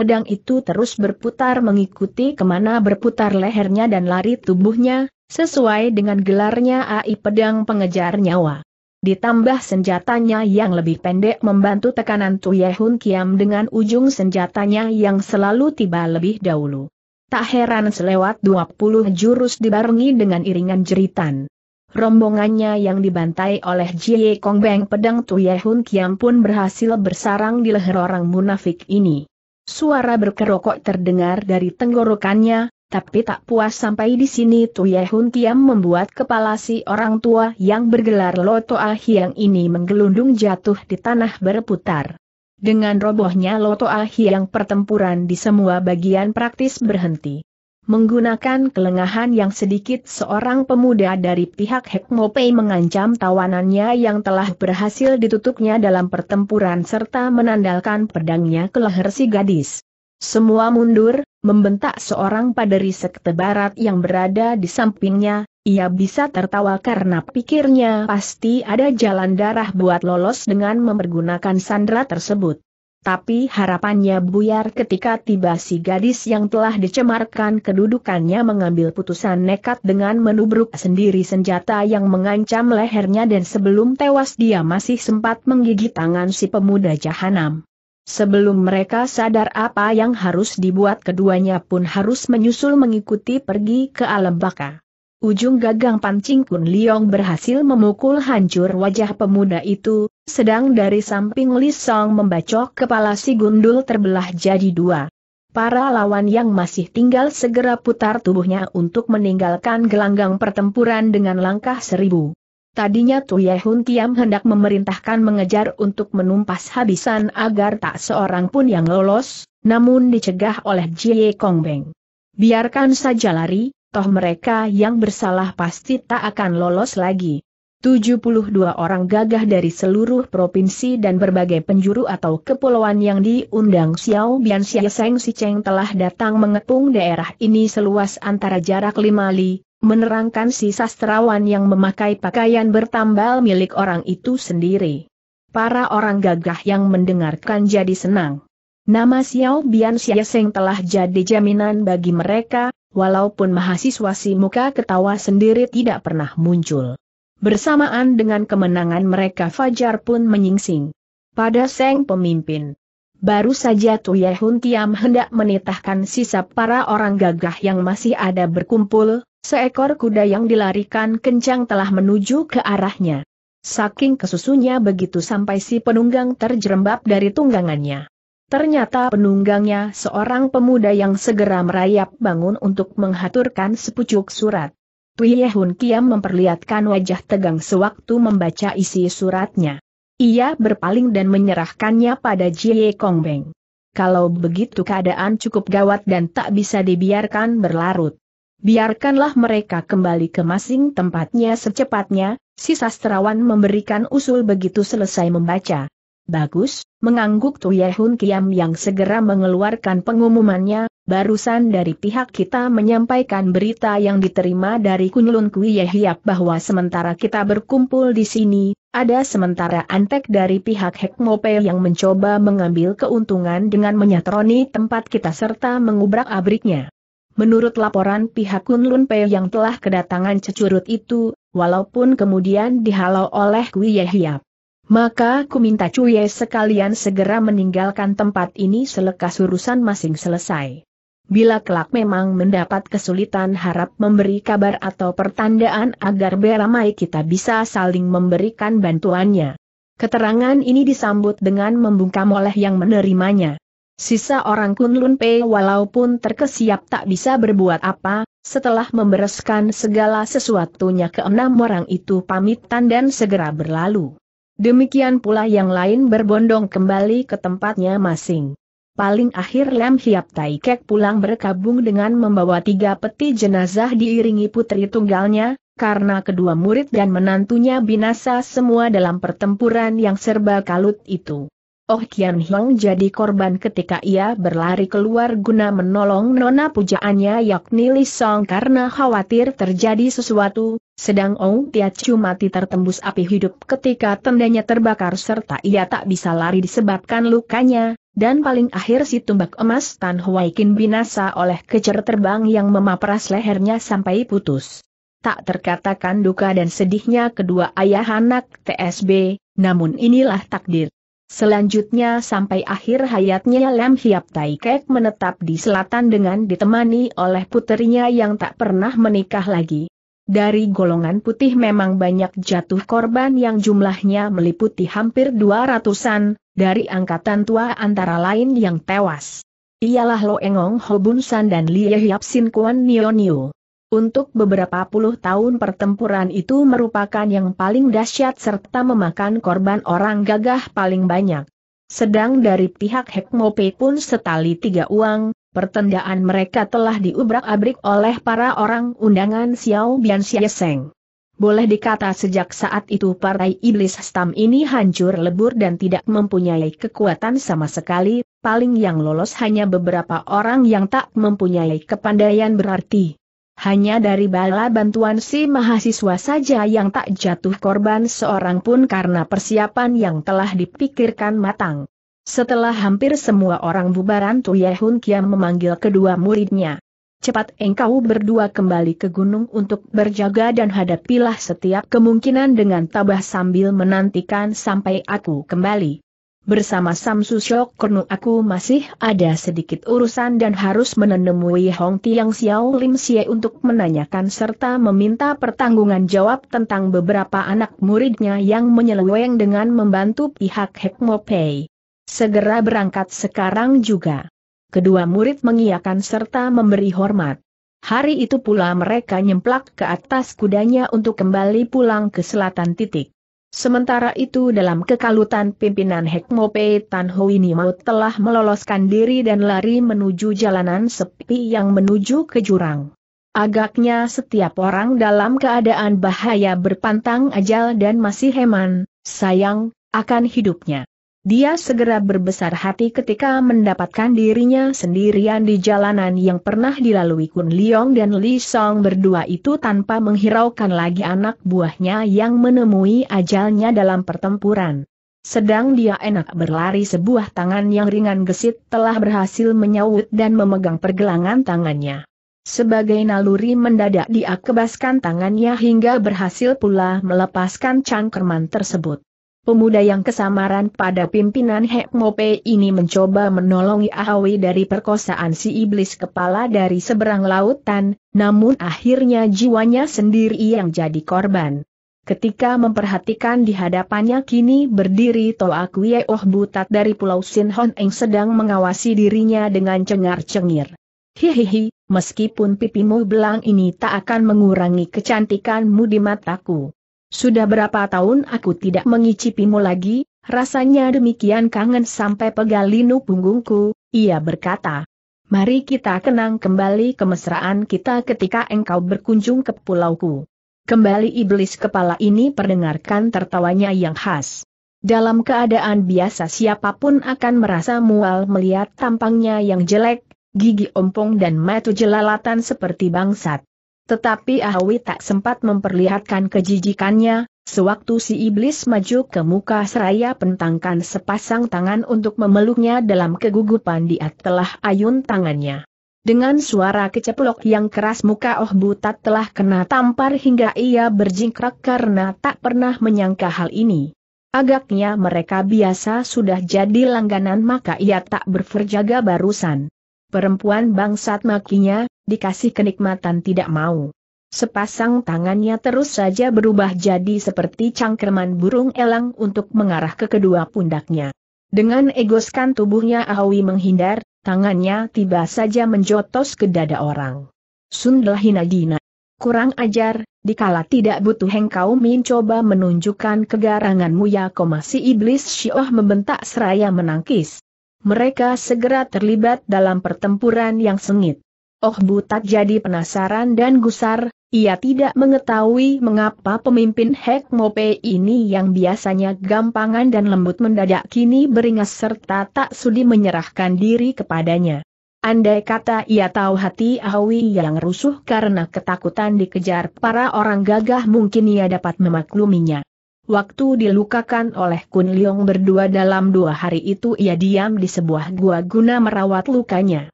Pedang itu terus berputar mengikuti kemana berputar lehernya dan lari tubuhnya, sesuai dengan gelarnya AI Pedang Pengejar Nyawa ditambah senjatanya yang lebih pendek membantu tekanan Tuyehun Kiam dengan ujung senjatanya yang selalu tiba lebih dahulu. Tak heran selewat 20 jurus dibarengi dengan iringan jeritan. Rombongannya yang dibantai oleh Jie Kong Beng pedang Tuyehun Kiam pun berhasil bersarang di leher orang munafik ini. Suara berkerokok terdengar dari tenggorokannya, tapi tak puas sampai di sini Tuyehun Tiam membuat kepala si orang tua yang bergelar Loto Hiang ini menggelundung jatuh di tanah berputar. Dengan robohnya Loto Hiang pertempuran di semua bagian praktis berhenti. Menggunakan kelengahan yang sedikit seorang pemuda dari pihak Hekmopei mengancam tawanannya yang telah berhasil ditutupnya dalam pertempuran serta menandalkan pedangnya ke leher si gadis. Semua mundur, membentak seorang paderi sekte barat yang berada di sampingnya, ia bisa tertawa karena pikirnya pasti ada jalan darah buat lolos dengan mempergunakan sandera tersebut. Tapi harapannya buyar ketika tiba si gadis yang telah dicemarkan kedudukannya mengambil putusan nekat dengan menubruk sendiri senjata yang mengancam lehernya dan sebelum tewas dia masih sempat menggigit tangan si pemuda jahanam. Sebelum mereka sadar apa yang harus dibuat keduanya pun harus menyusul mengikuti pergi ke alam baka. Ujung gagang pancing Kun Liong berhasil memukul hancur wajah pemuda itu, sedang dari samping Li Song membacok kepala si gundul terbelah jadi dua. Para lawan yang masih tinggal segera putar tubuhnya untuk meninggalkan gelanggang pertempuran dengan langkah seribu. Tadinya Hun Kiam hendak memerintahkan mengejar untuk menumpas habisan agar tak seorang pun yang lolos, namun dicegah oleh Jie Kong Beng. Biarkan saja lari, toh mereka yang bersalah pasti tak akan lolos lagi. 72 orang gagah dari seluruh provinsi dan berbagai penjuru atau kepulauan yang diundang Xiao Bian Xia Seng Si Cheng telah datang mengepung daerah ini seluas antara jarak 5 li, menerangkan si sastrawan yang memakai pakaian bertambal milik orang itu sendiri. Para orang gagah yang mendengarkan jadi senang. Nama Xiao Bian Seng telah jadi jaminan bagi mereka, walaupun mahasiswa si muka ketawa sendiri tidak pernah muncul. Bersamaan dengan kemenangan mereka Fajar pun menyingsing. Pada Seng pemimpin. Baru saja Tuyehun Tiam hendak menitahkan sisa para orang gagah yang masih ada berkumpul, Seekor kuda yang dilarikan kencang telah menuju ke arahnya. Saking kesusunya begitu sampai si penunggang terjerembab dari tunggangannya. Ternyata penunggangnya seorang pemuda yang segera merayap bangun untuk menghaturkan sepucuk surat. Tui Yehun Kiam memperlihatkan wajah tegang sewaktu membaca isi suratnya. Ia berpaling dan menyerahkannya pada Jie Kongbeng. Kalau begitu keadaan cukup gawat dan tak bisa dibiarkan berlarut biarkanlah mereka kembali ke masing tempatnya secepatnya, si sastrawan memberikan usul begitu selesai membaca. Bagus, mengangguk Tuyehun Kiam yang segera mengeluarkan pengumumannya, barusan dari pihak kita menyampaikan berita yang diterima dari Kunlun Kui bahwa sementara kita berkumpul di sini, ada sementara antek dari pihak Hekmope yang mencoba mengambil keuntungan dengan menyatroni tempat kita serta mengubrak abriknya. Menurut laporan pihak Kunlun Pei yang telah kedatangan cecurut itu, walaupun kemudian dihalau oleh Kui Yehiap. Maka ku minta Cuye sekalian segera meninggalkan tempat ini selekas urusan masing selesai. Bila kelak memang mendapat kesulitan harap memberi kabar atau pertandaan agar beramai kita bisa saling memberikan bantuannya. Keterangan ini disambut dengan membungkam oleh yang menerimanya. Sisa orang Kunlun Pei walaupun terkesiap tak bisa berbuat apa, setelah membereskan segala sesuatunya ke enam orang itu pamitan dan segera berlalu. Demikian pula yang lain berbondong kembali ke tempatnya masing. Paling akhir Lem Hiap Tai Kek pulang berkabung dengan membawa tiga peti jenazah diiringi putri tunggalnya, karena kedua murid dan menantunya binasa semua dalam pertempuran yang serba kalut itu. Oh Kian Hiong jadi korban ketika ia berlari keluar guna menolong nona pujaannya yakni Li Song karena khawatir terjadi sesuatu, sedang Ong Tia Chu mati tertembus api hidup ketika tendanya terbakar serta ia tak bisa lari disebabkan lukanya, dan paling akhir si tumbak emas Tan Huai Kin binasa oleh kecer terbang yang memapras lehernya sampai putus. Tak terkatakan duka dan sedihnya kedua ayah anak TSB, namun inilah takdir. Selanjutnya sampai akhir hayatnya Lam Hiap Tai Kek menetap di selatan dengan ditemani oleh putrinya yang tak pernah menikah lagi. Dari golongan putih memang banyak jatuh korban yang jumlahnya meliputi hampir dua ratusan, dari angkatan tua antara lain yang tewas. Ialah Loengong Hobun San dan Lie Hiap Sin Kuan Nio Nio. Untuk beberapa puluh tahun pertempuran itu merupakan yang paling dahsyat serta memakan korban orang gagah paling banyak. Sedang dari pihak Hekmope pun setali tiga uang, pertendaan mereka telah diubrak-abrik oleh para orang undangan Xiao Bian Seng. Boleh dikata sejak saat itu partai iblis Stam ini hancur lebur dan tidak mempunyai kekuatan sama sekali, paling yang lolos hanya beberapa orang yang tak mempunyai kepandaian berarti. Hanya dari bala bantuan si mahasiswa saja yang tak jatuh korban seorang pun karena persiapan yang telah dipikirkan matang. Setelah hampir semua orang bubaran Tuyehun Kiam memanggil kedua muridnya. Cepat engkau berdua kembali ke gunung untuk berjaga dan hadapilah setiap kemungkinan dengan tabah sambil menantikan sampai aku kembali. Bersama Samsu Shokernu aku masih ada sedikit urusan dan harus menemui Hong Tiang Xiao Lim Xie untuk menanyakan serta meminta pertanggungan jawab tentang beberapa anak muridnya yang menyeleweng dengan membantu pihak Mo Pei. Segera berangkat sekarang juga. Kedua murid mengiakan serta memberi hormat. Hari itu pula mereka nyemplak ke atas kudanya untuk kembali pulang ke selatan titik. Sementara itu dalam kekalutan pimpinan Hekmope Tan Hui Maut telah meloloskan diri dan lari menuju jalanan sepi yang menuju ke jurang. Agaknya setiap orang dalam keadaan bahaya berpantang ajal dan masih heman, sayang, akan hidupnya. Dia segera berbesar hati ketika mendapatkan dirinya sendirian di jalanan yang pernah dilalui Kun Liong dan Li Song berdua itu tanpa menghiraukan lagi anak buahnya yang menemui ajalnya dalam pertempuran. Sedang dia enak berlari sebuah tangan yang ringan gesit telah berhasil menyaut dan memegang pergelangan tangannya. Sebagai naluri mendadak dia kebaskan tangannya hingga berhasil pula melepaskan cangkerman tersebut. Pemuda yang kesamaran pada pimpinan Mope ini mencoba menolongi Ahawi dari perkosaan si iblis kepala dari seberang lautan, namun akhirnya jiwanya sendiri yang jadi korban. Ketika memperhatikan di hadapannya kini berdiri Toak Oh Butat dari Pulau Sinhon yang sedang mengawasi dirinya dengan cengar-cengir. Hihihi, meskipun pipimu belang ini tak akan mengurangi kecantikanmu di mataku. Sudah berapa tahun aku tidak mengicipimu lagi, rasanya demikian kangen sampai pegal linu punggungku, ia berkata. Mari kita kenang kembali kemesraan kita ketika engkau berkunjung ke pulauku. Kembali iblis kepala ini perdengarkan tertawanya yang khas. Dalam keadaan biasa siapapun akan merasa mual melihat tampangnya yang jelek, gigi ompong dan mata jelalatan seperti bangsat. Tetapi Ahawi tak sempat memperlihatkan kejijikannya, sewaktu si iblis maju ke muka seraya pentangkan sepasang tangan untuk memeluknya dalam kegugupan dia telah ayun tangannya. Dengan suara keceplok yang keras muka Oh Butat telah kena tampar hingga ia berjingkrak karena tak pernah menyangka hal ini. Agaknya mereka biasa sudah jadi langganan maka ia tak berverjaga barusan. Perempuan bangsat makinya, dikasih kenikmatan tidak mau. Sepasang tangannya terus saja berubah jadi seperti cangkerman burung elang untuk mengarah ke kedua pundaknya. Dengan egoskan tubuhnya Awi menghindar, tangannya tiba saja menjotos ke dada orang. hina Hinadina. Kurang ajar, dikala tidak butuh hengkau min coba menunjukkan kegaranganmu ya koma si iblis Syiah membentak seraya menangkis. Mereka segera terlibat dalam pertempuran yang sengit. Oh Butat jadi penasaran dan gusar, ia tidak mengetahui mengapa pemimpin Hek Mope ini yang biasanya gampangan dan lembut mendadak kini beringas serta tak sudi menyerahkan diri kepadanya. Andai kata ia tahu hati Awi yang rusuh karena ketakutan dikejar para orang gagah mungkin ia dapat memakluminya. Waktu dilukakan oleh Kun Leong berdua dalam dua hari itu ia diam di sebuah gua guna merawat lukanya.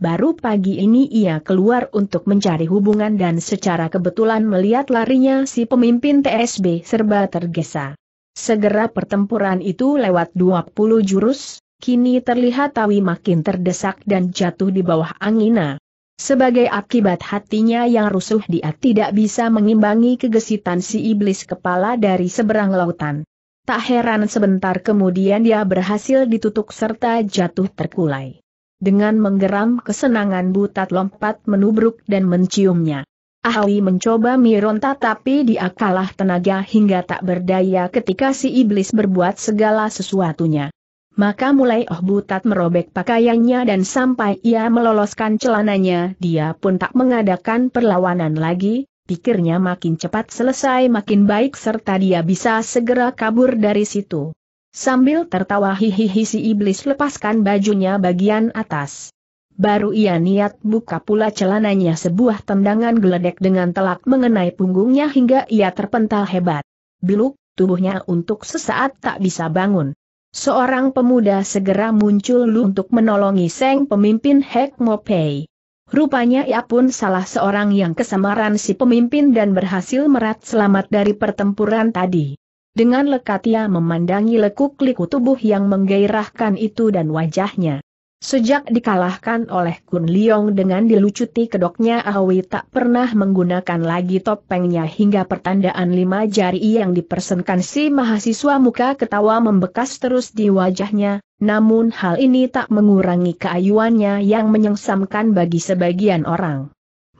Baru pagi ini ia keluar untuk mencari hubungan dan secara kebetulan melihat larinya si pemimpin TSB serba tergesa. Segera pertempuran itu lewat 20 jurus, kini terlihat Tawi makin terdesak dan jatuh di bawah angina. Sebagai akibat hatinya yang rusuh dia tidak bisa mengimbangi kegesitan si iblis kepala dari seberang lautan. Tak heran sebentar kemudian dia berhasil ditutup serta jatuh terkulai dengan menggeram kesenangan butat lompat menubruk dan menciumnya. Ahli mencoba mironta tapi dia kalah tenaga hingga tak berdaya ketika si iblis berbuat segala sesuatunya. Maka mulai Oh Butat merobek pakaiannya dan sampai ia meloloskan celananya dia pun tak mengadakan perlawanan lagi, pikirnya makin cepat selesai makin baik serta dia bisa segera kabur dari situ. Sambil tertawa hihihi si iblis lepaskan bajunya bagian atas. Baru ia niat buka pula celananya sebuah tendangan geledek dengan telak mengenai punggungnya hingga ia terpental hebat. Biluk, tubuhnya untuk sesaat tak bisa bangun. Seorang pemuda segera muncul untuk menolongi Seng pemimpin Hek Mopei. Rupanya ia pun salah seorang yang kesamaran si pemimpin dan berhasil merat selamat dari pertempuran tadi. Dengan lekat ia memandangi lekuk-liku tubuh yang menggairahkan itu dan wajahnya. Sejak dikalahkan oleh Kun Liong dengan dilucuti kedoknya Awi tak pernah menggunakan lagi topengnya hingga pertandaan lima jari yang dipersenkan si mahasiswa muka ketawa membekas terus di wajahnya, namun hal ini tak mengurangi keayuannya yang menyengsamkan bagi sebagian orang.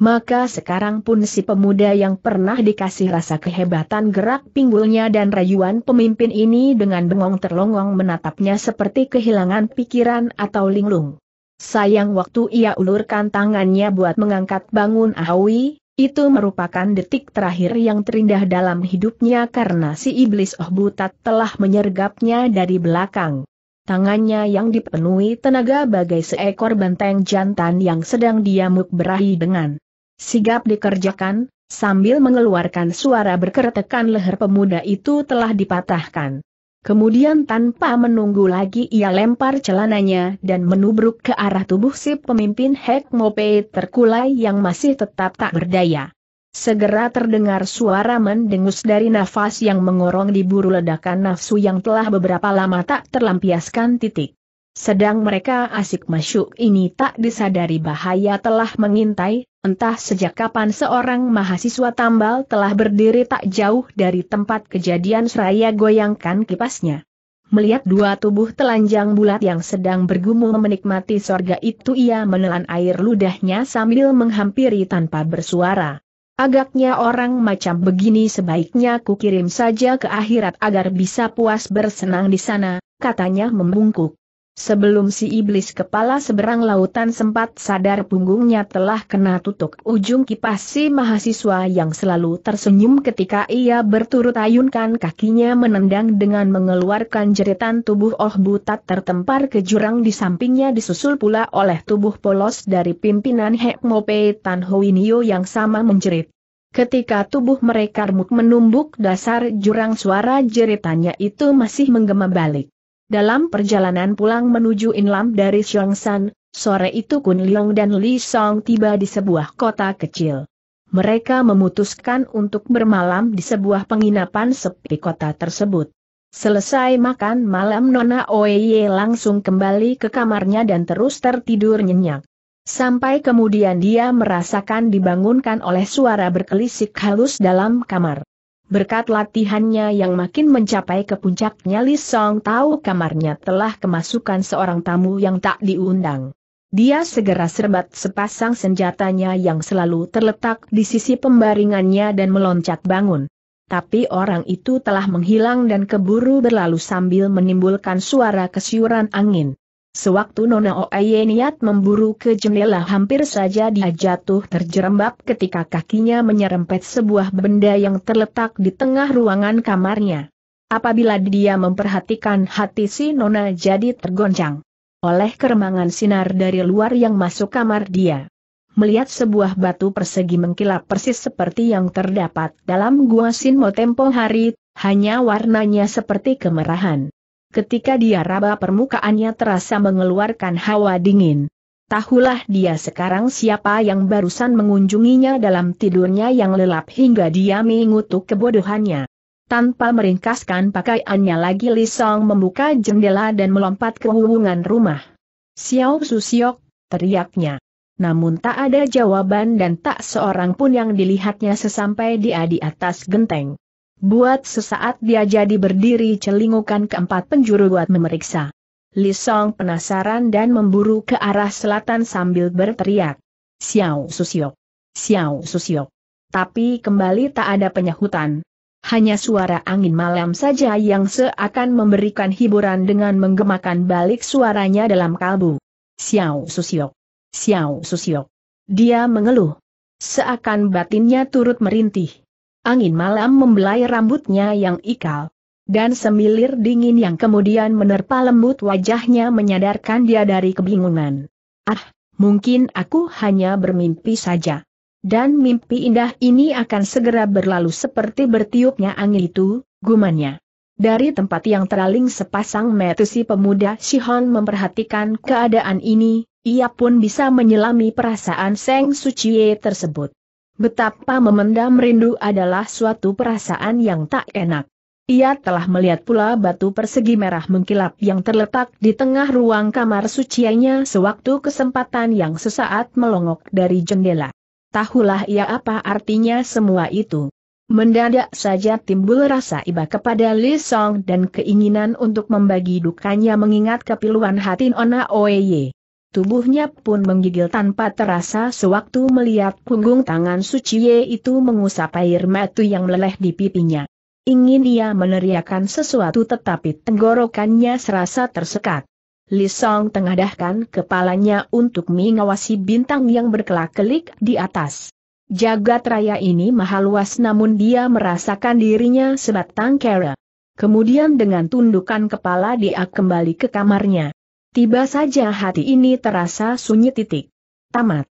Maka sekarang pun si pemuda yang pernah dikasih rasa kehebatan gerak pinggulnya dan rayuan pemimpin ini dengan bengong terlongong menatapnya seperti kehilangan pikiran atau linglung. Sayang waktu ia ulurkan tangannya buat mengangkat bangun Ahwi, itu merupakan detik terakhir yang terindah dalam hidupnya karena si iblis Oh Butat telah menyergapnya dari belakang. Tangannya yang dipenuhi tenaga bagai seekor benteng jantan yang sedang diamuk berahi dengan sigap dikerjakan, sambil mengeluarkan suara berkeretekan leher pemuda itu telah dipatahkan. Kemudian tanpa menunggu lagi ia lempar celananya dan menubruk ke arah tubuh si pemimpin Hek Mope terkulai yang masih tetap tak berdaya. Segera terdengar suara mendengus dari nafas yang mengorong diburu ledakan nafsu yang telah beberapa lama tak terlampiaskan titik. Sedang mereka asik masuk ini tak disadari bahaya telah mengintai, entah sejak kapan seorang mahasiswa tambal telah berdiri tak jauh dari tempat kejadian seraya goyangkan kipasnya. Melihat dua tubuh telanjang bulat yang sedang bergumul menikmati sorga itu ia menelan air ludahnya sambil menghampiri tanpa bersuara. Agaknya orang macam begini sebaiknya kukirim saja ke akhirat agar bisa puas bersenang di sana, katanya membungkuk. Sebelum si iblis kepala seberang lautan sempat sadar punggungnya telah kena tutup ujung kipas si mahasiswa yang selalu tersenyum ketika ia berturut ayunkan kakinya menendang dengan mengeluarkan jeritan tubuh Oh Butat tertempar ke jurang di sampingnya disusul pula oleh tubuh polos dari pimpinan Hekmope Tan Hoinio yang sama menjerit. Ketika tubuh mereka remuk menumbuk dasar jurang suara jeritannya itu masih menggema balik. Dalam perjalanan pulang menuju Inlam dari Xiongsan, sore itu Kun Leong dan Li Song tiba di sebuah kota kecil. Mereka memutuskan untuk bermalam di sebuah penginapan sepi kota tersebut. Selesai makan malam Nona Oeye langsung kembali ke kamarnya dan terus tertidur nyenyak. Sampai kemudian dia merasakan dibangunkan oleh suara berkelisik halus dalam kamar. Berkat latihannya yang makin mencapai ke puncaknya Li Song tahu kamarnya telah kemasukan seorang tamu yang tak diundang. Dia segera serbat sepasang senjatanya yang selalu terletak di sisi pembaringannya dan meloncat bangun. Tapi orang itu telah menghilang dan keburu berlalu sambil menimbulkan suara kesiuran angin. Sewaktu Nona Oeye niat memburu ke jendela hampir saja dia jatuh terjerembab ketika kakinya menyerempet sebuah benda yang terletak di tengah ruangan kamarnya. Apabila dia memperhatikan hati si Nona jadi tergoncang oleh keremangan sinar dari luar yang masuk kamar dia. Melihat sebuah batu persegi mengkilap persis seperti yang terdapat dalam gua Sinmo tempo hari, hanya warnanya seperti kemerahan ketika dia raba permukaannya terasa mengeluarkan hawa dingin. Tahulah dia sekarang siapa yang barusan mengunjunginya dalam tidurnya yang lelap hingga dia mengutuk kebodohannya. Tanpa meringkaskan pakaiannya lagi Lisong membuka jendela dan melompat ke hubungan rumah. Xiao Susiok, teriaknya. Namun tak ada jawaban dan tak seorang pun yang dilihatnya sesampai dia di atas genteng. Buat sesaat dia jadi berdiri celingukan keempat penjuru buat memeriksa. Li Song penasaran dan memburu ke arah selatan sambil berteriak. Xiao Susiok! Xiao Susiok! Tapi kembali tak ada penyahutan. Hanya suara angin malam saja yang seakan memberikan hiburan dengan menggemakan balik suaranya dalam kalbu. Xiao Susiok! Xiao Susiok! Dia mengeluh. Seakan batinnya turut merintih. Angin malam membelai rambutnya yang ikal. Dan semilir dingin yang kemudian menerpa lembut wajahnya menyadarkan dia dari kebingungan. Ah, mungkin aku hanya bermimpi saja. Dan mimpi indah ini akan segera berlalu seperti bertiupnya angin itu, gumannya. Dari tempat yang teraling sepasang mata si pemuda Shihon memperhatikan keadaan ini, ia pun bisa menyelami perasaan Seng Suciye tersebut. Betapa memendam rindu adalah suatu perasaan yang tak enak. Ia telah melihat pula batu persegi merah mengkilap yang terletak di tengah ruang kamar suciannya sewaktu kesempatan yang sesaat melongok dari jendela. Tahulah ia apa artinya semua itu. Mendadak saja timbul rasa iba kepada Li Song dan keinginan untuk membagi dukanya mengingat kepiluan hati Ona Oeye. Tubuhnya pun menggigil tanpa terasa sewaktu melihat punggung tangan Suciye itu mengusap air mata yang meleleh di pipinya. Ingin ia meneriakan sesuatu tetapi tenggorokannya serasa tersekat. Li Song tengadahkan kepalanya untuk mengawasi bintang yang berkelak-kelik di atas. Jagat raya ini mahal luas namun dia merasakan dirinya sebatang kera. Kemudian dengan tundukan kepala dia kembali ke kamarnya. Tiba saja hati ini terasa sunyi titik. Tamat.